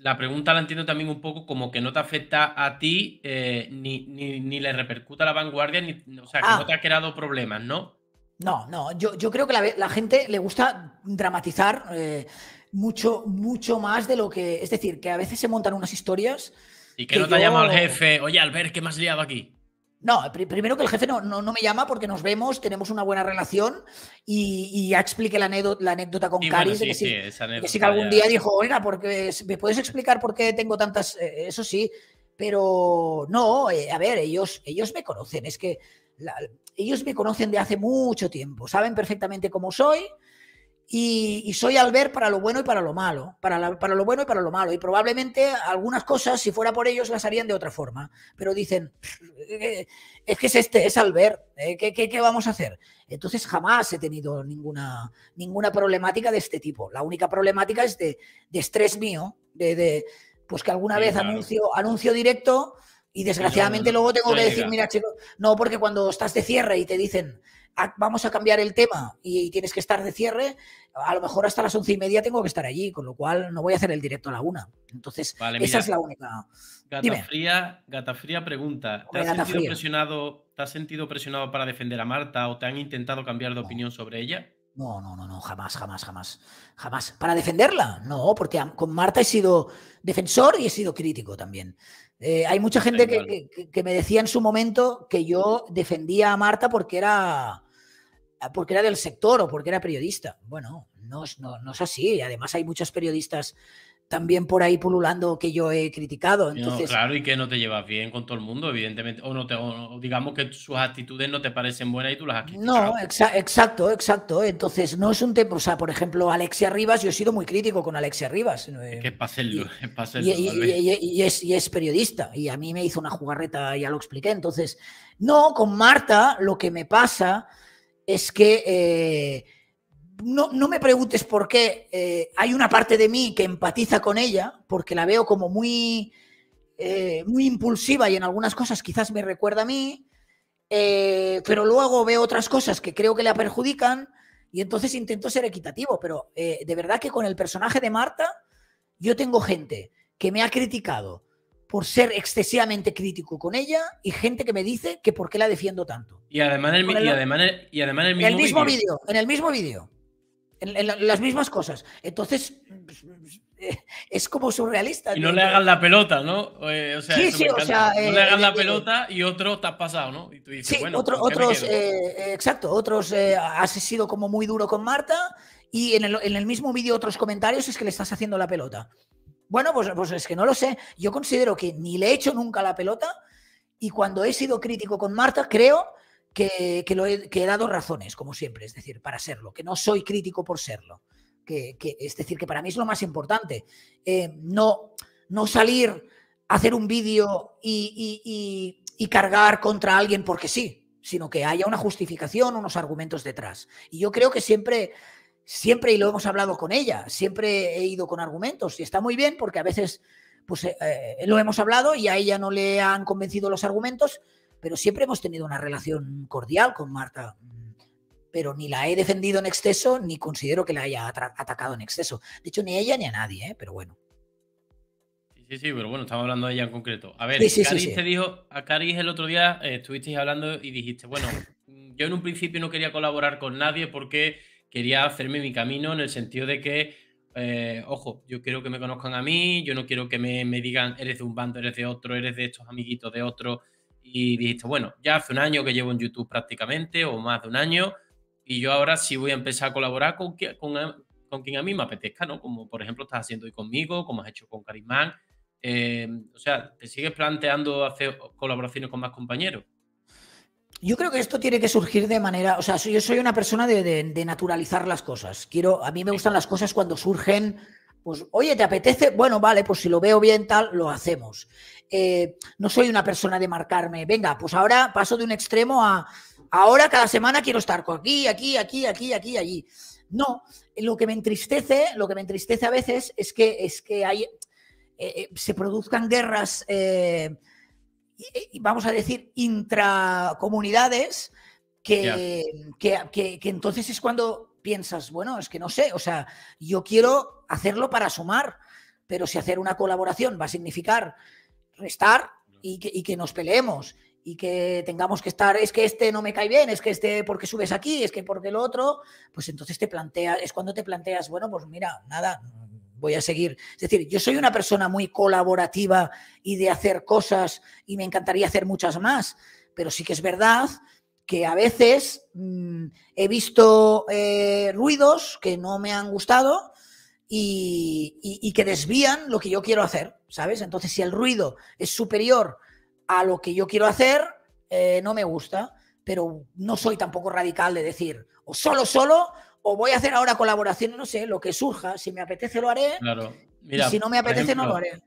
S1: la pregunta la entiendo también un poco como que no te afecta a ti, eh, ni, le repercuta a la vanguardia, ni, o sea, que no ah. te ha creado problemas, ¿no?
S2: No, no, yo, creo que la, la, gente le gusta dramatizar mucho, mucho más de lo que. Es decir, que a veces se montan unas historias y que, no te ha llamado el
S1: jefe, oye, Albert, ¿qué más liado aquí?
S2: No, primero que el jefe no, no, me llama porque nos vemos, tenemos una buena relación y, ya expliqué la anécdota, con Caris. sí, sí, que, sí, que, que algún día dijo, oiga, porque ¿me puedes explicar por qué tengo tantas? Eh, eso sí, pero no, eh, a ver, ellos, ellos me conocen, es que ellos me conocen de hace mucho tiempo, saben perfectamente cómo soy, y, y, soy Albert para lo bueno y para lo malo, para, para, lo bueno y para lo malo. Y probablemente algunas cosas, si fuera por ellos, las harían de otra forma. Pero dicen, eh, eh, es que es este, es Albert, eh, ¿qué, qué, vamos a hacer? Entonces jamás he tenido ninguna, ninguna problemática de este tipo. La única problemática es de, estrés mío, de, pues que alguna vez anuncio, anuncio directo y desgraciadamente luego tengo que decir, mira chicos, no, porque cuando estás de cierre y te dicen, vamos a cambiar el tema y tienes que estar de cierre, a lo mejor hasta las once y media tengo que estar allí, con lo cual no voy a hacer el directo a la una.
S1: Entonces, esa es la única. Gata, Fría, pregunta: ¿te has, sentido Presionado, ¿te has sentido presionado para defender a Marta o te han intentado cambiar de opinión
S2: sobre ella? No, no, no, no, jamás, jamás, jamás, jamás. Para defenderla, no, porque con Marta he sido defensor y he sido crítico también. Eh, hay mucha gente que, me decía en su momento que yo defendía a Marta porque era, Ah, porque era del sector o porque era periodista. Bueno, no, no, no es así. Además hay muchos periodistas también por ahí pululando que yo he criticado. Entonces... claro,
S1: y que no te llevas bien con todo el mundo, evidentemente, o, no digamos que sus actitudes no te parecen buenas y tú las has criticado. No,
S2: exacto, exacto. Entonces, no es un tema, o sea, por ejemplo, Alexia Rivas, yo he sido muy crítico con Alexia Rivas. Eh,
S1: es que es para y,
S2: es, y es periodista, y a mí me hizo una jugarreta, ya lo expliqué. Entonces, no, con Marta lo que me pasa es que eh, no, me preguntes por qué. Eh, hay una parte de mí que empatiza con ella porque la veo como muy, eh, muy impulsiva y en algunas cosas quizás me recuerda a mí, pero luego veo otras cosas que creo que la perjudican y entonces intento ser equitativo. Pero de verdad que con el personaje de Marta yo tengo gente que me ha criticado por ser excesivamente crítico con ella y gente que me dice que por qué la defiendo tanto.
S1: Y además el, el, y el, mismo vídeo.
S2: En el mismo vídeo. En, las mismas cosas. Entonces, es como surrealista. Y no le hagan
S1: la pelota, ¿no? Eh, o sea, no eh, le hagan la eh, pelota y otro te has pasado, ¿no? Y tú dices, sí, bueno, otros,
S2: exacto, otros has sido como muy duro con Marta y en el, en el mismo vídeo otros comentarios es que le estás haciendo la pelota. Bueno, pues, pues, es que no lo sé. Yo considero que ni le he hecho nunca la pelota y cuando he sido crítico con Marta, creo que, he, dado razones, como siempre, es decir, para serlo, que no soy crítico por serlo. Que, es decir, que para mí es lo más importante. Eh, no, no salir a hacer un vídeo y, cargar contra alguien porque sí, sino que haya una justificación, unos argumentos detrás. Y yo creo que siempre siempre, y lo hemos hablado con ella, siempre he ido con argumentos y está muy bien porque a veces pues, eh, eh, lo hemos hablado y a ella no le han convencido los argumentos, pero siempre hemos tenido una relación cordial con Marta. Pero ni la he defendido en exceso, ni considero que la haya atacado en exceso. De hecho, ni a ella ni a nadie, ¿eh? pero bueno.
S1: Sí, sí, pero bueno, estamos hablando de ella en concreto. A ver, Caris te dijo, a Caris el otro día estuviste eh, estuvisteis hablando y dijiste, bueno, yo en un principio no quería colaborar con nadie porque quería hacerme mi camino en el sentido de que, eh, ojo, yo quiero que me conozcan a mí, yo no quiero que me, digan, eres de un bando, eres de otro, eres de estos amiguitos de otro. Y dijiste, bueno, ya hace un año que llevo en YouTube prácticamente, o más de un año, y yo ahora sí voy a empezar a colaborar con, con, quien a mí me apetezca, ¿no? Como por ejemplo estás haciendo hoy conmigo, como has hecho con Carismán. Eh, o sea, ¿te sigues planteando hacer colaboraciones con más compañeros?
S2: Yo creo que esto tiene que surgir de manera, o sea, yo soy una persona de, naturalizar las cosas. Quiero, a mí me gustan las cosas cuando surgen, pues, oye, ¿te apetece? Bueno, vale, pues si lo veo bien tal, lo hacemos. Eh, no soy una persona de marcarme, venga, pues ahora paso de un extremo a, ahora cada semana quiero estar aquí, aquí, aquí, aquí, aquí, allí. No, lo que me entristece, lo que me entristece a veces es que, es que hay, eh, eh, se produzcan guerras. Eh, y vamos a decir, intracomunidades, que, que, que, entonces es cuando piensas, bueno, es que no sé, o sea, yo quiero hacerlo para sumar, pero si hacer una colaboración va a significar restar y que, y que nos peleemos y que tengamos que estar, es que este no me cae bien, es que este porque subes aquí, es que porque lo otro, pues entonces te plantea es cuando te planteas, bueno, pues mira, nada, voy a seguir. Es decir, yo soy una persona muy colaborativa y de hacer cosas y me encantaría hacer muchas más, pero sí que es verdad que a veces mm, he visto eh, ruidos que no me han gustado y, que desvían lo que yo quiero hacer, ¿sabes? Entonces, si el ruido es superior a lo que yo quiero hacer, eh, no me gusta, pero no soy tampoco radical de decir, o solo, solo, o voy a hacer ahora colaboraciones, no sé, lo que surja. Si me apetece lo haré. Claro. si no me apetece, no lo haré.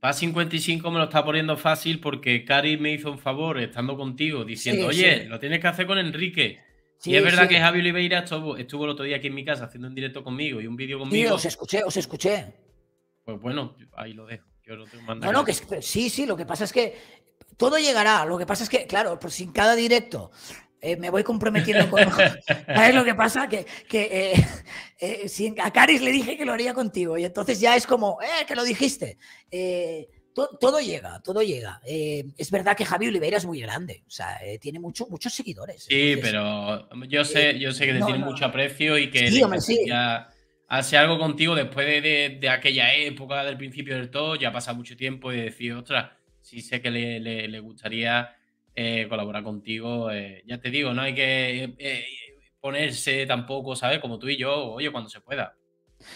S1: Paz 55 me lo está poniendo fácil porque Cari me hizo un favor estando contigo diciendo, oye, lo tienes que hacer con Enrique. y es verdad que Javi Oliveira estuvo, el otro día aquí en mi casa haciendo un directo conmigo y un vídeo conmigo. Sí, os
S2: escuché, os escuché.
S1: Pues bueno, ahí lo dejo. Yo no No, que
S2: sí, sí, lo que pasa es que todo llegará. Lo que pasa es que, claro, por pues sin cada directo eh, me voy comprometiendo con... ¿Sabes lo que pasa? Que, que eh, eh, a Caris le dije que lo haría contigo y entonces ya es como, ¡eh, que lo dijiste! todo llega, todo llega. es verdad que Javi Oliveira es muy grande, o sea, tiene mucho, muchos seguidores.
S1: Sí, pero um, yo sé, yo sé que te tiene mucho aprecio y que... hace algo contigo después de, aquella época del principio del todo, ya pasa mucho tiempo y decir, ostras, sí sé que le, le, le gustaría eh, colaborar contigo. Eh, ya te digo, no hay que eh, ponerse tampoco, ¿sabes? Como tú y yo, oye, cuando se pueda.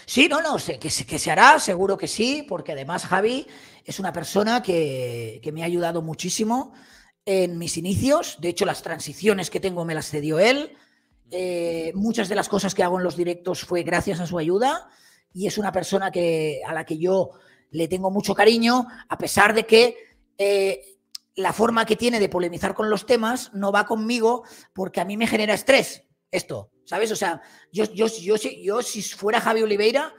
S2: Sí, no, no, sé que, se hará, seguro que sí, porque además Javi es una persona que, me ha ayudado muchísimo en mis inicios. De hecho, las transiciones que tengo me las cedió él. muchas de las cosas que hago en los directos fue gracias a su ayuda y es una persona que, a la que yo le tengo mucho cariño, a pesar de que la forma que tiene de polemizar con los temas no va conmigo porque a mí me genera estrés esto, ¿sabes? O sea, yo, yo, yo, yo si fuera Javi Oliveira,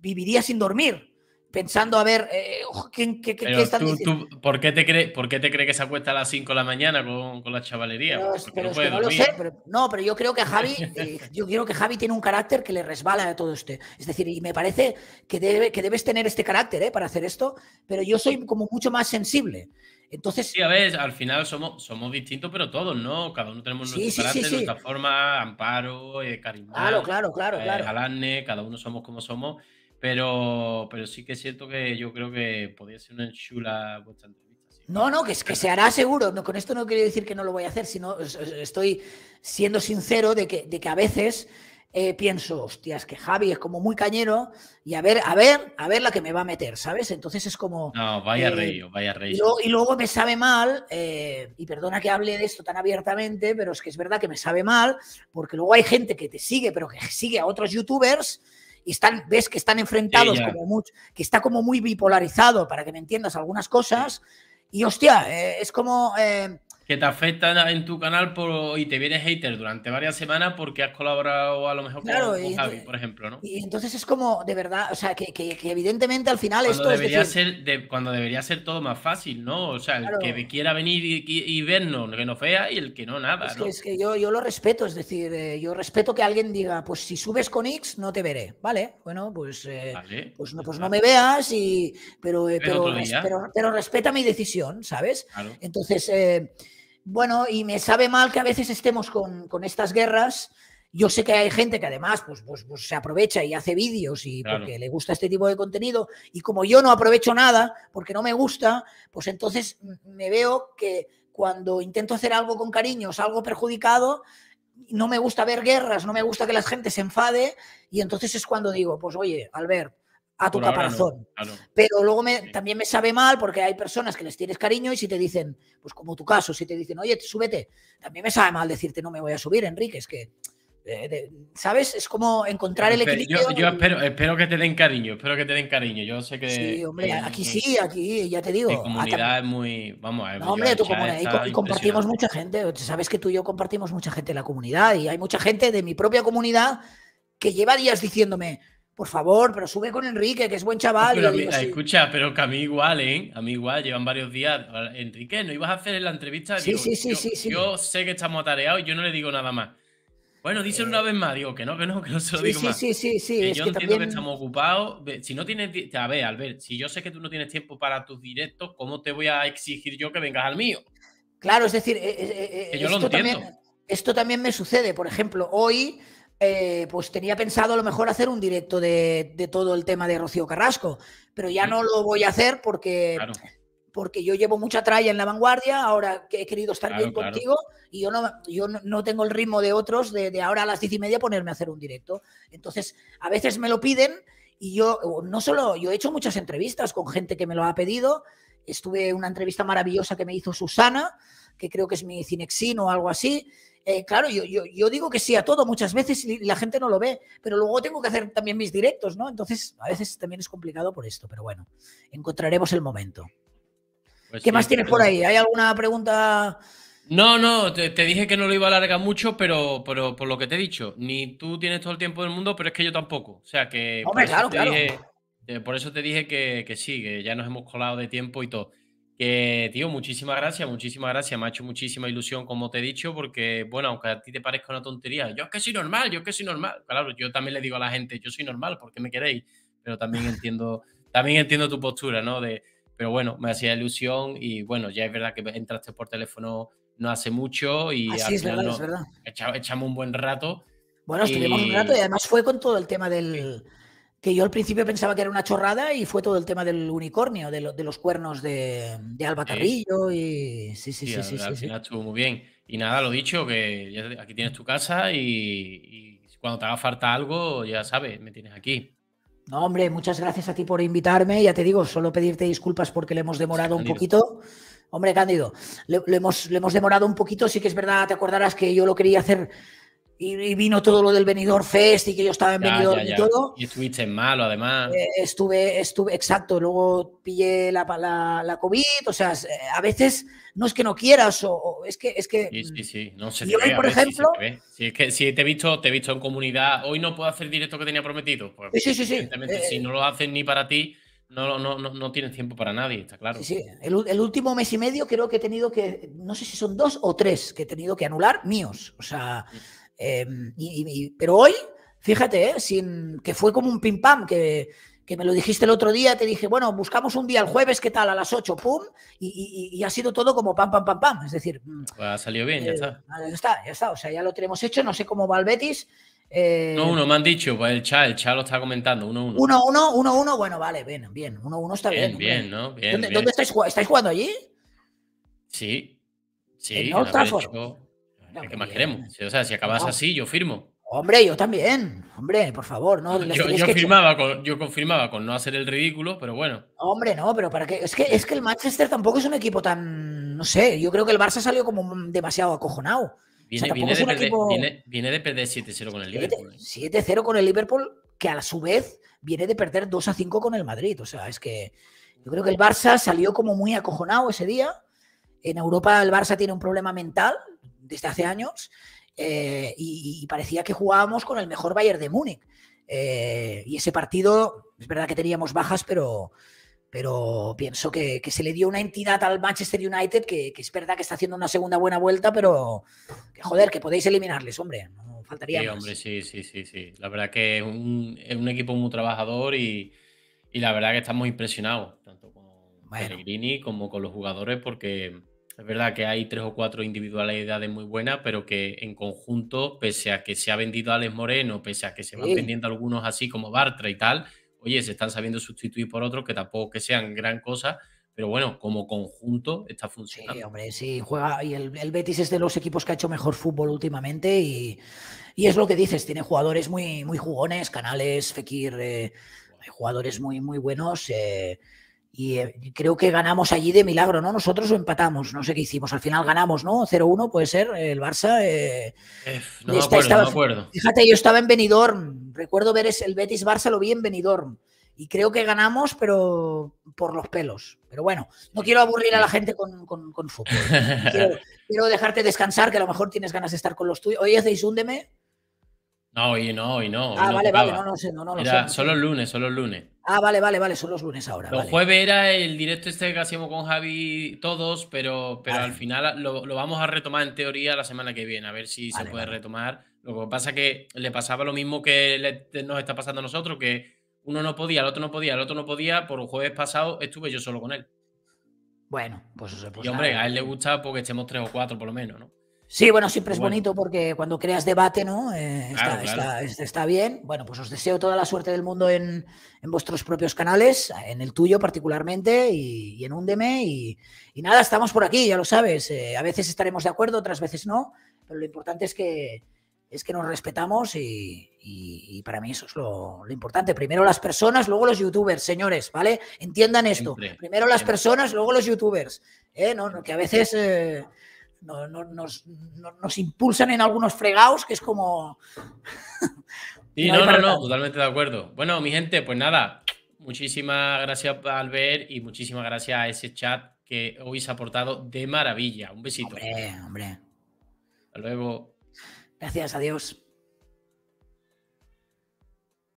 S2: viviría sin dormir, pensando a ver eh, ¿qué, diciendo?
S1: ¿por, qué te cree, ¿Por qué te cree que se acuesta a las 5 de la mañana con, la chavalería? no, lo sé,
S2: pero, no, pero yo creo que Javi, eh, yo creo que Javi tiene un carácter que le resbala a todo este. Es decir, y me parece que, debe, que debes tener este carácter eh, para hacer esto, pero yo soy como mucho más sensible. Entonces. Sí, a
S1: ver, al final somos, somos distintos, pero todos, ¿no? Cada uno tenemos nuestro carácter, nuestra forma, Amparo, eh, caridad. Claro, claro, claro, eh, claro. cada uno somos como somos. Pero, pero sí que es cierto que yo creo que podría ser una enchula vuestra entrevista.
S2: No, no, que, que se hará seguro. No, con esto no quiero decir que no lo voy a hacer, sino estoy siendo sincero de que, de que a veces eh, pienso, hostias, que Javi es como muy cañero y a ver, a ver, a ver la que me va a meter, ¿sabes? Entonces es como...
S1: No, vaya eh, rey, vaya rey. Y luego,
S2: me sabe mal, eh, y perdona que hable de esto tan abiertamente, pero es que es verdad que me sabe mal, porque luego hay gente que te sigue, pero que sigue a otros youtubers y están, ves que están enfrentados, como mucho, que está como muy bipolarizado, para que me entiendas algunas cosas, y hostia, es como
S1: que te afecta en tu canal y te vienes hater durante varias semanas porque has colaborado a lo mejor con, Javi, por ejemplo, ¿no?
S2: Y entonces es como, de verdad, o sea, que, evidentemente al final esto es
S1: ser Cuando debería ser todo más fácil, ¿no? O sea, el que quiera venir y, y, vernos, que no fea y el que no, nada, es Que, es
S2: que yo, yo lo respeto, es decir, eh, yo respeto que alguien diga, pues si subes con X no te veré, ¿vale? Bueno, pues, eh, pues, no, pues no me veas, y, pero, eh, pero, pero, pero, respeta mi decisión, ¿sabes? Entonces... Bueno, y me sabe mal que a veces estemos con, con estas guerras. Yo sé que hay gente que además pues, pues, pues se aprovecha y hace vídeos y porque le gusta este tipo de contenido. Y como yo no aprovecho nada porque no me gusta, pues entonces me veo que cuando intento hacer algo con cariño algo perjudicado. No me gusta ver guerras, no me gusta que la gente se enfade. Y entonces es cuando digo, pues oye, Albert, a tu caparazón. Pero luego también me sabe mal porque hay personas que les tienes cariño y si te dicen, pues como tu caso, si te dicen, oye, súbete, también me sabe mal decirte, no me voy a subir, Enrique, es que, eh, ¿sabes? Es como encontrar el equilibrio. Yo, espero,
S1: que te den cariño, espero que te den cariño. Yo sé que. Sí, hombre, aquí sí,
S2: aquí, ya te digo. La comunidad
S1: es muy. Vamos a ver. hombre, tu comunidad. y compartimos
S2: mucha gente. Sabes que tú y yo compartimos mucha gente en la comunidad y hay mucha gente de mi propia comunidad que lleva días diciéndome por favor, pero sube con Enrique, que es buen chaval.
S1: Escucha, pero que a mí igual, ¿eh? A mí igual, llevan varios días. Enrique, ¿no ibas a hacer la entrevista? Sí, sí, sí,
S2: yo, sí, Yo
S1: sé que estamos atareados y yo no le digo nada más. Bueno, díselo una eh, vez más, digo que no, que no, que no se lo digo más. Sí, sí, sí, yo entiendo que estamos ocupados. Si no tienes. A ver, Albert, si yo sé que tú no tienes tiempo para tus directos, ¿cómo te voy a exigir yo que vengas al mío?
S2: Claro, es decir. E, e, e, yo lo entiendo. esto también me sucede. Por ejemplo, hoy eh, pues tenía pensado a lo mejor hacer un directo de, todo el tema de Rocío Carrasco, pero ya no mm. lo voy a hacer porque, porque yo llevo mucha tralla en la vanguardia, ahora que he querido estar bien contigo y yo, no, yo no tengo el ritmo de otros de, de, ahora a las diez y media ponerme a hacer un directo. Entonces, a veces me lo piden y yo no solo, yo he hecho muchas entrevistas con gente que me lo ha pedido, estuve en una entrevista maravillosa que me hizo Susana, que creo que es mi cinexino o algo así eh, claro, yo, digo que sí a todo muchas veces y la gente no lo ve, pero luego tengo que hacer también mis directos, ¿no? Entonces, a veces también es complicado por esto, pero bueno, encontraremos el momento. Pues ¿Qué más tienes por ahí? ¿Hay alguna pregunta?
S1: No, no, te, dije que no lo iba a alargar mucho, pero, por lo que te he dicho, ni tú tienes todo el tiempo del mundo, pero es que yo tampoco. O sea que. Hombre, por, eso claro, claro. Eh, por eso te dije que, que sí, que ya nos hemos colado de tiempo y todo. Que, eh, tío, muchísimas gracias, muchísimas gracias. Me ha hecho muchísima ilusión, como te he dicho, porque, bueno, aunque a ti te parezca una tontería, yo es que soy normal, yo es que soy normal. Claro, yo también le digo a la gente, yo soy normal, ¿por qué me queréis? Pero también entiendo, también entiendo tu postura, ¿no? De, pero bueno, me hacía ilusión y, bueno, ya es verdad que entraste por teléfono no hace mucho y al Echamos, un buen rato.
S2: Bueno, estuvimos un rato y además fue con todo el tema del que yo al principio pensaba que era una chorrada y fue todo el tema del unicornio, de, los cuernos de, Alba Carrillo y sí, sí, sí, sí. sí, al,
S1: estuvo muy bien. Y nada, lo dicho, que aquí tienes tu casa y, cuando te haga falta algo, ya sabes, me tienes aquí.
S2: No, hombre, muchas gracias a ti por invitarme. Ya te digo, solo pedirte disculpas porque le hemos demorado un poquito. Hombre, Cándido, hemos, le hemos demorado un poquito. Sí que es verdad, te acordarás que yo lo quería hacer y, vino todo lo del venidor Fest y que yo estaba en venidor y todo.
S1: Y estuviste malo, además.
S2: Eh, estuve, estuve, exacto, luego pillé la, la, COVID, o sea, eh, a veces no es que no quieras, o, es que... Es que sí, sí, sí, no sé hoy, por ejemplo...
S1: Si te he visto, te he visto en comunidad, hoy no puedo hacer directo que tenía prometido. Pues, sí, sí, sí. si eh, no lo hacen ni para ti, no, no, no, no tienes tiempo para nadie, está claro. Sí, sí.
S2: El, el, último mes y medio creo que he tenido que, no sé si son dos o tres que he tenido que anular míos. O sea, mm. Eh, y, pero hoy, fíjate, eh, sin, que fue como un pim pam, que, que, me lo dijiste el otro día, te dije, bueno, buscamos un día el jueves, ¿qué tal? A las 8, pum, y, y ha sido todo como pam, pam, pam, pam. Es decir, mm,
S1: ha salido bien, ya eh, está.
S2: Ah, ya está, ya está, o sea, ya lo tenemos hecho, no sé cómo va el Betis. Eh, no, uno,
S1: me han dicho, pues el chat, lo está comentando, 1-1. 1-1,
S2: 1-1, bueno, vale, bien, bien, 1-1 está bien. Bien, ¿no? ¿Dónde, estáis, jugando allí?
S1: Sí, sí. En Old Trafford. ¿Qué más queremos? O sea, si acabas así, yo firmo.
S2: Hombre, yo también. Hombre, por favor, no. Yo,
S1: confirmaba con no hacer el ridículo, pero bueno.
S2: Hombre, no, pero para qué. Es que, es que el Manchester tampoco es un equipo tan. No sé, yo creo que el Barça salió como demasiado acojonado. Viene, de, perder,
S1: viene, de perder 7-0 con el Liverpool.
S2: 7-0 ¿eh? con el Liverpool, que a su vez viene de perder 2-5 con el Madrid. O sea, es que yo creo que el Barça salió como muy acojonado ese día. En Europa el Barça tiene un problema mental desde hace años eh, y, parecía que jugábamos con el mejor Bayern de Múnich. Eh, y ese partido, es verdad que teníamos bajas, pero, pero pienso que, se le dio una entidad al Manchester United que, es verdad que está haciendo una segunda buena vuelta, pero joder, que podéis eliminarles, hombre. No faltaría. Sí,
S1: hombre, sí, sí, sí, sí. La verdad que es un, equipo muy trabajador y, la verdad que estamos impresionados, tanto con Pellegrini como con los jugadores, porque es verdad que hay tres o cuatro individualidades muy buenas, pero que en conjunto, pese a que se ha vendido a Alex Moreno, pese a que se van vendiendo algunos así como Bartra y tal, oye, se están sabiendo sustituir por otros que tampoco que sean gran cosa, pero bueno, como conjunto está funcionando. Sí, hombre,
S2: sí, juega. Y el, Betis es de los equipos que ha hecho mejor fútbol últimamente y, es lo que dices, tiene jugadores muy, muy jugones, Canales, Fekir, eh, jugadores muy, muy buenos. Eh, eh, y creo que ganamos allí de milagro, ¿no? Nosotros empatamos, no sé qué hicimos, al final ganamos, ¿no? 0-1 puede ser, el Barça. Eh, no, me acuerdo, no me acuerdo. Fíjate, yo estaba en Benidorm, recuerdo ver el Betis-Barça, lo vi en Benidorm y creo que ganamos, pero por los pelos. Pero bueno, no quiero aburrir a la gente con, con, fútbol. Quiero, dejarte descansar, que a lo mejor tienes ganas de estar con los tuyos. Hoy hacéis úndeme,
S1: no, hoy ah, no, hoy no. ah, vale, vale, no, no sé, no, no era, sé. Son los lunes, solo los lunes.
S2: Ah, vale, vale, vale, son los lunes ahora. Los jueves
S1: era el directo este que hacíamos con Javi todos, pero, pero al final lo, vamos a retomar en teoría la semana que viene, a ver si se puede retomar. Lo que pasa que le pasaba lo mismo que nos está pasando a nosotros, que uno no podía, el otro no podía, el otro no podía. Por un jueves pasado estuve yo solo con él.
S2: Bueno, pues eso se Y hombre, a él le
S1: gusta porque estemos tres o cuatro por lo menos, ¿no?
S2: Sí, bueno, siempre es bonito porque cuando creas debate, ¿no? Eh, este, está, bien. Bueno, pues os deseo toda la suerte del mundo en, vuestros propios canales, en el tuyo particularmente y, en Úndeme. Y, y, nada, estamos por aquí, ya lo sabes. Eh, a veces estaremos de acuerdo, otras veces no, pero lo importante es que, es que nos respetamos y, para mí eso es lo, importante. Primero las personas, luego los youtubers, señores, ¿vale? Entiendan esto. Primero las personas, luego los youtubers. ¿eh? No, no, que a veces no, nos, impulsan en algunos fregados que es como...
S1: sí, no, no, no, totalmente de acuerdo. Bueno, mi gente, pues nada, muchísimas gracias ver y muchísimas gracias a ese chat que hoy se ha aportado de maravilla. Un besito. Hombre, Hasta luego.
S2: Gracias, adiós.